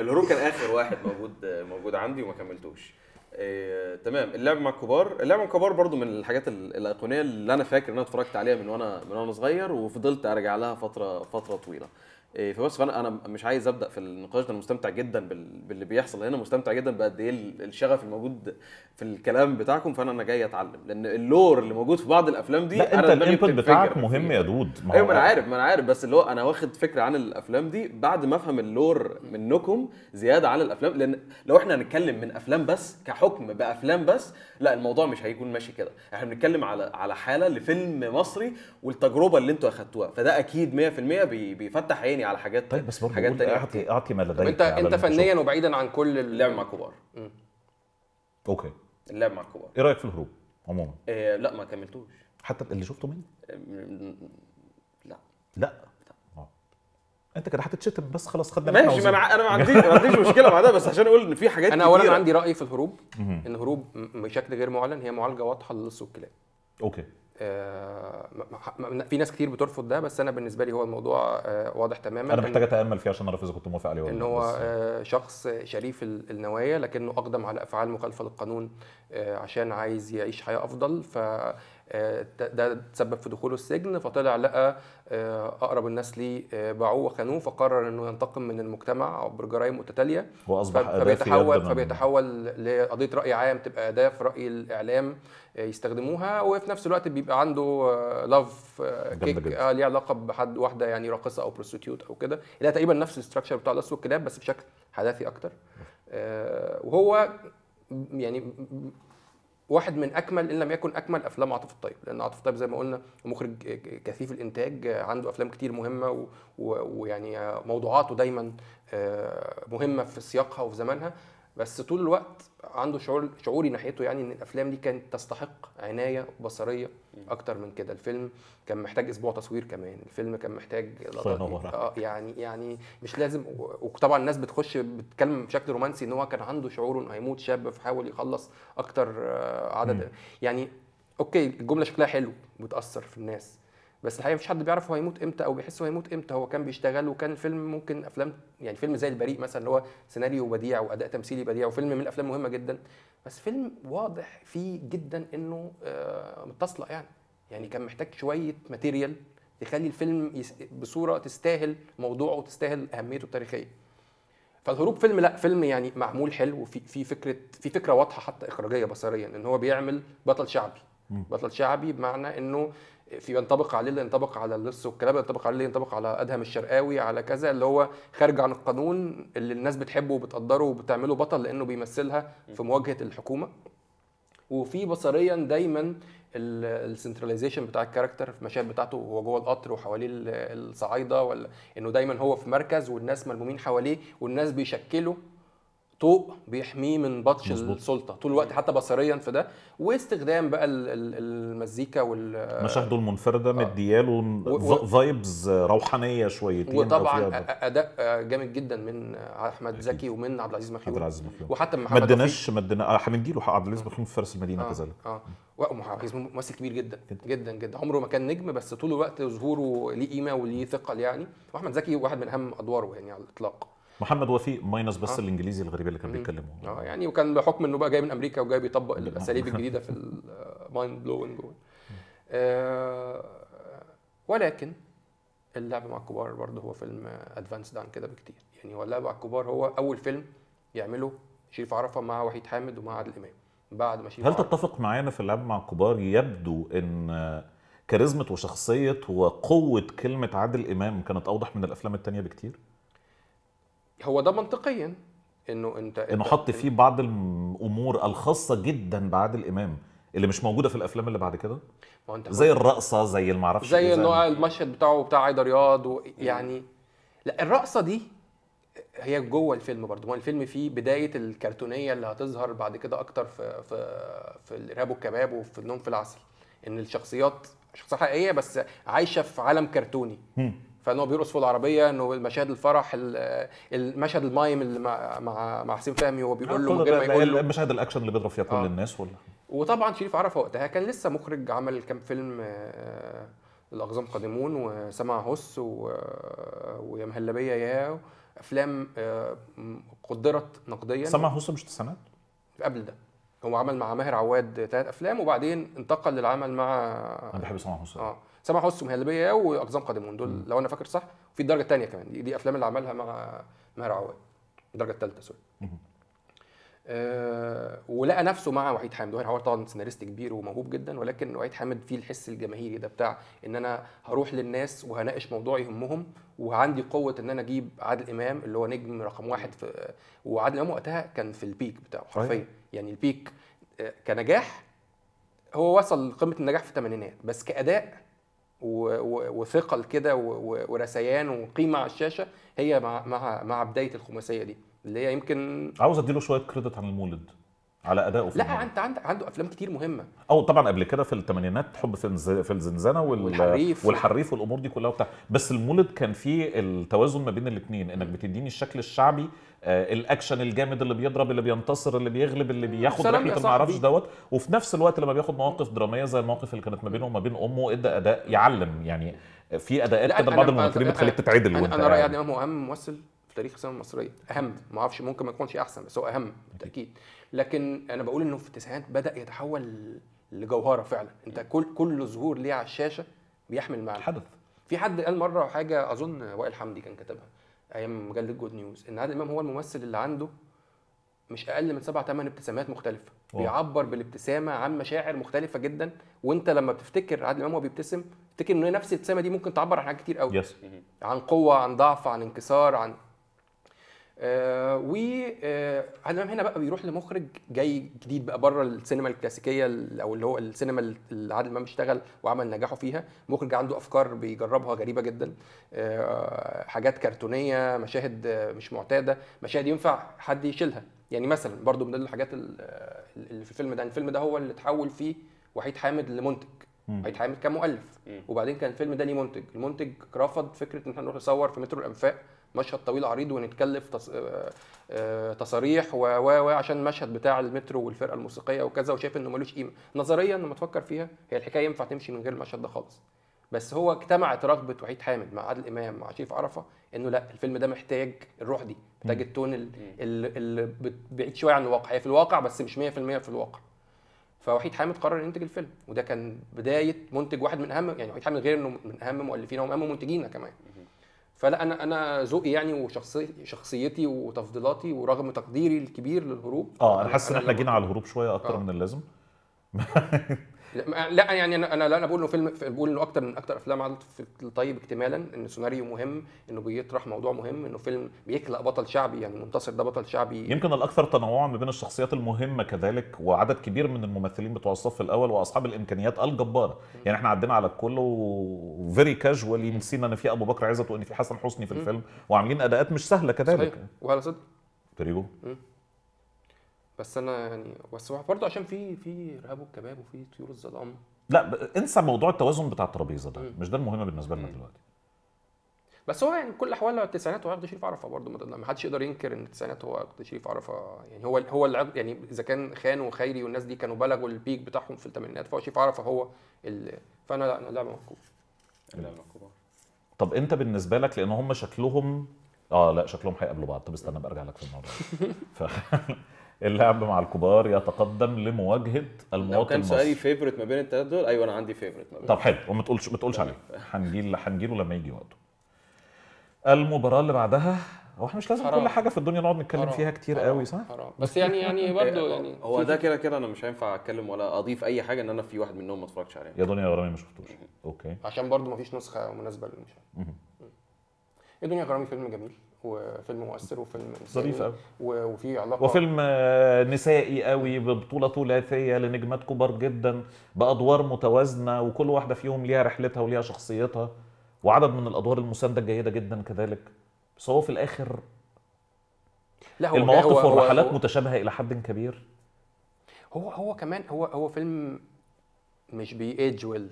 الهروب كان اخر واحد موجود موجود عندي وما كملتوش إيه، تمام اللعب مع الكبار اللعب مع الكبار برضو من الحاجات الايقونيه اللي انا فاكر ان انا اتفرجت عليها من وانا من وانا صغير وفضلت ارجع لها فتره فتره طويله إيه، فبس فانا انا مش عايز ابدا في النقاش ده انا مستمتع جدا باللي بيحصل هنا مستمتع جدا بقد ايه الشغف الموجود في الكلام بتاعكم فانا انا جاي اتعلم لان اللور اللي موجود في بعض الافلام دي لا انت الانبوت بتاعك مهم يا دود ما ايوه ما انا عارف ما انا عارف بس اللي هو انا واخد فكره عن الافلام دي بعد ما افهم اللور منكم زياده عن الافلام لان لو احنا هنتكلم من افلام بس كحكم بافلام بس لا الموضوع مش هيكون ماشي كده احنا بنتكلم على على حاله لفيلم مصري والتجربه اللي انتوا اخدتوها فده اكيد 100% بيفتح عيني تاني على حاجات طيب بس برضه حاجات تانية اعطي اعطي ما لديك انت انت فنيا وبعيدا عن كل اللعب مع الكبار اوكي اللعب مع الكبار ايه رايك في الهروب عموما؟ إيه لا ما كملتوش حتى اللي شفته مني؟ آه، لا لا آه. انت كده هتتشتم بس خلاص خدنا ماشي ما انا انا ما عنديش ما عنديش مشكله مع ده بس عشان اقول ان في حاجات انا اولا عندي راي في الهروب ان الهروب بشكل غير معلن هي معالجه واضحه للص والكلاب اوكي آه، في ناس كتير بترفض ده بس انا بالنسبه لي هو الموضوع آه، واضح تماما انا محتاج اتامل فيه عشان اعرف اذا كنت موافق عليه ان هو آه، شخص شريف النوايا لكنه اقدم على افعال مخالفه للقانون عشان عايز يعيش حياه افضل ف آه، ده تسبب في دخوله السجن فطلع لقى آه، اقرب الناس ليه آه، باعوه وخانوه فقرر انه ينتقم من المجتمع عبر جرائم متتاليه واصبح فبيتحول فبيتحول لقضيه راي عام تبقى اداه في راي الاعلام يستخدموها وفي نفس الوقت بيبقى عنده لاف كيك ليه علاقه بحد واحده يعني راقصه او بروستيوت او كده اللي تقريبا نفس الاستراكشر بتاع الاسود والكلاب بس بشكل حداثي اكتر وهو يعني واحد من اكمل ان لم يكن اكمل افلام عاطف الطيب لان عاطف الطيب زي ما قلنا مخرج كثيف الانتاج عنده افلام كتير مهمه ويعني موضوعاته دايما آه، مهمه في سياقها وفي زمانها بس طول الوقت عنده شعور شعوري ناحيته يعني ان الافلام دي كانت تستحق عنايه بصريه اكتر من كده الفيلم كان محتاج اسبوع تصوير كمان الفيلم كان محتاج اه يعني يعني مش لازم وطبعا الناس بتخش بتتكلم بشكل رومانسي ان هو كان عنده شعور انه هيموت شاب فحاول يخلص اكتر آه، عدد م. يعني اوكي الجمله شكلها حلو بتاثر في الناس بس الحقيقه مفيش حد بيعرف هو هيموت امتى او بيحس هو هيموت امتى هو كان بيشتغل وكان فيلم ممكن افلام يعني فيلم زي البريء مثلا اللي هو سيناريو بديع واداء تمثيلي بديع وفيلم من الافلام مهمه جدا بس فيلم واضح فيه جدا انه آه، متصله يعني يعني كان محتاج شويه ماتيريال تخلي الفيلم بصوره تستاهل موضوعه وتستاهل اهميته التاريخيه فالهروب فيلم لا فيلم يعني معمول حلو وفي في فكره في فكره واضحه حتى اخراجيه بصريا ان هو بيعمل بطل شعبي بطل شعبي بمعنى انه في ينطبق عليه اللي ينطبق على اللص والكلاب ينطبق عليه اللي ينطبق على ادهم الشرقاوي على كذا اللي هو خارج عن القانون اللي الناس بتحبه وبتقدره وبتعمله بطل لانه بيمثلها في مواجهه الحكومه وفي بصريا دايما السنتراليزيشن بتاع الكاركتر في المشاهد بتاعته وهو جوه القطر وحواليه الصعايده ولا انه دايما هو في مركز والناس ملمومين حواليه والناس بيشكلوا طوق بيحميه من بطش مزبوط. السلطه طول الوقت حتى بصريا في ده واستخدام بقى المزيكا وال مشاهده المنفرده آه. مدياله فايبز و... روحانيه شويتين وطبعا اداء جامد جدا من احمد زكي ومن عبد العزيز مخيول عبد العزيز مخيول وحتى محمد ما اديناش ما ادينا له آه، حق عبد العزيز آه. مخيول في فارس المدينه آه. كذلك اه عزيز ممثل كبير جدا جدا جدا عمره ما كان نجم بس طول الوقت ظهوره ليه قيمه وليه ثقل يعني واحمد زكي واحد من اهم ادواره يعني على الاطلاق محمد وفي ماينس بس آه. الانجليزي الغريب اللي كان بيتكلمه اه يعني وكان بحكم انه بقى جاي من امريكا وجاي بيطبق الاساليب الجديده في المايند آه، بلوينج آه ولكن اللعب مع الكبار برضه هو فيلم ادفانسد عن كده بكتير يعني هو اللعب مع الكبار هو اول فيلم يعمله شريف عرفه مع وحيد حامد ومع عادل امام بعد ما شريف هل تتفق معانا في اللعب مع الكبار يبدو ان كاريزمة وشخصية وقوة كلمة عادل إمام كانت أوضح من الأفلام التانية بكتير؟ هو ده منطقيا انه انت انه حط فيه بعض الامور الخاصه جدا بعادل امام اللي مش موجوده في الافلام اللي بعد كده ما زي الرقصه زي المعرفش زي انه المشهد بتاعه بتاع عيد رياض ويعني لا الرقصه دي هي جوه الفيلم برضه هو الفيلم فيه بدايه الكرتونيه اللي هتظهر بعد كده اكتر في في في الارهاب والكباب وفي النوم في العسل ان الشخصيات شخصيات حقيقيه بس عايشه في عالم كرتوني فان هو بيرقص فوق العربيه انه مشاهد الفرح المشهد آه، المايم اللي مع مع حسين فهمي وهو بيقول له غير ما يقول له مشاهد الاكشن اللي بيضرب فيها كل آه. الناس ولا وطبعا شريف عرفه وقتها كان لسه مخرج عمل كام فيلم آه, آه، الاقزام قادمون وسمع هس آه، ويا مهلبيه يا افلام آه قدرت نقديا سمع هس مش تسعينات قبل ده هو عمل مع ماهر عواد ثلاث افلام وبعدين انتقل للعمل مع انا بحب سمع هس اه سماح حسن مهلبيه واقزام قادمون دول لو انا فاكر صح وفي الدرجه الثانيه كمان دي, دي افلام اللي عملها مع ماهر عواد الدرجه الثالثه سوري أه ولقى نفسه مع وحيد حامد وحيد حامد طبعا سيناريست كبير وموهوب جدا ولكن وحيد حامد فيه الحس الجماهيري ده بتاع ان انا هروح للناس وهناقش موضوع يهمهم وعندي قوه ان انا اجيب عادل امام اللي هو نجم رقم واحد في آه، وعادل امام وقتها كان في البيك بتاعه حرفيا يعني البيك آه، كنجاح هو وصل لقمه النجاح في الثمانينات بس كاداء وثقل كده ورسيان وقيمه على الشاشه هي مع مع مع بدايه الخماسيه دي اللي هي يمكن عاوز اديله شويه كريدت عن المولد على ادائه في لا انت عندك عنده افلام كتير مهمه او طبعا قبل كده في الثمانينات حب في الزنزانه وال... والحريف والحريف والامور دي كلها وبتاع بس المولد كان فيه التوازن ما بين الاثنين انك بتديني الشكل الشعبي آه الاكشن الجامد اللي بيضرب اللي بينتصر اللي بيغلب اللي بياخد رحله ما اعرفش دوت وفي نفس الوقت لما بياخد مواقف دراميه زي المواقف اللي كانت ما بينه وما بين امه ادى اداء يعلم يعني في اداءات كده بعض الممثلين بتخليك تتعدل وانت انا رايي يعني امام هو اهم ممثل في تاريخ السينما المصريه اهم ما اعرفش ممكن ما يكونش احسن بس هو اهم بالتاكيد لكن انا بقول انه في التسعينات بدا يتحول لجوهره فعلا انت أيوه. كل كل ظهور ليه على الشاشه بيحمل معنى حدث في حد قال مره حاجه اظن وائل حمدي كان كتبها ايام مجله جود نيوز ان عادل امام هو الممثل اللي عنده مش اقل من سبع ثمان ابتسامات مختلفه أوه. بيعبر بالابتسامه عن مشاعر مختلفه جدا وانت لما بتفتكر عادل امام وهو بيبتسم تفتكر ان نفس الابتسامه دي ممكن تعبر عن حاجات كتير قوي عن قوه عن ضعف عن انكسار عن آه وهنام آه، هنا بقى بيروح لمخرج جاي جديد بقى بره السينما الكلاسيكيه او اللي هو السينما اللي عادل امام اشتغل وعمل نجاحه فيها مخرج عنده افكار بيجربها غريبه جدا آه حاجات كرتونيه مشاهد مش معتاده مشاهد ينفع حد يشيلها يعني مثلا برضو من الحاجات اللي في الفيلم ده يعني الفيلم ده هو اللي اتحول فيه وحيد حامد لمنتج وحيد حامد كان مؤلف وبعدين كان الفيلم ده ليه منتج المنتج رفض فكره ان احنا نروح نصور في مترو الانفاق مشهد طويل عريض ونتكلف تص... آه، آه، تصاريح و و و عشان المشهد بتاع المترو والفرقه الموسيقيه وكذا وشايف انه ملوش قيمه نظريا لما تفكر فيها هي الحكايه ينفع تمشي من غير المشهد ده خالص بس هو اجتمعت رغبه وحيد حامد مع عادل امام مع شريف عرفه انه لا الفيلم ده محتاج الروح دي محتاج التون اللي بعيد شويه عن الواقع هي في الواقع بس مش 100% في الواقع فوحيد حامد قرر ينتج الفيلم وده كان بدايه منتج واحد من اهم يعني وحيد حامد غير انه من اهم مؤلفينا من اهم منتجينا كمان فلا انا انا ذوقي يعني وشخصيتي شخصيتي وتفضيلاتي ورغم تقديري الكبير للهروب اه انا حاسس ان احنا جينا على الهروب شويه اكتر آه. من اللازم لا يعني انا انا انا بقول انه فيلم بقول انه اكتر من اكتر افلام عدلت في الطيب اكتمالا ان سيناريو مهم انه بيطرح موضوع مهم انه فيلم بيخلق بطل شعبي يعني منتصر ده بطل شعبي يمكن الاكثر تنوعا ما بين الشخصيات المهمه كذلك وعدد كبير من الممثلين بتوع الصف الاول واصحاب الامكانيات الجباره يعني احنا عدينا على الكل وفيري كاجوال نسينا ان في ابو بكر عزت وان في حسن حسني في الفيلم وعاملين اداءات مش سهله كذلك صحيح. وعلى صدق تريجو بس انا يعني بس برضه عشان في في ارهاب والكباب وفي طيور الظلام لا انسى موضوع التوازن بتاع الترابيزه ده مش ده المهم بالنسبه لنا دلوقتي بس هو يعني كل احوال التسعينات هو عقد شريف عرفه برضه ما حدش يقدر ينكر ان التسعينات هو عقد شريف عرفه يعني هو هو العقد يعني اذا كان خان وخيري والناس دي كانوا بلغوا البيك بتاعهم في الثمانينات فهو شريف عرفه هو فانا لا انا لعبه مكتوبه طب انت بالنسبه لك لان هم شكلهم اه لا شكلهم هيقابلوا بعض طب استنى بقى ارجع لك في الموضوع ف... اللعب مع الكبار يتقدم لمواجهه المواطن لو كان سؤالي فيفورت ما بين الثلاث دول ايوه انا عندي فيفورت ما بين طب حلو وما تقولش ما تقولش عليه هنجي هنجيله لما يجي وقته المباراه اللي بعدها هو احنا مش لازم حرام. كل حاجه في الدنيا نقعد نتكلم حرام. فيها كتير حرام. قوي صح؟ حرام. بس يعني يعني برضه يعني هو ده كده كده انا مش هينفع اتكلم ولا اضيف اي حاجه ان انا في واحد منهم ما اتفرجتش عليه يا دنيا غرامي ما شفتوش اوكي عشان برضه ما فيش نسخه مناسبه للمشاهد إيه يا دنيا غرامي فيلم جميل وفيلم مؤثر وفيلم ظريف قوي وفي علاقه وفيلم آه، نسائي قوي ببطوله ثلاثيه لنجمات كبار جدا بادوار متوازنه وكل واحده فيهم ليها رحلتها وليها شخصيتها وعدد من الادوار المسانده الجيده جدا كذلك بس هو في الاخر لا هو المواقف والرحلات هو متشابهه الى حد كبير هو هو كمان هو هو فيلم مش ويل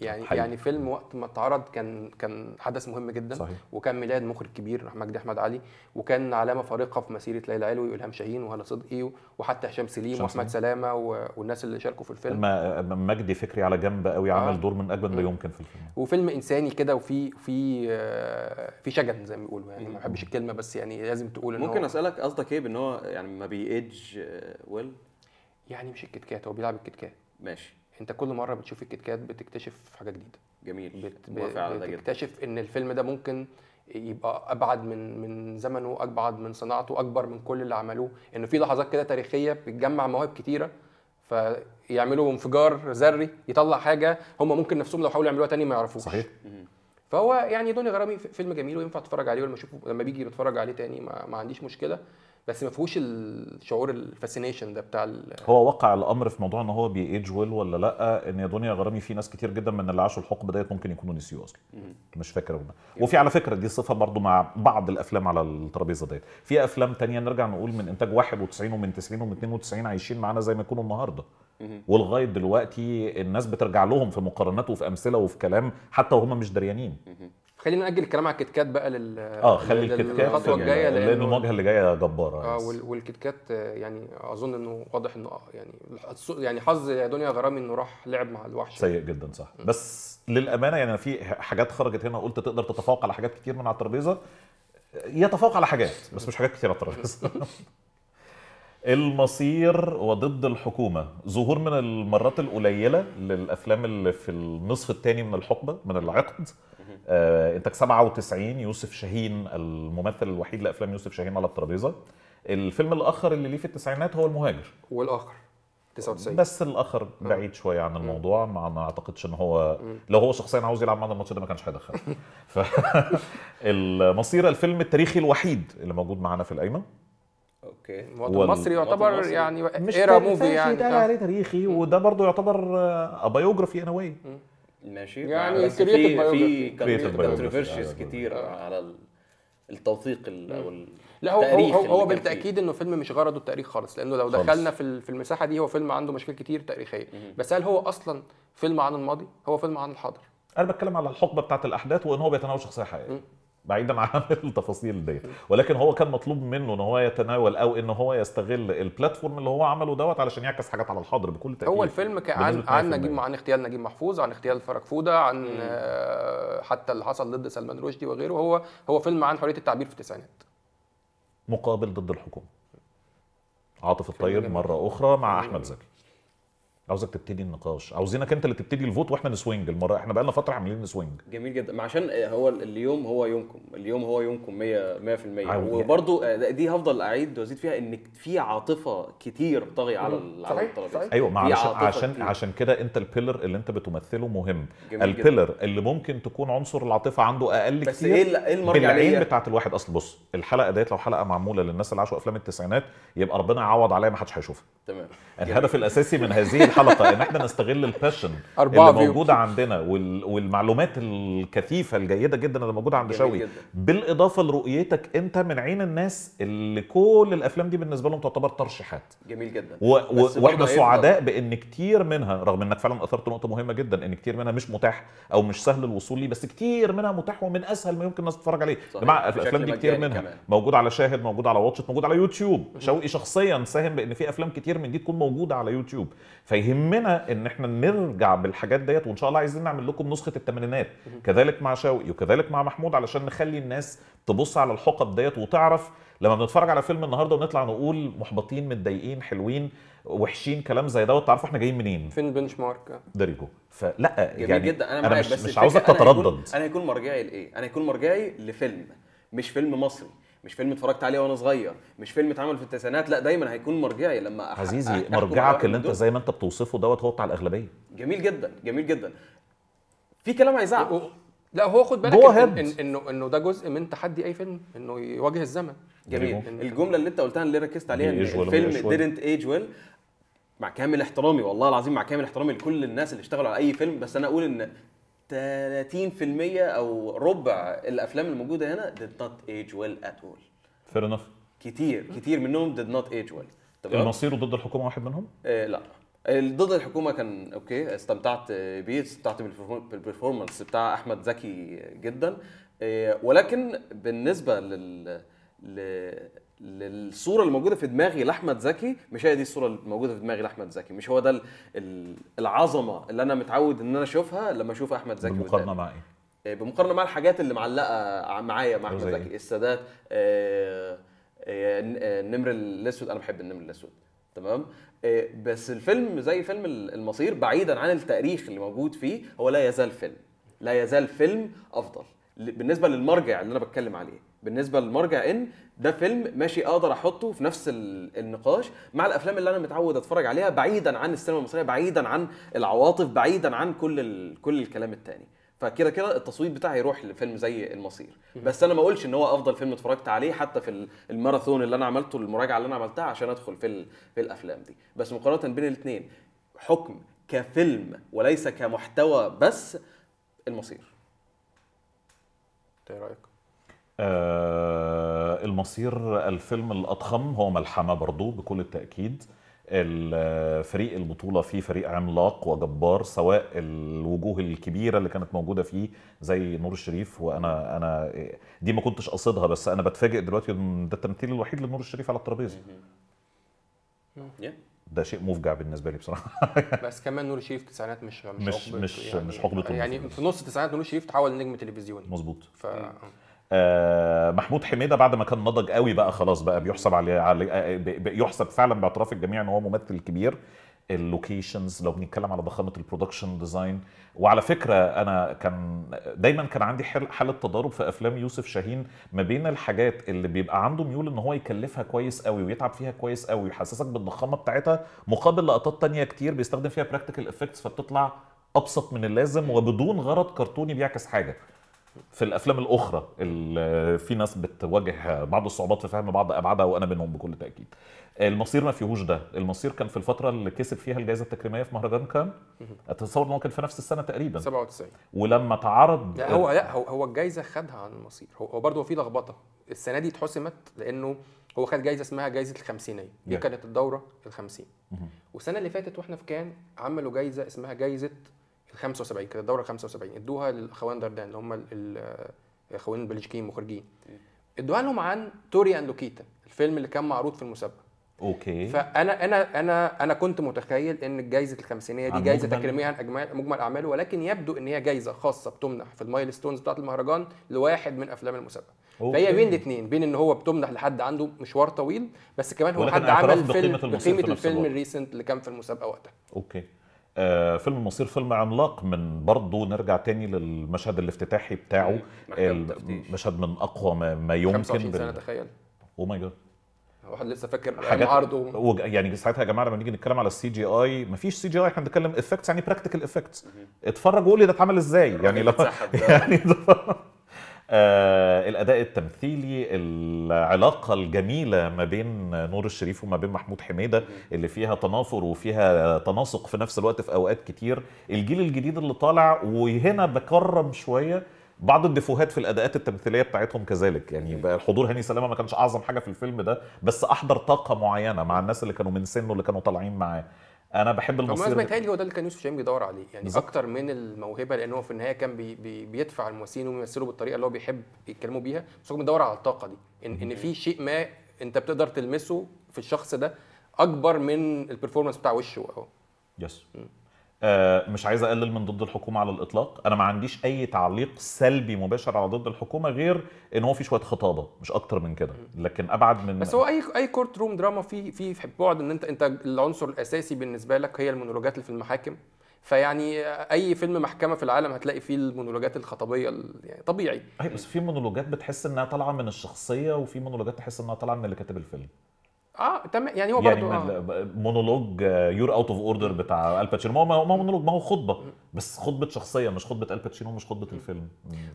يعني حقيقي. يعني فيلم وقت ما اتعرض كان كان حدث مهم جدا صحيح. وكان ميلاد مخرج كبير مجدي احمد علي وكان علامه فارقه في مسيره ليلى علوي والهام شاهين وهلا صدقي وحتى هشام سليم واحمد سلامه والناس اللي شاركوا في الفيلم مجدي فكري على جنب قوي آه. عمل دور من اجمل ما يمكن في الفيلم وفيلم انساني كده وفي في آه، في شجن زي ما بيقولوا يعني ما بحبش الكلمه بس يعني لازم تقول ممكن هو... اسالك قصدك ايه بان هو يعني ما بيأج آه، ويل يعني مش الكتكات هو بيلعب الكتكات ماشي انت كل مره بتشوف الكتكات بتكتشف حاجه جديده جميل بت... بتكتشف ان الفيلم ده ممكن يبقى ابعد من من زمنه ابعد من صناعته اكبر من كل اللي عملوه انه في لحظات كده تاريخيه بتجمع مواهب كتيره فيعملوا انفجار ذري يطلع حاجه هم ممكن نفسهم لو حاولوا يعملوها تاني ما يعرفوش صحيح فهو يعني دوني غرامي فيلم جميل وينفع اتفرج عليه ولما اشوفه لما بيجي بتفرج عليه تاني ما, ما عنديش مشكله بس ما فيهوش الشعور الفاسينيشن ده بتاع هو وقع الامر في موضوع ان هو بيأج ويل ولا لا ان يا دنيا غرامي في ناس كتير جدا من اللي عاشوا الحقبه ديت ممكن يكونوا نسيوه اصلا مش فاكر هنا وفي على فكره دي صفه برضو مع بعض الافلام على الترابيزه ديت في افلام تانية نرجع نقول من انتاج 91 ومن 90 ومن 92 عايشين معانا زي ما يكونوا النهارده ولغايه دلوقتي الناس بترجع لهم في مقارنات وفي امثله وفي كلام حتى وهم مش دريانين خلينا ناجل الكلام على الكيت كات بقى لل اه خلي الكيت كات الخطوه الجايه لان المواجهه اللي جايه جباره اه والكيت كات آه، يعني اظن انه واضح انه آه، يعني يعني حظ دنيا غرامي انه راح لعب مع الوحش سيء جدا صح م. بس للامانه يعني في حاجات خرجت هنا قلت تقدر تتفوق على حاجات كتير من على الترابيزه يتفوق على حاجات بس مش حاجات كتير على الترابيزه المصير وضد الحكومة ظهور من المرات القليلة للأفلام اللي في النصف الثاني من الحقبة من العقد آه، انتاج 97 يوسف شاهين الممثل الوحيد لافلام يوسف شاهين على الترابيزه الفيلم الاخر اللي ليه في التسعينات هو المهاجر والاخر 99 بس الاخر آه. بعيد شويه عن الموضوع ما, اعتقدش ان هو لو هو شخصيا عاوز يلعب معانا الماتش ده ما كانش هيدخل ف المصير الفيلم التاريخي الوحيد اللي موجود معانا في القايمه اوكي وال... مصري يعتبر مصري. يعني ايرا موفي يعني يتقال عليه تاريخي آه. وده برضه يعتبر ابيوجرافي ان واي ماشي يعني في في كونتروفيرشيز كتير آه. على التوثيق او لا هو هو, هو بالتاكيد انه فيلم مش غرضه التاريخ خالص لانه لو دخلنا في في المساحه دي هو فيلم عنده مشاكل كتير تاريخيه بس هل هو اصلا فيلم عن الماضي هو فيلم عن الحاضر انا بتكلم على الحقبه بتاعت الاحداث وان هو بيتناول شخصيه حقيقيه بعيدا عن التفاصيل ديت ولكن هو كان مطلوب منه ان هو يتناول او ان هو يستغل البلاتفورم اللي هو عمله دوت علشان يعكس حاجات على الحاضر بكل تاكيد هو الفيلم عن عن نجيب عن اغتيال نجيب محفوظ عن اغتيال فرج فوده عن آه، حتى اللي حصل ضد سلمان رشدي وغيره هو هو فيلم عن حريه التعبير في التسعينات مقابل ضد الحكومه عاطف الطيب مره اخرى مع احمد زكي عاوزك تبتدي النقاش عاوزينك انت اللي تبتدي الفوت واحنا نسوينج المره احنا بقالنا فتره عاملين نسوينج جميل جدا عشان هو اليوم هو يومكم اليوم هو يومكم 100% 100% وبرده دي هفضل اعيد وازيد فيها ان في عاطفه كتير طاغيه على على الترابيزه ايوه ما عشان عشان, كتير. عشان كده انت البيلر اللي انت بتمثله مهم البيلر اللي ممكن تكون عنصر العاطفه عنده اقل بس كتير بس إيه, ايه المرجعيه بالعين بتاعت الواحد اصل بص الحلقه ديت لو حلقه معموله للناس اللي عاشوا افلام التسعينات يبقى ربنا يعوض عليا ما حدش هيشوفها تمام الهدف الاساسي من هذه الحلقه ان احنا نستغل الباشن اللي موجوده عندنا والمعلومات الكثيفه الجيده جدا اللي موجوده عند شوي بالاضافه لرؤيتك انت من عين الناس اللي كل الافلام دي بالنسبه لهم تعتبر ترشيحات جميل جدا واحنا سعداء بان كتير منها رغم انك فعلا اثرت نقطه مهمه جدا ان كتير منها مش متاح او مش سهل الوصول ليه بس كتير منها متاح ومن اسهل ما يمكن الناس تتفرج عليه يا جماعه الافلام دي كتير منها كمان. موجود على شاهد موجود على واتشت موجود على يوتيوب شوقي شخصيا ساهم بان في افلام كتير كتير من دي تكون موجوده على يوتيوب فيهمنا ان احنا نرجع بالحاجات ديت وان شاء الله عايزين نعمل لكم نسخه الثمانينات كذلك مع شوقي وكذلك مع محمود علشان نخلي الناس تبص على الحقب ديت وتعرف لما بنتفرج على فيلم النهارده ونطلع نقول محبطين متضايقين حلوين وحشين كلام زي دوت تعرفوا احنا جايين منين فين البنش مارك دريجو فلا يعني جدا انا, أنا مش, بس مش عاوزك تتردد انا هيكون مرجعي لايه انا هيكون مرجعي لفيلم مش فيلم مصري مش فيلم اتفرجت عليه وانا صغير مش فيلم اتعمل في التسعينات لا دايما هيكون مرجعي لما عزيزي مرجعك اللي انت زي ما انت بتوصفه دوت هو بتاع الاغلبيه جميل جدا جميل جدا في كلام هيزعق لا هو خد بالك إن إن انه انه ده جزء من تحدي اي فيلم انه يواجه الزمن جميل الجمله اللي انت قلتها اللي ركزت عليها ان الفيلم didn't age well مع كامل احترامي والله العظيم مع كامل احترامي لكل الناس اللي اشتغلوا على اي فيلم بس انا اقول ان 30% او ربع الافلام الموجوده هنا did not age well at all فير انف كتير كتير منهم did not age well تمام المصير ضد الحكومه واحد منهم؟ آه لا آه، ضد الحكومه كان اوكي استمتعت بيه استمتعت بالبرفورمانس بتاع احمد زكي جدا آه، ولكن بالنسبه لل للصوره اللي موجوده في دماغي لاحمد زكي مش هي دي الصوره اللي موجوده في دماغي لاحمد زكي مش هو ده العظمه اللي انا متعود ان انا اشوفها لما اشوف احمد زكي بمقارنه مع ايه آه، بمقارنه مع الحاجات اللي معلقه معايا مع احمد زكي إيه؟ السادات آه، آه، النمر الاسود انا بحب النمر الاسود تمام بس الفيلم زي فيلم المصير بعيدا عن التاريخ اللي موجود فيه هو لا يزال فيلم لا يزال فيلم افضل بالنسبه للمرجع اللي انا بتكلم عليه بالنسبه للمرجع ان ده فيلم ماشي اقدر احطه في نفس النقاش مع الافلام اللي انا متعود اتفرج عليها بعيدا عن السينما المصريه بعيدا عن العواطف بعيدا عن كل كل الكلام التاني فكده كده التصويت بتاعي يروح لفيلم زي المصير بس انا ما اقولش ان هو افضل فيلم اتفرجت عليه حتى في الماراثون اللي انا عملته المراجعه اللي انا عملتها عشان ادخل في في الافلام دي بس مقارنه بين الاثنين حكم كفيلم وليس كمحتوى بس المصير ايه رايك؟ آه، المصير الفيلم الأضخم هو ملحمة برضو بكل التأكيد فريق البطولة فيه فريق عملاق وجبار سواء الوجوه الكبيرة اللي كانت موجودة فيه زي نور الشريف وأنا أنا دي ما كنتش قصدها بس أنا بتفاجئ دلوقتي إن ده التمثيل الوحيد لنور الشريف على الترابيزة ده شيء مفجع بالنسبه لي بصراحه بس كمان نور الشريف التسعينات مش مش مش حقبه مش يعني, يعني في نص التسعينات نور الشريف تحول لنجم تلفزيوني مظبوط ف... آه، محمود حميده بعد ما كان نضج قوي بقى خلاص بقى بيحسب عليه علي آه، آه، بيحسب فعلا باعتراف الجميع ان هو ممثل كبير اللوكيشنز لو بنتكلم على ضخامه البرودكشن ديزاين وعلى فكره انا كان دايما كان عندي حاله تضارب في افلام يوسف شاهين ما بين الحاجات اللي بيبقى عنده ميول ان هو يكلفها كويس قوي ويتعب فيها كويس قوي ويحسسك بالضخامه بتاعتها مقابل لقطات تانية كتير بيستخدم فيها براكتيكال افكتس فبتطلع ابسط من اللازم وبدون غرض كرتوني بيعكس حاجه في الافلام الاخرى اللي في ناس بتواجه بعض الصعوبات في فهم بعض ابعادها وانا منهم بكل تاكيد المصير ما فيهوش ده المصير كان في الفتره اللي كسب فيها الجائزه التكريميه في مهرجان كان اتصور ان هو كان في نفس السنه تقريبا 97 ولما اتعرض لا هو لا هو, هو الجائزه خدها عن المصير هو برضه في لخبطه السنه دي اتحسمت لانه هو خد جائزه اسمها جائزه الخمسينيه دي كانت الدوره ال 50 والسنه اللي فاتت واحنا في كان عملوا جائزه اسمها جائزه 75 كانت الدوره 75 ادوها للاخوان دردان اللي هم الاخوان آه، البلجيكيين المخرجين ادوها لهم عن توري اند لوكيتا الفيلم اللي كان معروض في المسابقه اوكي فانا انا انا انا كنت متخيل ان جائزه الخمسينيه دي جائزه تكريميه عن اجمال مجمل اعماله ولكن يبدو ان هي جائزه خاصه بتمنح في المايلستونز بتاعه المهرجان لواحد من افلام المسابقه أوكي. فهي بين الاثنين بين ان هو بتمنح لحد عنده مشوار طويل بس كمان هو حد عمل فيلم بقيمه الفيلم الريسنت اللي كان في المسابقه وقتها اوكي آه، فيلم مصير فيلم عملاق من برضه نرجع تاني للمشهد الافتتاحي بتاعه مشهد من اقوى ما, ما يمكن 25 سنه تخيل او ماي جاد واحد لسه فاكر حاجات عرضه و... يعني ساعتها يا جماعه لما نيجي نتكلم على السي جي اي مفيش سي جي اي احنا بنتكلم افكتس يعني براكتيكال افكتس اتفرج وقول لي ده اتعمل ازاي يعني لما يعني آه الاداء التمثيلي العلاقه الجميله ما بين نور الشريف وما بين محمود حميده اللي فيها تنافر وفيها تناسق في نفس الوقت في اوقات كتير الجيل الجديد اللي طالع وهنا بكرم شويه بعض الديفوهات في الاداءات التمثيليه بتاعتهم كذلك يعني بقى الحضور هاني سلامه ما كانش اعظم حاجه في الفيلم ده بس احضر طاقه معينه مع الناس اللي كانوا من سنه اللي كانوا طالعين معاه انا بحب المصير بالمناسبه متهيألي هو ده اللي كان يوسف شاهين بيدور عليه يعني بالزبط. اكتر من الموهبه لان هو في النهايه كان بي بي بيدفع الممثلين ويمثلوا بالطريقه اللي هو بيحب يتكلموا بيها بس هو بيدور على الطاقه دي ان ان في شيء ما انت بتقدر تلمسه في الشخص ده اكبر من البرفورمانس بتاع وشه اهو يس yes. آه، مش عايز اقلل من ضد الحكومه على الاطلاق انا ما عنديش اي تعليق سلبي مباشر على ضد الحكومه غير ان هو في شويه خطابه مش اكتر من كده لكن ابعد من بس هو اي اي كورت روم دراما في في بعد ان انت انت العنصر الاساسي بالنسبه لك هي المونولوجات اللي في المحاكم فيعني اي فيلم محكمه في العالم هتلاقي فيه المونولوجات الخطابيه يعني طبيعي اي أيوة، بس في مونولوجات بتحس انها طالعه من الشخصيه وفي مونولوجات تحس انها طالعه من اللي كاتب الفيلم اه تمام يعني هو يعني برضه آه. مونولوج يور اوت اوف اوردر بتاع الباتشينو ما هو ما هو مونولوج ما هو خطبه بس خطبه شخصيه مش خطبه الباتشينو مش خطبه الفيلم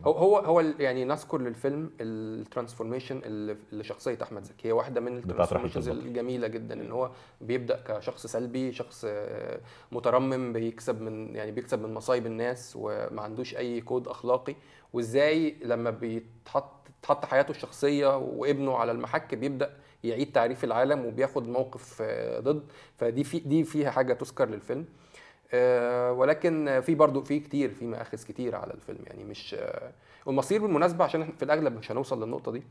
هو هو هو يعني نذكر للفيلم الترانسفورميشن اللي شخصيه احمد زكي هي واحده من الترانسفورميشنز الجميله جدا ان هو بيبدا كشخص سلبي شخص آه، مترمم بيكسب من يعني بيكسب من مصايب الناس وما عندوش اي كود اخلاقي وازاي لما بيتحط تحط حياته الشخصيه وابنه على المحك بيبدا يعيد تعريف العالم وبياخد موقف آه، ضد فدي في دي فيها حاجه تذكر للفيلم آه، ولكن في برضو في كتير في مآخذ كتير على الفيلم يعني مش آه، والمصير بالمناسبه عشان في الاغلب مش هنوصل للنقطه دي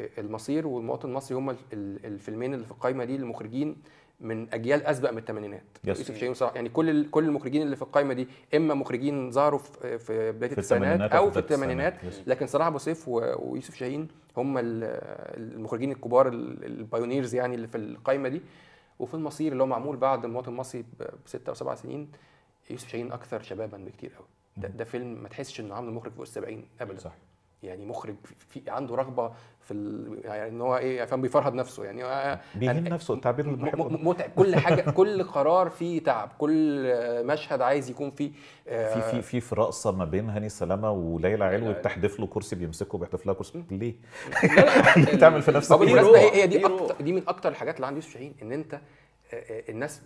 المصير والمواطن المصري هم الفيلمين اللي في القائمه دي المخرجين من اجيال اسبق من الثمانينات يوسف شاهين وصلاح يعني كل كل المخرجين اللي في القائمه دي اما مخرجين ظهروا في بدايه التسعينات او في الثمانينات لكن صلاح ابو سيف ويوسف شاهين هم المخرجين الكبار البايونيرز يعني اللي في القائمه دي وفي المصير اللي هو معمول بعد المواطن المصري بست او سبع سنين يوسف شاهين اكثر شبابا بكتير قوي ده, ده فيلم ما تحسش انه عامله مخرج فوق 70 ابدا صح يعني مخرج في عنده رغبه في ال... يعني ان هو ايه يعني فاهم بيفرهد نفسه يعني آه، آه، بيهين يعني نفسه التعبير اللي بحبه متعب كل حاجه كل قرار فيه تعب كل مشهد عايز يكون فيه آه، في في في في رقصه ما بين هاني سلامه وليلى علوي بتحدف له كرسي بيمسكه بيحدف لها كرسي ليه؟ بتعمل في نفسك هي دي أكتر دي من اكتر الحاجات اللي عندي يوسف شاهين ان انت الناس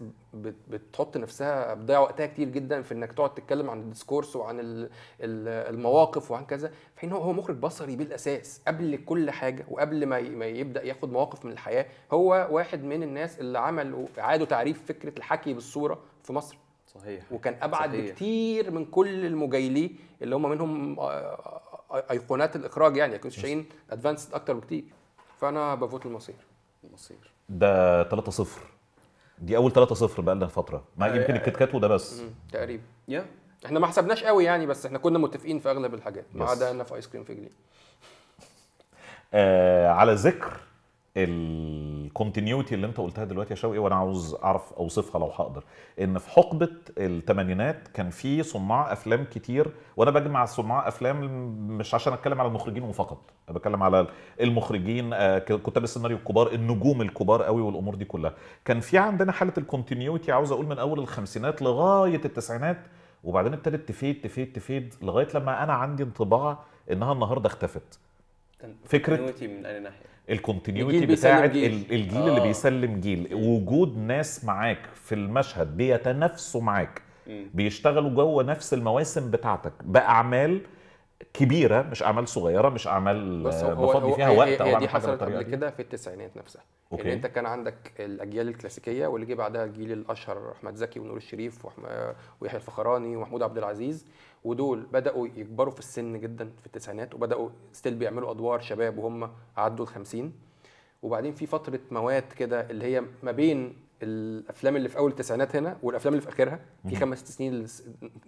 بتحط نفسها بتضيع وقتها كتير جدا في انك تقعد تتكلم عن الديسكورس وعن المواقف وعن كذا في حين هو مخرج بصري بالاساس قبل كل حاجه وقبل ما يبدا ياخد مواقف من الحياه هو واحد من الناس اللي عملوا اعادوا تعريف فكره الحكي بالصوره في مصر صحيح وكان ابعد صحيح. بكتير من كل المجايليه اللي هم منهم ايقونات الاخراج يعني كنت شايفين ادفانسد اكتر بكتير فانا بفوت المصير المصير ده 3 0 دي اول 3 0 بقى لنا فتره مع آه، يمكن آه، الكيت كات وده بس تقريبا يا احنا ما حسبناش قوي يعني بس احنا كنا متفقين في اغلب الحاجات ما عدا انا في ايس كريم في فجلي آه على ذكر الكونتينيوتي اللي انت قلتها دلوقتي يا شوقي وانا عاوز اعرف اوصفها لو هقدر ان في حقبه الثمانينات كان في صناع افلام كتير وانا بجمع صناع افلام مش عشان اتكلم على المخرجين فقط انا بتكلم على المخرجين آه، كتاب السيناريو الكبار النجوم الكبار قوي والامور دي كلها كان في عندنا حاله الكونتينيوتي عاوز اقول من اول الخمسينات لغايه التسعينات وبعدين ابتدت تفيد تفيد تفيد لغايه لما انا عندي انطباع انها النهارده اختفت فكره من اي ناحيه الكونتينيوتي بتاعت الجيل آه. اللي بيسلم جيل وجود ناس معاك في المشهد بيتنافسوا معاك بيشتغلوا جوه نفس المواسم بتاعتك باعمال كبيره مش اعمال صغيره مش اعمال بفضي فيها وقت او هي دي حصلت قبل كده في التسعينات نفسها أوكي. يعني انت كان عندك الاجيال الكلاسيكيه واللي جه بعدها الجيل الاشهر احمد زكي ونور الشريف ويحيى الفخراني ومحمود عبد العزيز ودول بداوا يكبروا في السن جدا في التسعينات وبداوا ستيل بيعملوا ادوار شباب وهم عدوا ال 50 وبعدين في فتره موات كده اللي هي ما بين الافلام اللي في اول التسعينات هنا والافلام اللي في اخرها في خمس سنين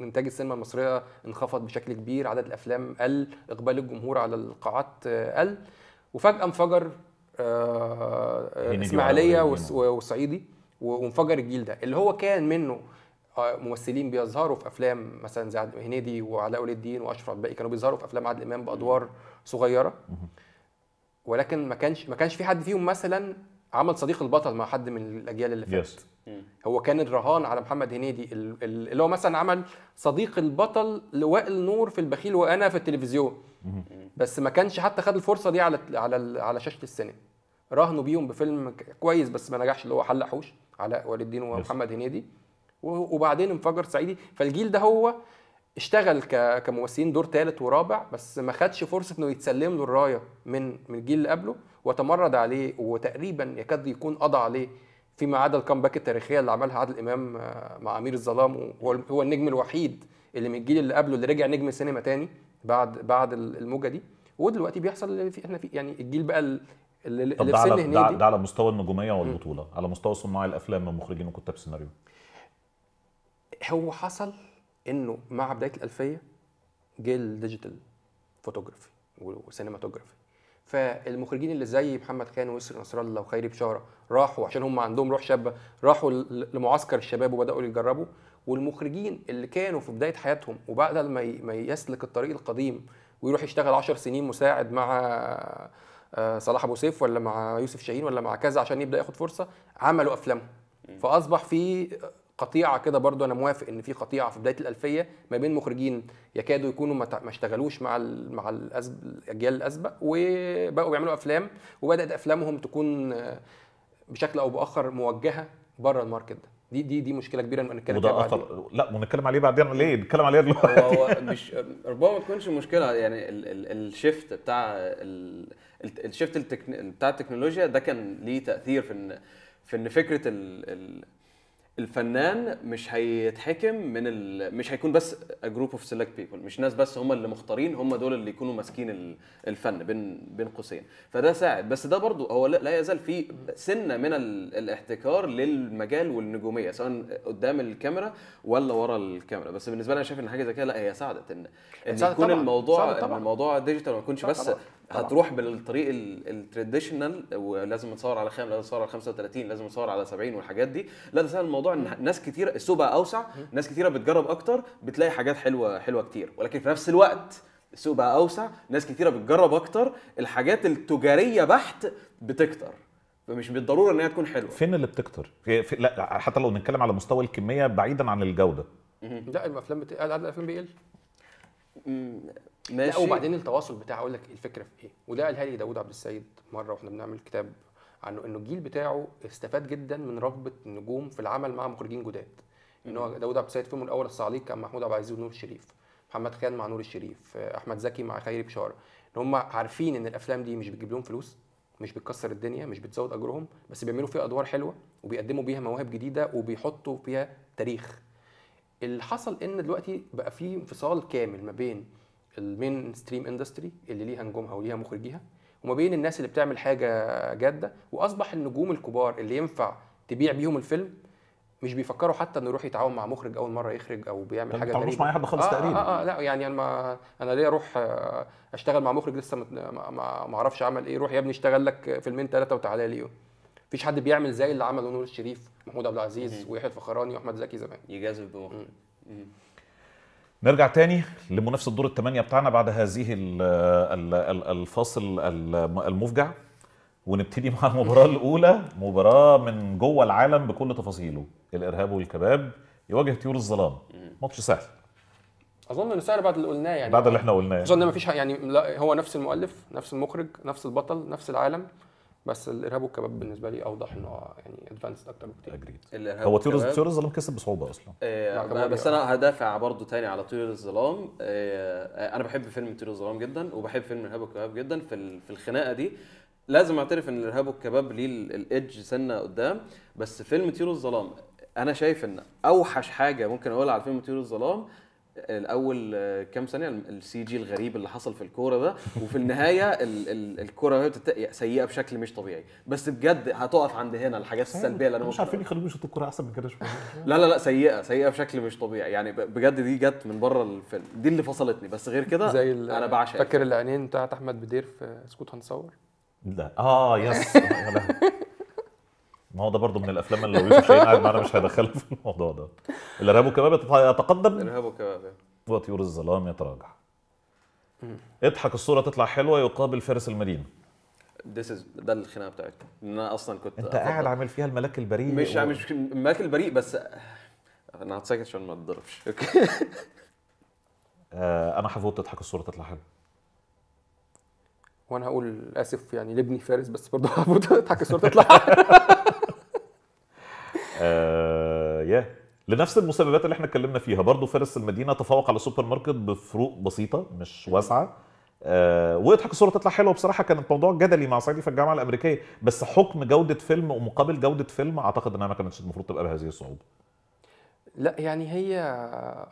انتاج السينما المصريه انخفض بشكل كبير عدد الافلام قل اقبال الجمهور على القاعات آه، قل وفجاه انفجر آه، اسماعيليه والصعيدي وانفجر الجيل ده اللي هو كان منه ممثلين بيظهروا في افلام مثلا زي هنيدي وعلاء ولي الدين واشرف عبد الباقي كانوا بيظهروا في افلام عادل امام بادوار صغيره ولكن ما كانش ما كانش في حد فيهم مثلا عمل صديق البطل مع حد من الاجيال اللي فاتت هو كان الرهان على محمد هنيدي اللي هو مثلا عمل صديق البطل لوائل نور في البخيل وانا في التلفزيون بس ما كانش حتى خد الفرصه دي على على على شاشه السينما راهنوا بيهم بفيلم كويس بس ما نجحش اللي هو حلق حوش علاء ولي الدين ومحمد هنيدي وبعدين انفجر صعيدي فالجيل ده هو اشتغل كممثلين دور ثالث ورابع بس ما خدش فرصه انه يتسلم له الرايه من من الجيل اللي قبله وتمرد عليه وتقريبا يكاد يكون قضى عليه فيما عدا الكامباك التاريخيه اللي عملها عادل امام آه، مع امير الظلام هو النجم الوحيد اللي من الجيل اللي قبله اللي رجع نجم سينما تاني بعد بعد الموجه دي ودلوقتي بيحصل اللي في احنا في يعني الجيل بقى اللي اللي ده على ده, ده على مستوى النجوميه والبطوله على مستوى صناع الافلام مخرجين وكتاب السيناريو هو حصل انه مع بدايه الالفيه جه الديجيتال فوتوجرافي وسينماتوجرافي فالمخرجين اللي زي محمد خان ويسر نصر الله وخيري بشاره راحوا عشان هم عندهم روح شابه راحوا لمعسكر الشباب وبداوا يجربوا والمخرجين اللي كانوا في بدايه حياتهم وبعد ما يسلك الطريق القديم ويروح يشتغل 10 سنين مساعد مع آه، صلاح ابو سيف ولا مع يوسف شاهين ولا مع كذا عشان يبدا ياخد فرصه عملوا افلامهم فاصبح في قطيعه كده برضو انا موافق ان في قطيعه في بدايه الالفيه ما بين مخرجين يكادوا يكونوا ما اشتغلوش مع الـ مع الاجيال الاسبق وبقوا بيعملوا افلام وبدات افلامهم تكون بشكل او باخر موجهه بره الماركت ده دي دي دي مشكله كبيره نتكلم وده اثر لا ونتكلم عليه بعدين ليه نتكلم عليها دلوقتي هو مش ربما ما تكونش مشكله يعني الشيفت بتاع الشيفت بتاع التكنولوجيا ده كان ليه تاثير في ان في ان فكره ال... الفنان مش هيتحكم من ال... مش هيكون بس جروب اوف سيلكت بيبل مش ناس بس هم اللي مختارين هم دول اللي يكونوا ماسكين الفن بين بين قوسين فده ساعد بس ده برضو هو لا يزال في سنه من ال... الاحتكار للمجال والنجوميه سواء قدام الكاميرا ولا ورا الكاميرا بس بالنسبه لي انا شايف ان حاجه زي كده لا هي ساعدت ان ان يكون طبعًا. الموضوع طبعًا. الموضوع ديجيتال ما يكونش بس طبعًا. هتروح بالطريق التراديشنال ولازم نتصور على خام لازم نتصور على 35 لازم نتصور على 70 والحاجات دي لا ده سهل الموضوع ان ناس كتير السوق بقى اوسع ناس كتيره بتجرب اكتر بتلاقي حاجات حلوه حلوه كتير ولكن في نفس الوقت السوق بقى اوسع ناس كتيره بتجرب اكتر الحاجات التجاريه بحت بتكتر فمش بالضروره ان هي تكون حلوه فين اللي بتكتر في في لا حتى لو نتكلم على مستوى الكميه بعيدا عن الجوده لا الافلام عدد الافلام بيقل ماشي لا وبعدين التواصل بتاعه اقول لك الفكره في ايه وده قالها لي داوود عبد السيد مره واحنا بنعمل كتاب عنه انه الجيل بتاعه استفاد جدا من رغبه النجوم في العمل مع مخرجين جداد ان هو داوود عبد السيد فيلمه الاول الصعليق كان محمود عبد العزيز ونور الشريف محمد خان مع نور الشريف احمد زكي مع خيري بشاره ان هم عارفين ان الافلام دي مش بتجيب لهم فلوس مش بتكسر الدنيا مش بتزود اجرهم بس بيعملوا فيها ادوار حلوه وبيقدموا بيها مواهب جديده وبيحطوا فيها تاريخ اللي حصل ان دلوقتي بقى في انفصال كامل ما بين المين ستريم اندستري اللي ليها نجومها وليها مخرجيها وما بين الناس اللي بتعمل حاجه جاده واصبح النجوم الكبار اللي ينفع تبيع بيهم الفيلم مش بيفكروا حتى انه يروح يتعاون مع مخرج اول مره يخرج او بيعمل حاجه غريبه مع اي حد خالص آه،, آه تقريبا آه, آه, لا يعني انا ما انا ليه اروح آه، اشتغل مع مخرج لسه ما اعرفش عمل ايه روح يا ابني اشتغل لك فيلمين ثلاثه وتعالى لي مفيش حد بيعمل زي اللي عمله نور الشريف محمود عبد العزيز ويحيى الفخراني واحمد زكي زمان يجازف بمخرج نرجع تاني لمنافسه دور الثمانيه بتاعنا بعد هذه الفاصل المفجع ونبتدي مع المباراه الاولى مباراه من جوه العالم بكل تفاصيله الارهاب والكباب يواجه طيور الظلام ماتش سهل اظن انه سهل بعد اللي قلناه يعني بعد اللي احنا قلناه اظن ما فيش يعني لا هو نفس المؤلف نفس المخرج نفس البطل نفس العالم بس الارهاب والكباب بالنسبه لي اوضح انه يعني ادفانسد اكتر بكتير هو طيور الظلام كسب بصعوبه اصلا آه بس يعني. انا هدافع برضو تاني على طيور الظلام آه،, آه انا بحب فيلم طيور الظلام جدا وبحب فيلم الارهاب والكباب جدا في في الخناقه دي لازم اعترف ان الارهاب والكباب ليه الايدج سنه قدام بس فيلم طيور الظلام انا شايف ان اوحش حاجه ممكن اقولها على فيلم طيور الظلام الاول آه، كام ثانيه السي جي الغريب اللي حصل في الكوره ده وفي النهايه الكوره سيئه بشكل مش طبيعي بس بجد هتقف عند هنا الحاجات السلبيه اللي انا مش عارفين يخليهم يشوطوا الكوره احسن من كده لا لا لا سيئه سيئه بشكل مش طبيعي يعني بجد دي جت من بره الفيلم دي اللي فصلتني بس غير كده زي انا بعشق فاكر العينين بتاعت احمد بدير في سكوت هنصور لا اه يس ما هو ده برضه من الافلام اللي لو يوسف شاهين قاعد معانا مش هيدخلها في الموضوع ده الارهاب والكباب يتقدم الارهاب والكباب وطيور الظلام يتراجع اضحك الصوره تطلع حلوه يقابل فارس المدينه ذس از ده الخناقه بتاعتكم ان انا اصلا كنت انت قاعد عامل فيها الملاك البريء مش و... مش الملاك البريء بس انا هتسكت عشان ما اتضربش اوكي آه، انا هفوت تضحك الصوره تطلع حلوه وانا هقول اسف يعني لابني فارس بس برضه هفوت تضحك الصوره تطلع آه، يا لنفس المسببات اللي احنا اتكلمنا فيها برضه فارس المدينه تفوق على السوبر ماركت بفروق بسيطه مش واسعه آه ويضحك الصوره تطلع حلوه بصراحه كانت موضوع جدلي مع صعيدي في الجامعه الامريكيه بس حكم جوده فيلم ومقابل جوده فيلم اعتقد انها ما كانتش المفروض تبقى بهذه الصعوبه لا يعني هي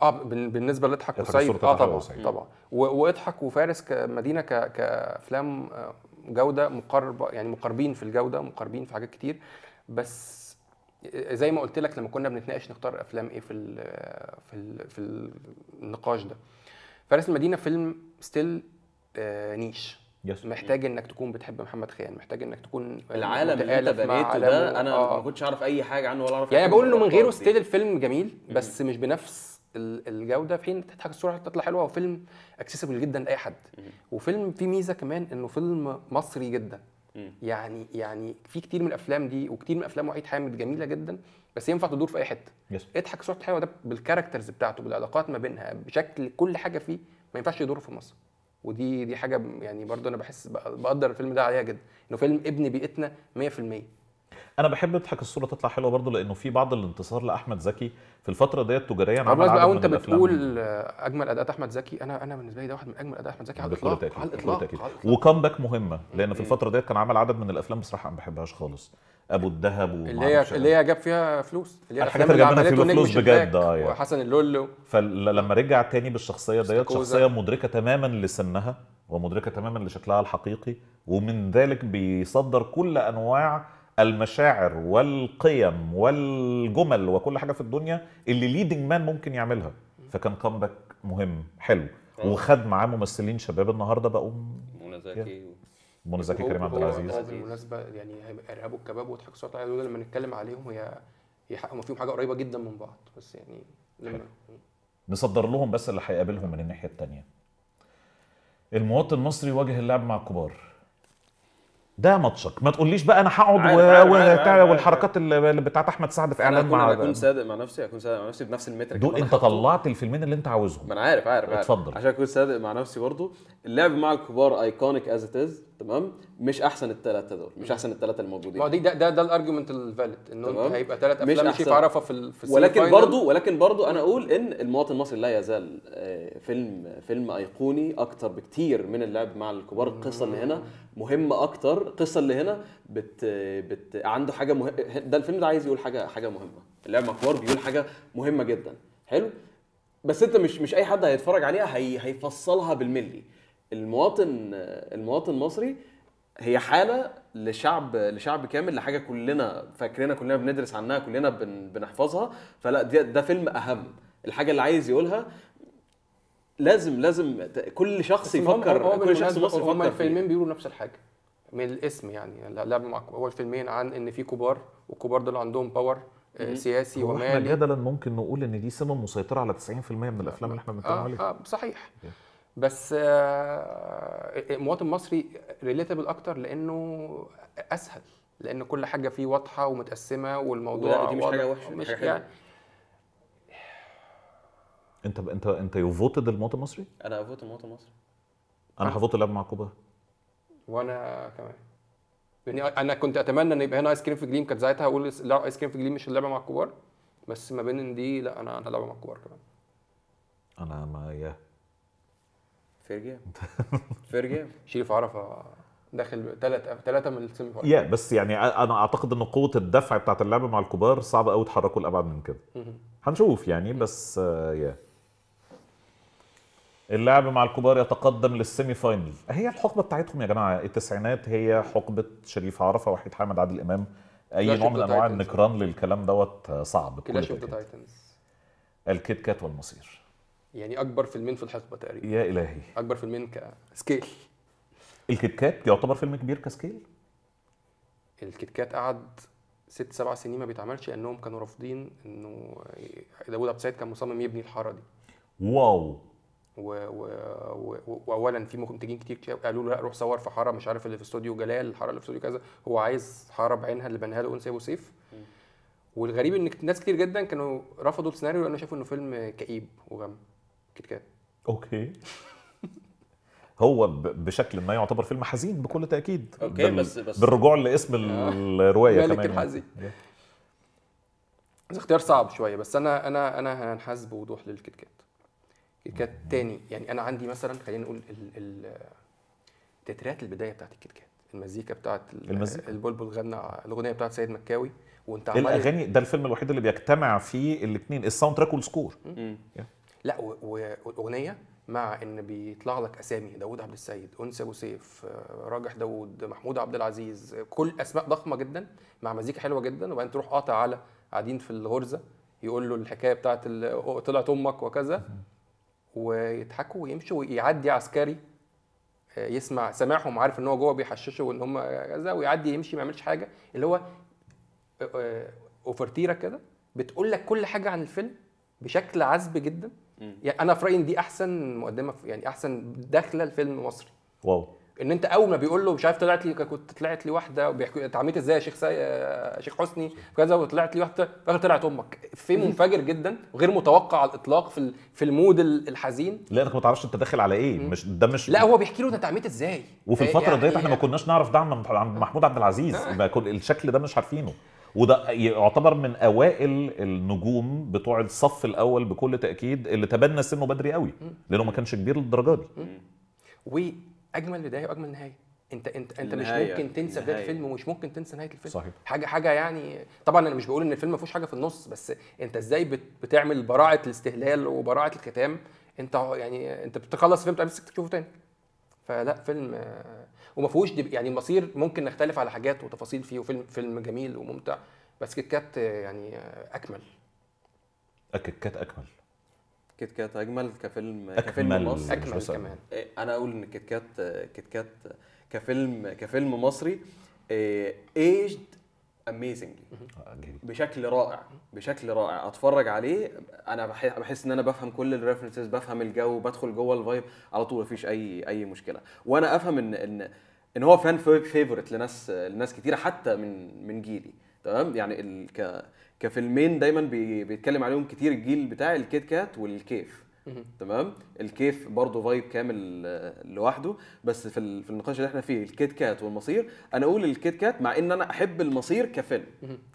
اه بالنسبه لاضحك وسعيد اه طبعا طبعا واضحك وفارس كمدينه ك... كافلام آه، جوده مقرب يعني مقربين في الجوده مقربين في حاجات كتير بس زي ما قلت لك لما كنا بنتناقش نختار افلام ايه في ال في ال في النقاش ده فارس المدينه فيلم ستيل آه، نيش يس. محتاج انك تكون بتحب محمد خيان محتاج انك تكون العالم اللي انت بنيته ده انا آه. ما كنتش اعرف اي حاجه عنه ولا اعرف يعني بقول انه من غيره ستيل الفيلم جميل بس مش بنفس الجوده في حين تضحك الصوره تطلع حلوه وفيلم اكسسبل جدا لاي حد وفيلم فيه ميزه كمان انه فيلم مصري جدا يعني يعني في كتير من الافلام دي وكتير من افلام وحيد حامد جميله جدا بس ينفع تدور في اي حته yes. اضحك سعاد حلوه ده بالكاركترز بتاعته بالعلاقات ما بينها بشكل كل حاجه فيه ما ينفعش يدور في مصر ودي دي حاجه يعني برضو انا بحس بقدر الفيلم ده عليها جدا انه فيلم ابن بيئتنا 100% انا بحب اضحك الصوره تطلع حلوه برضه لانه في بعض الانتصار لاحمد زكي في الفتره ديت تجاريا عمل بقى وانت بتقول آه، اجمل اداءات احمد زكي انا انا بالنسبه لي ده واحد من اجمل اداء احمد زكي على الاطلاق على الاطلاق وكامباك مهمه لان في الفتره ديت كان عمل عدد من الافلام بصراحه ما بحبهاش خالص ابو الذهب اللي هي اللي هي جاب فيها فلوس اللي هي الحاجات اللي جاب فيها فلوس بجد اه وحسن اللولو فلما رجع تاني بالشخصيه ديت شخصيه مدركه تماما لسنها ومدركه تماما لشكلها الحقيقي ومن ذلك بيصدر كل انواع المشاعر والقيم والجمل وكل حاجه في الدنيا اللي ليدنج مان ممكن يعملها فكان كامباك مهم حلو آه. وخد معاه ممثلين شباب النهارده بقوا منى زكي منى زكي كريم عبد العزيز بالمناسبه يعني ارهاب والكباب وضحك صوت دول لما نتكلم عليهم هي هم فيهم حاجه قريبه جدا من بعض بس يعني لما نصدر لهم بس اللي هيقابلهم من الناحيه الثانيه المواطن المصري واجه اللعب مع الكبار ده ماتشك ما تقوليش بقى انا هقعد و... والحركات اللي بتاعت احمد سعد في اعلان مع انا اكون صادق مع نفسي اكون صادق مع نفسي بنفس المتر دول انت طلعت الفيلمين اللي انت عاوزهم ما انا عارف عارف اتفضل عشان اكون صادق مع نفسي برضو اللعب مع الكبار ايكونيك از ات از تمام مش احسن الثلاثه دول مش احسن الثلاثه الموجودين ما دي ده ده, ده الارجيومنت الفاليد ان انت هيبقى ثلاث افلام مش شيف عرفه في في ولكن برضو ولكن برضو انا اقول ان المواطن المصري لا يزال آه، فيلم فيلم ايقوني اكتر بكتير من اللعب مع الكبار القصه اللي هنا مهمه اكتر القصه اللي هنا بت, بت عنده حاجه مه... ده الفيلم ده عايز يقول حاجه حاجه مهمه اللعب مع الكبار بيقول حاجه مهمه جدا حلو بس انت مش مش اي حد هيتفرج عليها هي هيفصلها بالملي المواطن المواطن المصري هي حاله لشعب لشعب كامل لحاجه كلنا فاكرينها كلنا بندرس عنها كلنا بن بنحفظها فلا ده, ده فيلم اهم الحاجه اللي عايز يقولها لازم لازم كل شخص يفكر كل شخص مصري يفكر هما الفيلمين بيقولوا نفس الحاجه من الاسم يعني لعب مع اول فيلمين عن ان في كبار والكبار دول عندهم باور آه، سياسي ومالي احنا جدلا ممكن نقول ان دي سمه مسيطره على 90% من الافلام اللي احنا بنتكلم آه، عليها آه صحيح yeah. بس مواطن مصري ريليتابل اكتر لانه اسهل لان كل حاجه فيه واضحه ومتقسمه والموضوع دي مش حاجه وحشه مش يعني حاجة يعني انت انت انت يو فوتد المواطن المصري؟ انا هفوت المواطن المصري انا هفوت اللعب مع كوبا وانا كمان يعني انا كنت اتمنى ان يبقى هنا ايس كريم في جليم كانت ساعتها اقول لا ايس كريم في جليم مش اللعبه مع الكبار بس ما بين دي لا انا انا لعبه مع الكبار كمان انا ما ياه فير جيم فير جيم شريف عرفه داخل ثلاثة ثلاثة من السيمي فاينل يا بس يعني انا اعتقد ان قوه الدفع بتاعت اللعبه مع الكبار صعب قوي تحركوا الابعد من كده هنشوف يعني بس آه، يا اللعب مع الكبار يتقدم للسيمي فاينل هي الحقبه بتاعتهم يا جماعه التسعينات هي حقبه شريف عرفه وحيد حامد عادل امام اي نوع من انواع النكران للكلام دوت آه، صعب كلاش تايتنز الكيت كات والمصير يعني اكبر فيلمين في الحقبه تقريبا يا الهي اكبر فيلمين كسكيل الكيت كات يعتبر فيلم كبير كسكيل الكيت كات قعد ست سبع سنين ما بيتعملش لانهم كانوا رافضين انه إيه، داوود عبد السيد كان مصمم يبني الحاره دي واو و... و... و... واولا في منتجين كتير قالوا له لا روح صور في حاره مش عارف اللي في استوديو جلال الحاره اللي في استوديو كذا هو عايز حاره بعينها اللي بناها له انس ابو سيف والغريب ان ناس كتير جدا كانوا رفضوا السيناريو لانه شافوا انه فيلم كئيب وغم كيت كات اوكي هو بشكل ما يعتبر فيلم حزين بكل تاكيد اوكي بال... بس بس بالرجوع لاسم آه. الروايه كمان يعني. الحزين اختيار صعب شويه بس انا انا انا هنحاز بوضوح للكيت كات كيت كات تاني يعني انا عندي مثلا خلينا نقول تترات البدايه بتاعت الكيت كات المزيكا بتاعت المزيكا. البلبل غنى الاغنيه بتاعت سيد مكاوي وانت عمال الاغاني ده الفيلم الوحيد اللي بيجتمع فيه الاثنين الساوند تراك والسكور لا والاغنيه مع ان بيطلع لك اسامي داوود عبد السيد انس ابو سيف راجح داوود محمود عبد العزيز كل اسماء ضخمه جدا مع مزيكا حلوه جدا وبعدين تروح قاطع على قاعدين في الغرزه يقول له الحكايه بتاعت طلعت امك وكذا ويضحكوا ويمشوا ويعدي عسكري آه، يسمع سماعهم عارف ان هو جوه بيحششه وان هم كذا ويعدي يمشي ما يعملش حاجه اللي هو آه، آه، اوفرتيره كده بتقول لك كل حاجه عن الفيلم بشكل عذب جدا يعني انا في رايي دي احسن مقدمه يعني احسن داخله لفيلم مصري واو ان انت اول ما بيقول له مش عارف طلعت لي كنت طلعت لي واحده وبيحكوا اتعاملت ازاي يا شيخ سي... شيخ حسني وكذا وطلعت لي واحده في طلعت امك في منفجر جدا وغير متوقع على الاطلاق في في المود الحزين لا انت ما تعرفش انت داخل على ايه مش ده مش لا هو بيحكي له انت اتعاملت ازاي وفي الفتره يعني ديت احنا ما كناش نعرف ده عن محمود عبد العزيز آه. كل الشكل ده مش عارفينه وده يعتبر من اوائل النجوم بتوع الصف الاول بكل تاكيد اللي تبنى سنه بدري قوي لانه ما كانش كبير للدرجه دي واجمل بدايه واجمل نهايه انت انت انت مش ممكن تنسى بدايه الفيلم ومش ممكن تنسى نهايه الفيلم صحيح. حاجه حاجه يعني طبعا انا مش بقول ان الفيلم ما فيهوش حاجه في النص بس انت ازاي بتعمل براعه الاستهلال وبراعه الختام انت يعني انت بتخلص فيلم تمسك طيب تشوفه تاني فلا فيلم وما فيهوش يعني المصير ممكن نختلف على حاجات وتفاصيل فيه وفيلم فيلم جميل وممتع بس كيت كات يعني اكمل آه، كيت كات اكمل كيت كات اجمل كفيلم أكمل كفيلم مصري اكمل كمان إيه، انا اقول ان كيت كات كيت كات كفيلم كفيلم مصري ايجد اميزنجلي آه، بشكل رائع بشكل رائع اتفرج عليه انا بحس ان انا بفهم كل الريفرنسز بفهم الجو بدخل جوه الفايب على طول مفيش اي اي مشكله وانا افهم ان ان ان هو فان فيفورت لناس لناس كتيره حتى من من جيلي تمام يعني ال... ك كفيلمين دايما بي... بيتكلم عليهم كتير الجيل بتاع الكيت كات والكيف تمام الكيف برضه فايب كامل آه، لوحده بس في في النقاش اللي احنا فيه الكيت كات والمصير انا اقول الكيت كات مع ان انا احب المصير كفيلم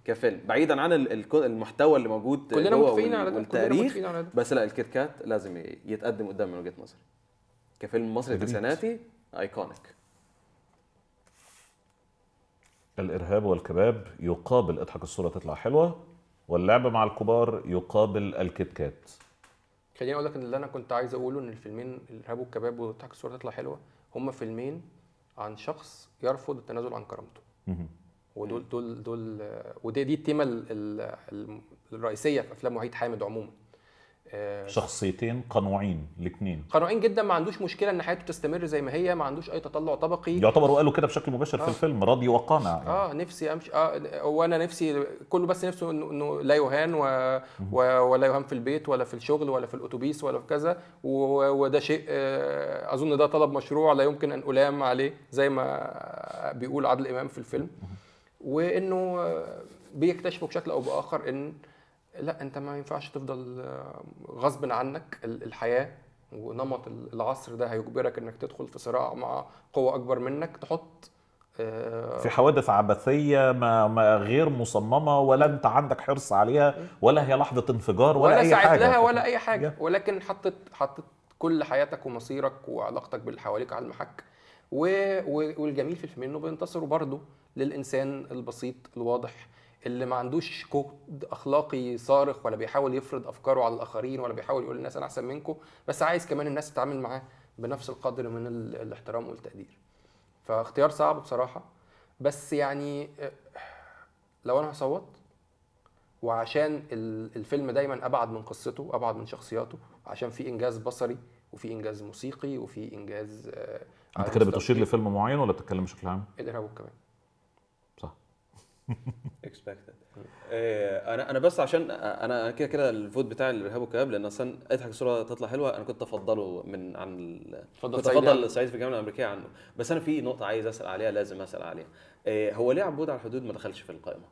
كفيلم بعيدا عن المحتوى اللي موجود آه، كلنا متفقين على ده والتاريخ على ده. بس لا الكيت كات لازم يتقدم قدام من وجهه نظري كفيلم مصري التسعيناتي ايكونيك الارهاب والكباب يقابل اضحك الصوره تطلع حلوه واللعب مع الكبار يقابل الكيت كات خليني اقول لك اللي انا كنت عايز اقوله ان الفيلمين الارهاب والكباب وضحك الصوره تطلع حلوه هما فيلمين عن شخص يرفض التنازل عن كرامته ودول دول دول ودي دي التيمه الرئيسيه في افلام وحيد حامد عموما آه، شخصيتين قنوعين الاثنين قنوعين جدا ما عندوش مشكله ان حياته تستمر زي ما هي ما عندوش اي تطلع طبقي يعتبر وقالوا كده بشكل مباشر آه. في الفيلم راضي وقانع يعني. اه نفسي امشي اه وانا نفسي كله بس نفسه انه لا يهان و... و... ولا يهان في البيت ولا في الشغل ولا في الاتوبيس ولا في كذا و... وده شيء آه، اظن ده طلب مشروع لا يمكن ان الام عليه زي ما بيقول عادل امام في الفيلم وانه آه، بيكتشفوا بشكل او باخر ان لا انت ما ينفعش تفضل غصب عنك الحياه ونمط العصر ده هيجبرك انك تدخل في صراع مع قوه اكبر منك تحط آه، في حوادث عبثيه ما, ما غير مصممه ولا انت عندك حرص عليها ولا هي لحظه انفجار ولا, ولا اي حاجه لها ولا اي حاجه ولكن حطت حطت كل حياتك ومصيرك وعلاقتك باللي حواليك على المحك والجميل في الفيلم انه بينتصروا برضه للانسان البسيط الواضح اللي ما عندوش كود اخلاقي صارخ ولا بيحاول يفرض افكاره على الاخرين ولا بيحاول يقول للناس انا احسن منكم بس عايز كمان الناس تتعامل معاه بنفس القدر من الاحترام والتقدير فاختيار صعب بصراحه بس يعني آه، لو انا هصوت وعشان الفيلم دايما ابعد من قصته ابعد من شخصياته عشان في انجاز بصري وفي انجاز موسيقي وفي انجاز آه، انت كده بتشير لفيلم معين ولا بتتكلم بشكل عام؟ الارهاب والكباب اكسبكتد إيه، انا انا بس عشان انا كده كده الفوت بتاع الارهاب والكباب لان اصلا اضحك الصوره تطلع حلوه انا كنت افضله من عن كنت افضل يعني. سعيد في الجامعه الامريكيه عنه بس انا في نقطه عايز اسال عليها لازم اسال عليها إيه، هو ليه عبود على الحدود ما دخلش في القائمه؟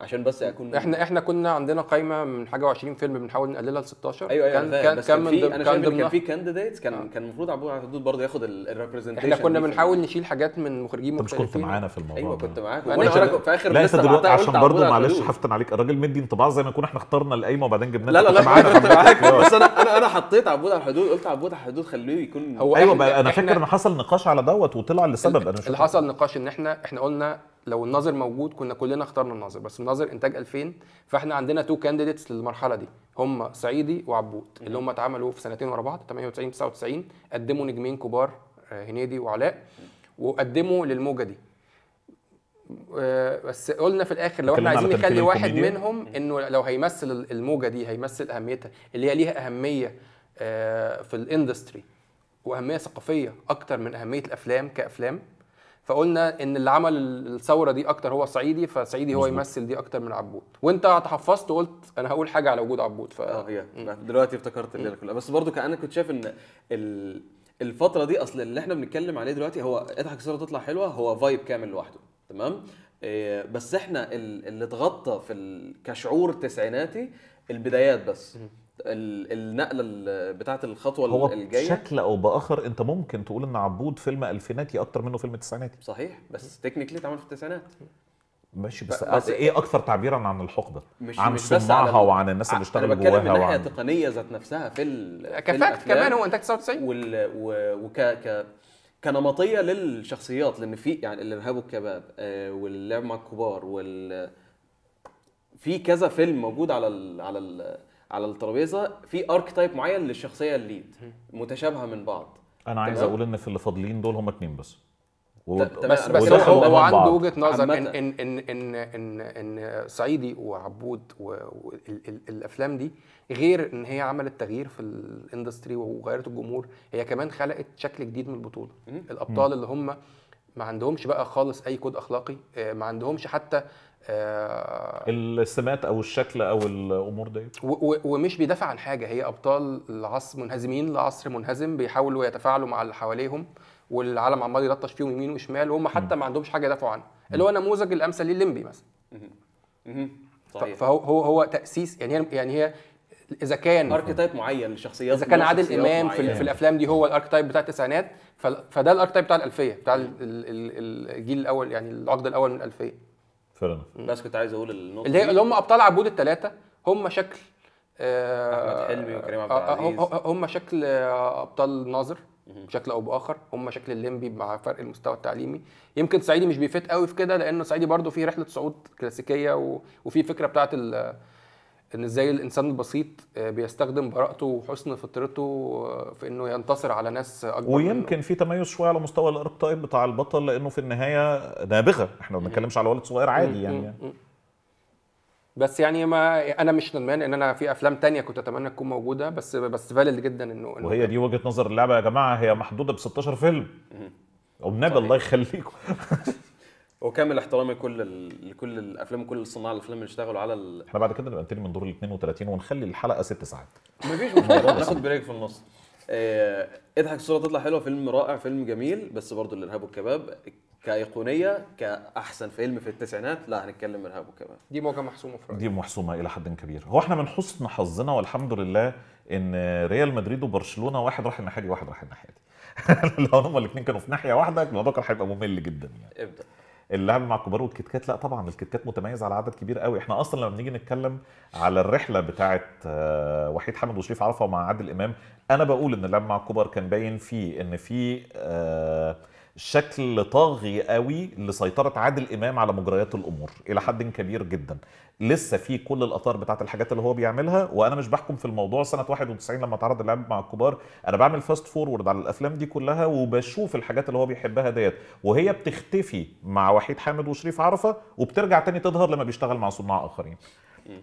عشان بس اكون احنا احنا كنا عندنا قايمه من حاجه و20 فيلم بنحاول نقللها ل 16 ايوه ايوه كان كان بس كان, كان, في انا كان في كانديديتس كان آه. كان المفروض عبود على الحدود برضه ياخد الريبرزنتيشن احنا كنا بنحاول نشيل حاجات من مخرجين مختلفين انت مش كنت معانا في الموضوع ايوه كنت معاك وانا في اخر لا انت دلوقتي عشان برضه معلش هفتن عليك الراجل مدي انطباع زي ما نكون احنا اخترنا القايمه وبعدين جبنا لا لا لا معانا معاك بس انا انا انا حطيت عبود على الحدود قلت عبود على الحدود خليه يكون هو ايوه انا فاكر ان حصل نقاش على دوت وطلع لسبب انا اللي حصل نقاش ان احنا احنا قلنا لو الناظر موجود كنا كلنا اخترنا الناظر بس الناظر انتاج 2000 فاحنا عندنا تو كانديديتس للمرحله دي هم صعيدي وعبود اللي هم اتعملوا في سنتين ورا بعض 98 99 قدموا نجمين كبار آه، هنيدي وعلاء وقدموا للموجه دي آه، بس قلنا في الاخر لو احنا عايزين نخلي واحد منهم انه لو هيمثل الموجه دي هيمثل اهميتها اللي هي ليها اهميه آه، في الاندستري واهميه ثقافيه اكتر من اهميه الافلام كافلام فقلنا ان اللي عمل الثوره دي اكتر هو الصعيدي فصعيدي هو يمثل دي اكتر من عبود وانت تحفظت وقلت انا هقول حاجه على وجود عبود ف اه دلوقتي افتكرت الليله كلها بس برضو كان انا كنت شايف ان ال... الفتره دي اصل اللي احنا بنتكلم عليه دلوقتي هو اضحك الصوره تطلع حلوه هو فايب كامل لوحده تمام إيه بس احنا اللي اتغطى في كشعور تسعيناتي البدايات بس النقله بتاعه الخطوه هو الجايه هو بشكل او باخر انت ممكن تقول ان عبود فيلم الفيناتي اكتر منه فيلم تسعيناتي صحيح بس تكنيكلي اتعمل في التسعينات ماشي بس, بس ايه اكثر تعبيرا عن الحقبه مش عن مش صناعها وعن الناس اللي اشتغلت جواها وعن الناحيه التقنيه ذات نفسها في ال... كفاكت كمان هو انتاج 99 وال... وك ك... كنمطيه للشخصيات لان في يعني الارهاب والكباب آه، واللعب مع الكبار وال في كذا فيلم موجود على ال... على ال... على الترابيزه في ارك تايب معين للشخصيه الليد متشابهه من بعض انا عايز اقول ان في اللي فاضلين دول هم اتنين بس و... بس بس هو, هو عنده وجهه نظر إن, ان ان ان ان ان صعيدي وعبود والافلام دي غير ان هي عملت تغيير في الاندستري وغيرت الجمهور هي كمان خلقت شكل جديد من البطوله الابطال اللي هم ما عندهمش بقى خالص اي كود اخلاقي آه، ما عندهمش حتى آه السمات او الشكل او الامور دي ومش بيدافع عن حاجه هي ابطال العصر منهزمين لعصر منهزم بيحاولوا يتفاعلوا مع اللي حواليهم والعالم عمال يلطش فيهم يمين وشمال وهم حتى ما عندهمش حاجه يدافعوا عنها اللي هو نموذج الامثل ليه الليمبي مثلا صحيح. فهو هو هو تاسيس يعني هي يعني هي اذا كان اركيتايب معين لشخصيات اذا كان عادل امام في, معين. في الافلام دي هو الاركيتايب بتاع التسعينات فده الاركيتايب بتاع الالفيه بتاع الجيل الاول يعني العقد الاول من الالفيه فعلا بس كنت عايز اقول النقطه اللي, اللي هم ابطال عبود الثلاثه هم شكل آه، احمد حلمي وكريم عبد آه، آه، العزيز هم شكل ابطال ناظر بشكل او باخر هم شكل الليمبي مع فرق المستوى التعليمي يمكن صعيدي مش بيفت قوي في كده لانه صعيدي برضو فيه رحله صعود كلاسيكيه وفي فكره بتاعه ان ازاي الانسان البسيط آه، بيستخدم براءته وحسن فطرته آه، في انه ينتصر على ناس اكبر ويمكن منه. في تميز شويه على مستوى الارك تايب بتاع البطل لانه في النهايه نابغه احنا ما بنتكلمش على ولد صغير عادي يعني, بس يعني ما انا مش ندمان ان انا في افلام تانية كنت اتمنى تكون موجوده بس بس فاليد جدا انه وهي دي وجهه نظر اللعبه يا جماعه هي محدوده ب 16 فيلم نبي الله يخليكم وكامل احترامي كل لكل الافلام وكل صناع الافلام اللي اشتغلوا على ال... احنا بعد كده نبقى نبتدي من دور ال 32 ونخلي الحلقه ست ساعات مفيش مشكله ناخد بريك في النص اه اضحك الصوره تطلع حلوه فيلم رائع فيلم جميل بس برضه الارهاب والكباب كايقونيه كاحسن فيلم في التسعينات لا هنتكلم ارهاب والكباب دي موجه محسومه في رأيك. دي محسومه الى حد كبير هو احنا من حسن حظنا والحمد لله ان ريال مدريد وبرشلونه واحد راح الناحيه دي وواحد راح الناحيه دي لو هما الاثنين كانوا في ناحيه واحده الموضوع كان هيبقى ممل جدا يعني ابدا اللعب مع الكبار والكتكات لا طبعا الكتكات متميز على عدد كبير قوي احنا اصلا لما بنيجي نتكلم على الرحله بتاعه آه، وحيد حامد وشريف عرفه ومع عادل امام انا بقول ان اللعب مع الكبار كان باين فيه ان في آه، شكل طاغي قوي لسيطره عادل امام على مجريات الامور الى حد كبير جدا لسه في كل الاثار بتاعت الحاجات اللي هو بيعملها وانا مش بحكم في الموضوع سنه 91 لما اتعرض اللعب مع الكبار انا بعمل فاست فورورد على الافلام دي كلها وبشوف الحاجات اللي هو بيحبها ديت وهي بتختفي مع وحيد حامد وشريف عرفه وبترجع تاني تظهر لما بيشتغل مع صناع اخرين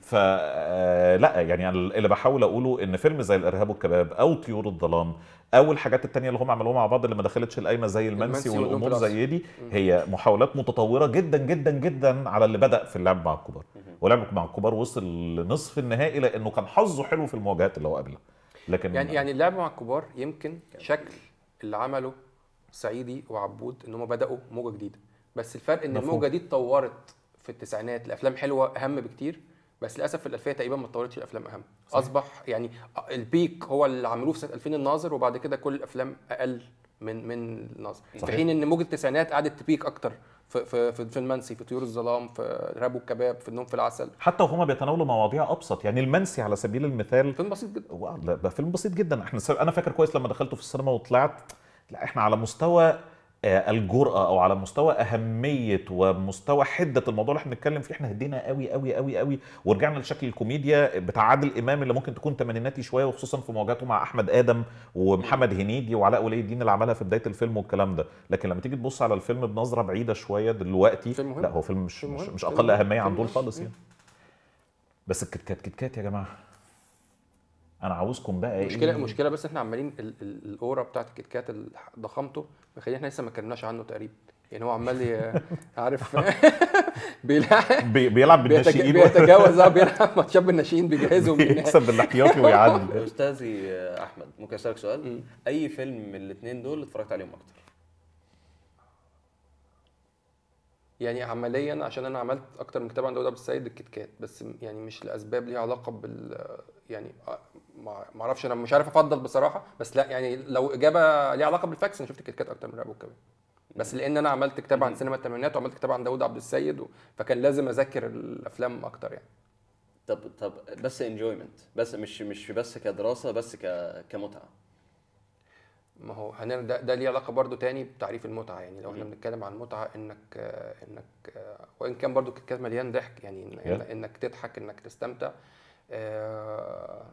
فلا آه، يعني اللي بحاول اقوله ان فيلم زي الارهاب والكباب او طيور الظلام او الحاجات التانية اللي هم عملوها مع بعض اللي ما دخلتش القايمه زي المنسي, المنسي والامور زي دي هي محاولات متطوره جدا جدا جدا على اللي بدا في اللعب مع الكبار ولعبك مع الكبار وصل لنصف النهائي لانه كان حظه حلو في المواجهات اللي هو قبلها لكن يعني يعني اللعب مع الكبار يمكن شكل اللي عمله سعيدي وعبود ان هم بداوا موجه جديده بس الفرق ان مفهوم. الموجه دي اتطورت في التسعينات لافلام حلوه اهم بكتير بس للاسف الالفيه تقريبا ما اتطورتش الافلام اهم صحيح. اصبح يعني البيك هو اللي عملوه في سنه 2000 الناظر وبعد كده كل الافلام اقل من من الناظر في حين ان موجه التسعينات قعدت تبيك اكتر في في في المنسي في طيور الظلام في راب والكباب في النوم في العسل حتى وهما بيتناولوا مواضيع ابسط يعني المنسي على سبيل المثال فيلم بسيط جدا ده فيلم بسيط جدا احنا انا فاكر كويس لما دخلته في السينما وطلعت لا احنا على مستوى آه، الجرأة أو على مستوى أهمية ومستوى حدة الموضوع اللي احنا بنتكلم فيه احنا هدينا قوي قوي قوي قوي ورجعنا لشكل الكوميديا بتاع عادل إمام اللي ممكن تكون تمانيناتي شوية وخصوصا في مواجهته مع أحمد آدم ومحمد هنيدي وعلاء ولي الدين اللي عملها في بداية الفيلم والكلام ده لكن لما تيجي تبص على الفيلم بنظرة بعيدة شوية دلوقتي لا هو فيلم مش مش, مش أقل أهمية عن دول خالص يعني بس الكتكات كتكات يا جماعة انا عاوزكم بقى ايه مشكله إيه؟ مشكله بس احنا عمالين الاوره بتاعت الكيت كات ضخامته مخلينا احنا لسه ما اتكلمناش عنه تقريبا يعني هو عمال عارف بيلعب بيلعب بالناشئين بيتجاوز اه، بيلعب ماتشات بالناشئين بيجهزهم بيكسب بالاحتياطي ويعدي استاذي آه، احمد ممكن اسالك سؤال اي فيلم من الاثنين دول اتفرجت عليهم اكتر يعني عمليا عشان انا عملت اكتر من كتاب عن داود السيد الكتكات بس يعني مش لاسباب ليها علاقه بال يعني آه، ما اعرفش انا مش عارف افضل بصراحه بس لا يعني لو اجابه ليها علاقه بالفاكس انا شفت الكتكات اكتر من رابو كمان بس لان انا عملت كتاب عن سينما الثمانينات وعملت كتاب عن داوود عبد السيد فكان لازم اذاكر الافلام اكتر يعني طب طب بس انجويمنت بس مش مش بس كدراسه بس ك... كمتعه ما هو ده, ده ليه علاقه برضو تاني بتعريف المتعه يعني لو احنا بنتكلم عن المتعه انك انك آه، وان كان برضو الكتاب مليان ضحك يعني انك تضحك انك تستمتع آه،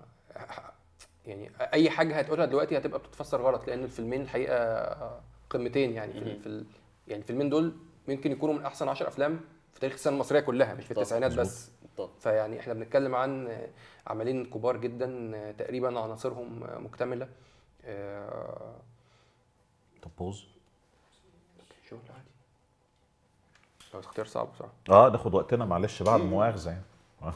يعني اي حاجه هتقولها دلوقتي هتبقى بتتفسر غلط لان الفيلمين الحقيقه قمتين يعني في, في يعني الفيلمين دول ممكن يكونوا من احسن 10 افلام في تاريخ السينما المصريه كلها مش في التسعينات بس فيعني احنا بنتكلم عن عملين كبار جدا تقريبا عناصرهم مكتمله آه، طب بوز شغل عادي اختيار صعب بصراحه اه ناخد وقتنا معلش بعد مؤاخذه يعني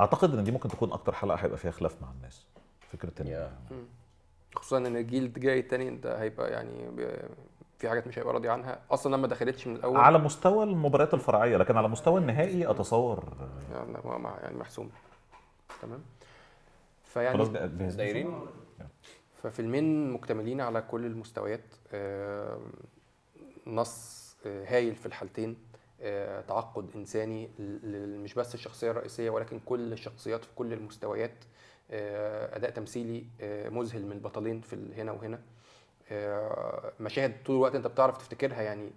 اعتقد ان دي ممكن تكون اكتر حلقه هيبقى فيها خلاف مع الناس فكره ان خصوصا ان الجيل الجاي التاني انت هيبقى يعني في حاجات مش هيبقى راضي عنها اصلا لما دخلتش من الاول على مستوى المباريات الفرعيه لكن على مستوى النهائي اتصور يعني, يعني محسوم تمام فيعني دايرين ففيلمين مكتملين على كل المستويات نص آه، هايل في الحالتين آه، تعقد انساني مش بس الشخصيه الرئيسيه ولكن كل الشخصيات في كل المستويات آه، اداء تمثيلي آه، مذهل من البطلين في هنا وهنا مشاهد طول الوقت انت بتعرف تفتكرها يعني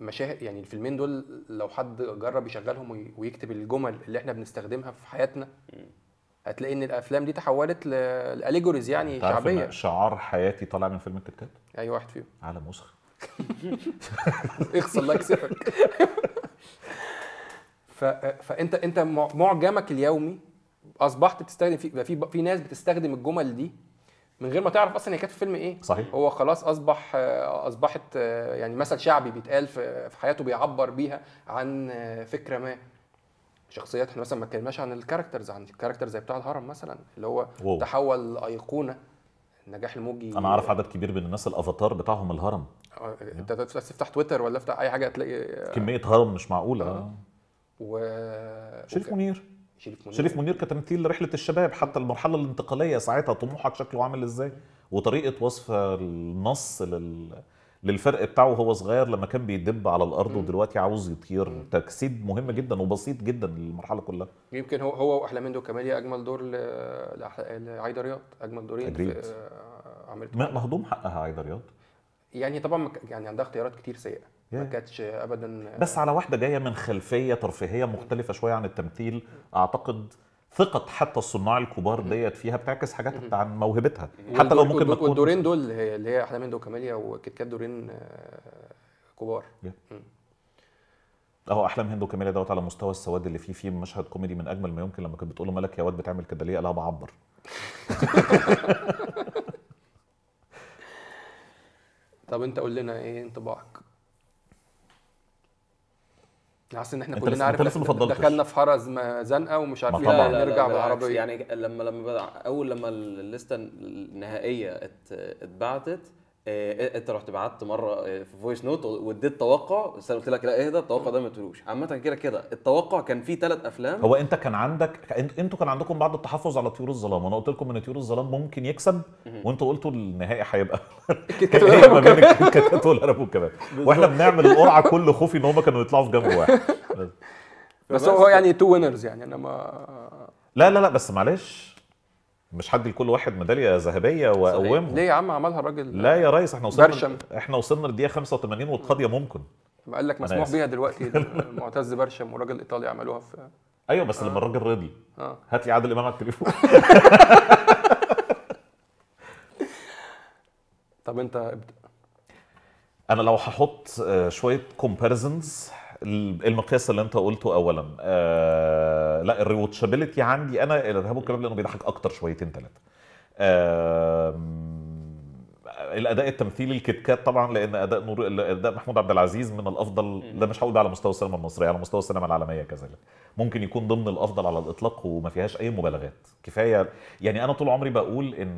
مشاهد يعني الفيلمين دول لو حد جرب يشغلهم ويكتب الجمل اللي احنا بنستخدمها في حياتنا هتلاقي ان الافلام دي تحولت لاليجوريز يعني شعبيه شعار حياتي طالع من فيلم التكتات اي واحد فيهم على مسخ اغسل لايك سيفك فانت انت معجمك اليومي اصبحت بتستخدم في في في ناس بتستخدم الجمل دي من غير ما تعرف اصلا هي كانت في فيلم ايه صحيح هو خلاص اصبح اصبحت يعني مثل شعبي بيتقال في حياته بيعبر بيها عن فكره ما شخصيات احنا مثلا ما اتكلمناش عن الكاركترز عن الكاركتر زي بتاع الهرم مثلا اللي هو واو. تحول لايقونه النجاح الموجي انا اعرف عدد كبير من الناس الافاتار بتاعهم الهرم آه، انت تفتح تويتر ولا افتح اي حاجه هتلاقي كميه هرم مش معقوله آه. و شريف منير شريف منير شريف منير كتمثيل لرحله الشباب حتى المرحله الانتقاليه ساعتها طموحك شكله عامل ازاي وطريقه وصف النص لل للفرق بتاعه وهو صغير لما كان بيدب على الارض ودلوقتي عاوز يطير تجسيد مهم جدا وبسيط جدا للمرحله كلها يمكن هو هو واحلى مندو كماليا اجمل دور لعايده رياض اجمل دورين أجريد. آه، عملت مهضوم حقها عايده رياض يعني طبعا يعني عندها اختيارات كتير سيئه ما كانتش ابدا بس على واحده جايه من خلفيه ترفيهيه مختلفه شويه عن التمثيل اعتقد ثقة حتى الصناع الكبار ديت فيها بتعكس حاجات عن موهبتها حتى لو ممكن تكون والدورين دول اللي هي احلام هند وكيت كات دورين آه، كبار اهو احلام هند وكاميليا دوت على مستوى السواد اللي فيه فيه مشهد كوميدي من اجمل ما يمكن لما كانت بتقول له مالك يا واد بتعمل كده ليه قالها بعبر طب انت قول لنا ايه انطباعك يعني حاسس ان احنا كلنا عارف لسه دخلنا في حرز زنقه ومش عارفين إيه. نرجع بالعربيه يعني لما لما اول لما الليسته النهائيه اتبعتت آه، إيه انت رحت بعت مره آه، في فويس نوت واديت توقع بس انا قلت لك لا اهدى التوقع ده ما تقولوش عامه كده كده التوقع كان فيه ثلاث افلام هو انت كان عندك انتوا كان عندكم بعض التحفظ على طيور الظلام انا قلت لكم ان طيور الظلام ممكن يكسب وانتوا قلتوا النهائي هيبقى ما بين ابو كمان واحنا بنعمل القرعه كل خوفي ان هم كانوا يطلعوا في جنب واحد بس هو يعني تو وينرز يعني انا ما لا لا لا بس معلش مش هدي لكل واحد ميداليه ذهبيه واقومه ليه يا عم عملها الراجل لا يا ريس احنا وصلنا برشم. احنا وصلنا للدقيقه 85 والقضيه ممكن ما قال لك مسموح بيها دلوقتي المعتز برشم والراجل الايطالي عملوها في ايوه بس آه. لما الراجل رضي آه. هات لي عادل امام على التليفون طب انت ابدا انا لو هحط آه، شويه كومباريزنز المقياس اللي انت قلته اولا آه لا الريوتشابيلتي عندي انا الارهاب والكباب لانه بيضحك اكتر شويتين ثلاثه آه الاداء التمثيلي الكتكات طبعا لان اداء نور اداء محمود عبد العزيز من الافضل ده مش هقول على مستوى السينما المصريه على مستوى السينما العالميه كذلك ممكن يكون ضمن الافضل على الاطلاق وما فيهاش اي مبالغات كفايه يعني انا طول عمري بقول ان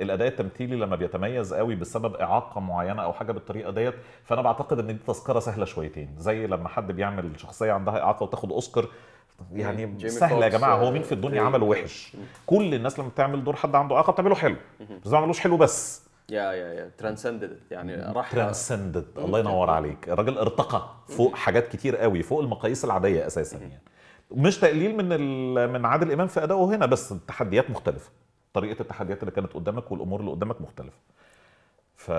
الاداء التمثيلي لما بيتميز قوي بسبب اعاقه معينه او حاجه بالطريقه ديت فانا بعتقد ان دي تذكره سهله شويتين زي لما حد بيعمل شخصيه عندها اعاقه وتاخد اوسكار يعني سهله يا جماعه هو مين في الدنيا عمله وحش كل الناس لما بتعمل دور حد عنده اعاقه بتعمله حلو بس ما عملوش حلو بس يا يا يا ترانسندد يعني راح ترانسندد الله ينور عليك الراجل ارتقى فوق حاجات كتير قوي فوق المقاييس العاديه اساسا يعني مش تقليل من من عادل امام في ادائه هنا بس التحديات مختلفه طريقه التحديات اللي كانت قدامك والامور اللي قدامك مختلفه ف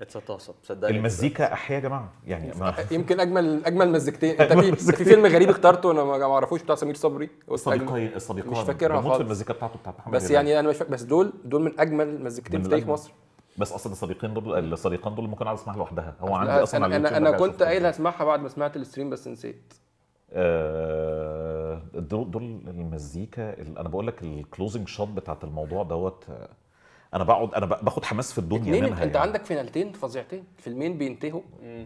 اتس صدقني المزيكا احيا يا جماعه يعني ما... يمكن اجمل اجمل مزيكتين انت في, في فيلم غريب اخترته انا ما اعرفوش بتاع سمير صبري الصديقين الصديقين مش فاكرها خالص المزيكا بتاعته بتاعت محمد بس يعني انا مش فاكر بس دول دول من اجمل مزيكتين في تاريخ مصر بس اصلا الصديقين دول الصديقان دول ممكن اقعد اسمعها لوحدها هو عندي اصلا انا انا, كنت قايل هسمعها بعد ما سمعت الستريم بس نسيت آه، دول, دول المزيكا انا بقول لك الكلوزنج شوت بتاعت الموضوع دوت انا بقعد انا باخد حماس في الدنيا منها انت يعني. عندك فينالتين فظيعتين فيلمين بينتهوا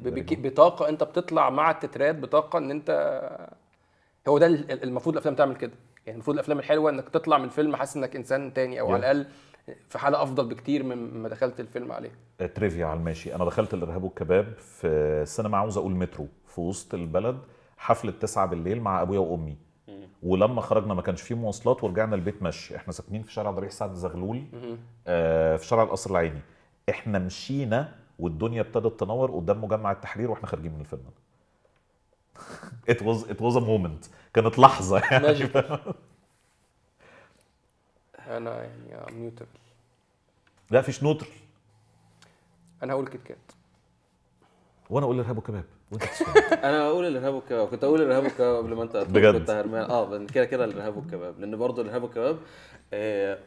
بطاقه انت بتطلع مع التترات بطاقه ان انت هو ده المفروض الافلام تعمل كده يعني المفروض الافلام الحلوه انك تطلع من فيلم حاسس انك انسان تاني او yeah. على الاقل في حاله افضل بكتير مما دخلت الفيلم عليه آه، تريفيا على الماشي انا دخلت الارهاب والكباب في السينما عاوز اقول مترو في وسط البلد حفله 9 بالليل مع ابويا وامي ولما خرجنا ما كانش فيه مواصلات ورجعنا البيت مشي احنا ساكنين في شارع ضريح سعد زغلول آه في شارع القصر العيني احنا مشينا والدنيا ابتدت تنور قدام مجمع التحرير واحنا خارجين من الفيلم it was it was a moment كانت لحظه يعني انا يعني نيوترال لا فيش نوتر انا هقول كيت كات وانا اقول ارهاب وكباب انا اقول الارهاب والكباب كنت اقول الارهاب والكباب قبل ما انت بجد كنت اه كده كده الارهاب والكباب لان برضه الارهاب والكباب آه،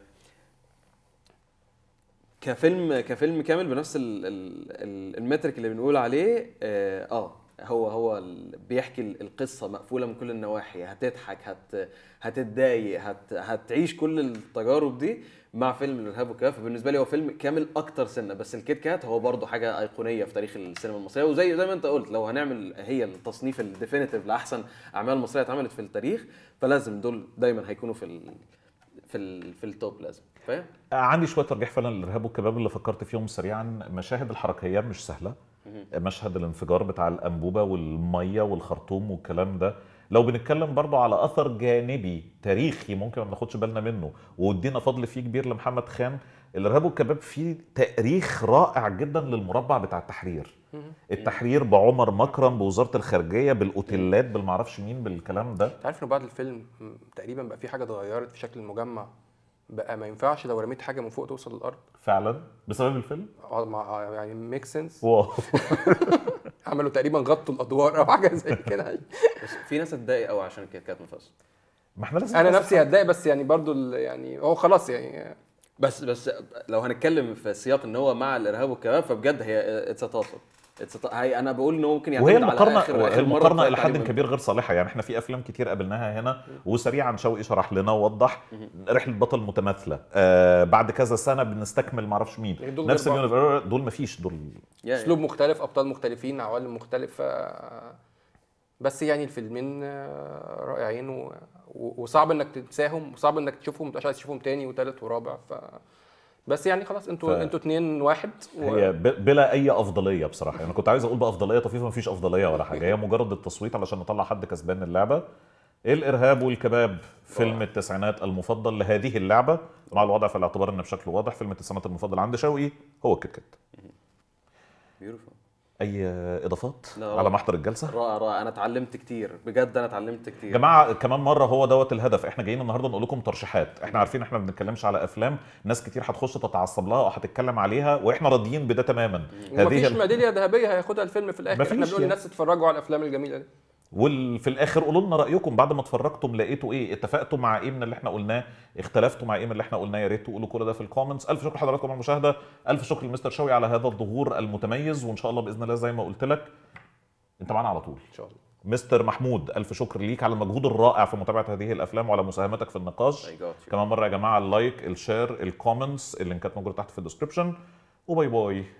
كفيلم كفيلم كامل بنفس المترك اللي بنقول عليه اه, آه هو هو بيحكي القصه مقفوله من كل النواحي هتضحك هت هتتضايق هت هتعيش كل التجارب دي مع فيلم الارهاب والكباب فبالنسبه لي هو فيلم كامل اكتر سنه بس الكيت كات هو برضه حاجه ايقونيه في تاريخ السينما المصريه وزي زي ما انت قلت لو هنعمل هي التصنيف الديفينيتيف لاحسن اعمال مصريه اتعملت في التاريخ فلازم دول دايما هيكونوا في ال... في ال... في التوب لازم فاهم آه، عندي شويه ترجيح فعلا للارهاب والكباب اللي فكرت فيهم سريعا مشاهد الحركيه مش سهله مشهد الانفجار بتاع الانبوبه والميه والخرطوم والكلام ده لو بنتكلم برضو على اثر جانبي تاريخي ممكن ما ناخدش بالنا منه وادينا فضل فيه كبير لمحمد خان الارهاب والكباب فيه تاريخ رائع جدا للمربع بتاع التحرير التحرير بعمر مكرم بوزاره الخارجيه بالاوتيلات بالمعرفش مين بالكلام ده عارف انه بعد الفيلم تقريبا بقى في حاجه اتغيرت في شكل المجمع بقى ما ينفعش لو رميت حاجه من فوق توصل للارض فعلا بسبب الفيلم اه، يعني ميك سنس واو عملوا تقريبا غطوا الادوار او حاجه زي كده بس في ناس هتضايق قوي عشان كده كانت مفصل ما احنا لازم انا نفسي هتضايق بس يعني برضو يعني هو خلاص يعني بس بس لو هنتكلم في سياق ان هو مع الارهاب والكباب فبجد هي اتس هاي انا بقول انه ممكن يعتمد وهي المقارنه على آخر وهي المقارنه الى حد كبير غير صالحه يعني احنا في افلام كتير قابلناها هنا وسريعا شوقي شرح لنا ووضح رحله بطل متماثله آه بعد كذا سنه بنستكمل معرفش مين يعني نفس آه، دول مفيش دول اسلوب مختلف ابطال مختلفين عوالم مختلفه بس يعني الفيلمين آه، رائعين وصعب انك تنساهم وصعب انك تشوفهم تبقاش عايز تشوفهم تاني وتالت ورابع ف بس يعني خلاص انتوا ف... انتوا اتنين واحد و... هي ب... بلا اي افضليه بصراحه انا يعني كنت عايز اقول بافضليه طفيفه ما فيش افضليه ولا حاجه هي مجرد التصويت علشان نطلع حد كسبان اللعبه الارهاب والكباب فيلم التسعينات المفضل لهذه اللعبه مع الوضع في الاعتبار ان بشكل واضح فيلم التسعينات المفضل عند شوقي هو الكتكات بيوتيفول اي اضافات لا. على محضر الجلسه رائع رائع انا اتعلمت كتير بجد انا اتعلمت كتير جماعه كمان مره هو دوت الهدف احنا جايين النهارده نقول لكم ترشيحات احنا عارفين احنا ما بنتكلمش على افلام ناس كتير هتخش تتعصب لها او هتتكلم عليها واحنا راضيين بده تماما هذه مفيش ميداليه ذهبيه هياخدها الفيلم في الاخر احنا بنقول الناس اتفرجوا على الافلام الجميله دي وفي الاخر قولوا لنا رايكم بعد ما اتفرجتم لقيتوا ايه اتفقتوا مع ايه من اللي احنا قلناه اختلفتوا مع ايه من اللي احنا قلناه يا ريت تقولوا كل ده في الكومنتس الف شكر لحضراتكم على المشاهده الف شكر لمستر شوي على هذا الظهور المتميز وان شاء الله باذن الله زي ما قلت لك انت معانا على طول ان شاء الله مستر محمود الف شكر ليك على المجهود الرائع في متابعه هذه الافلام وعلى مساهمتك في النقاش كمان مره يا جماعه اللايك الشير الكومنتس اللينكات موجوده تحت في الديسكربشن وباي باي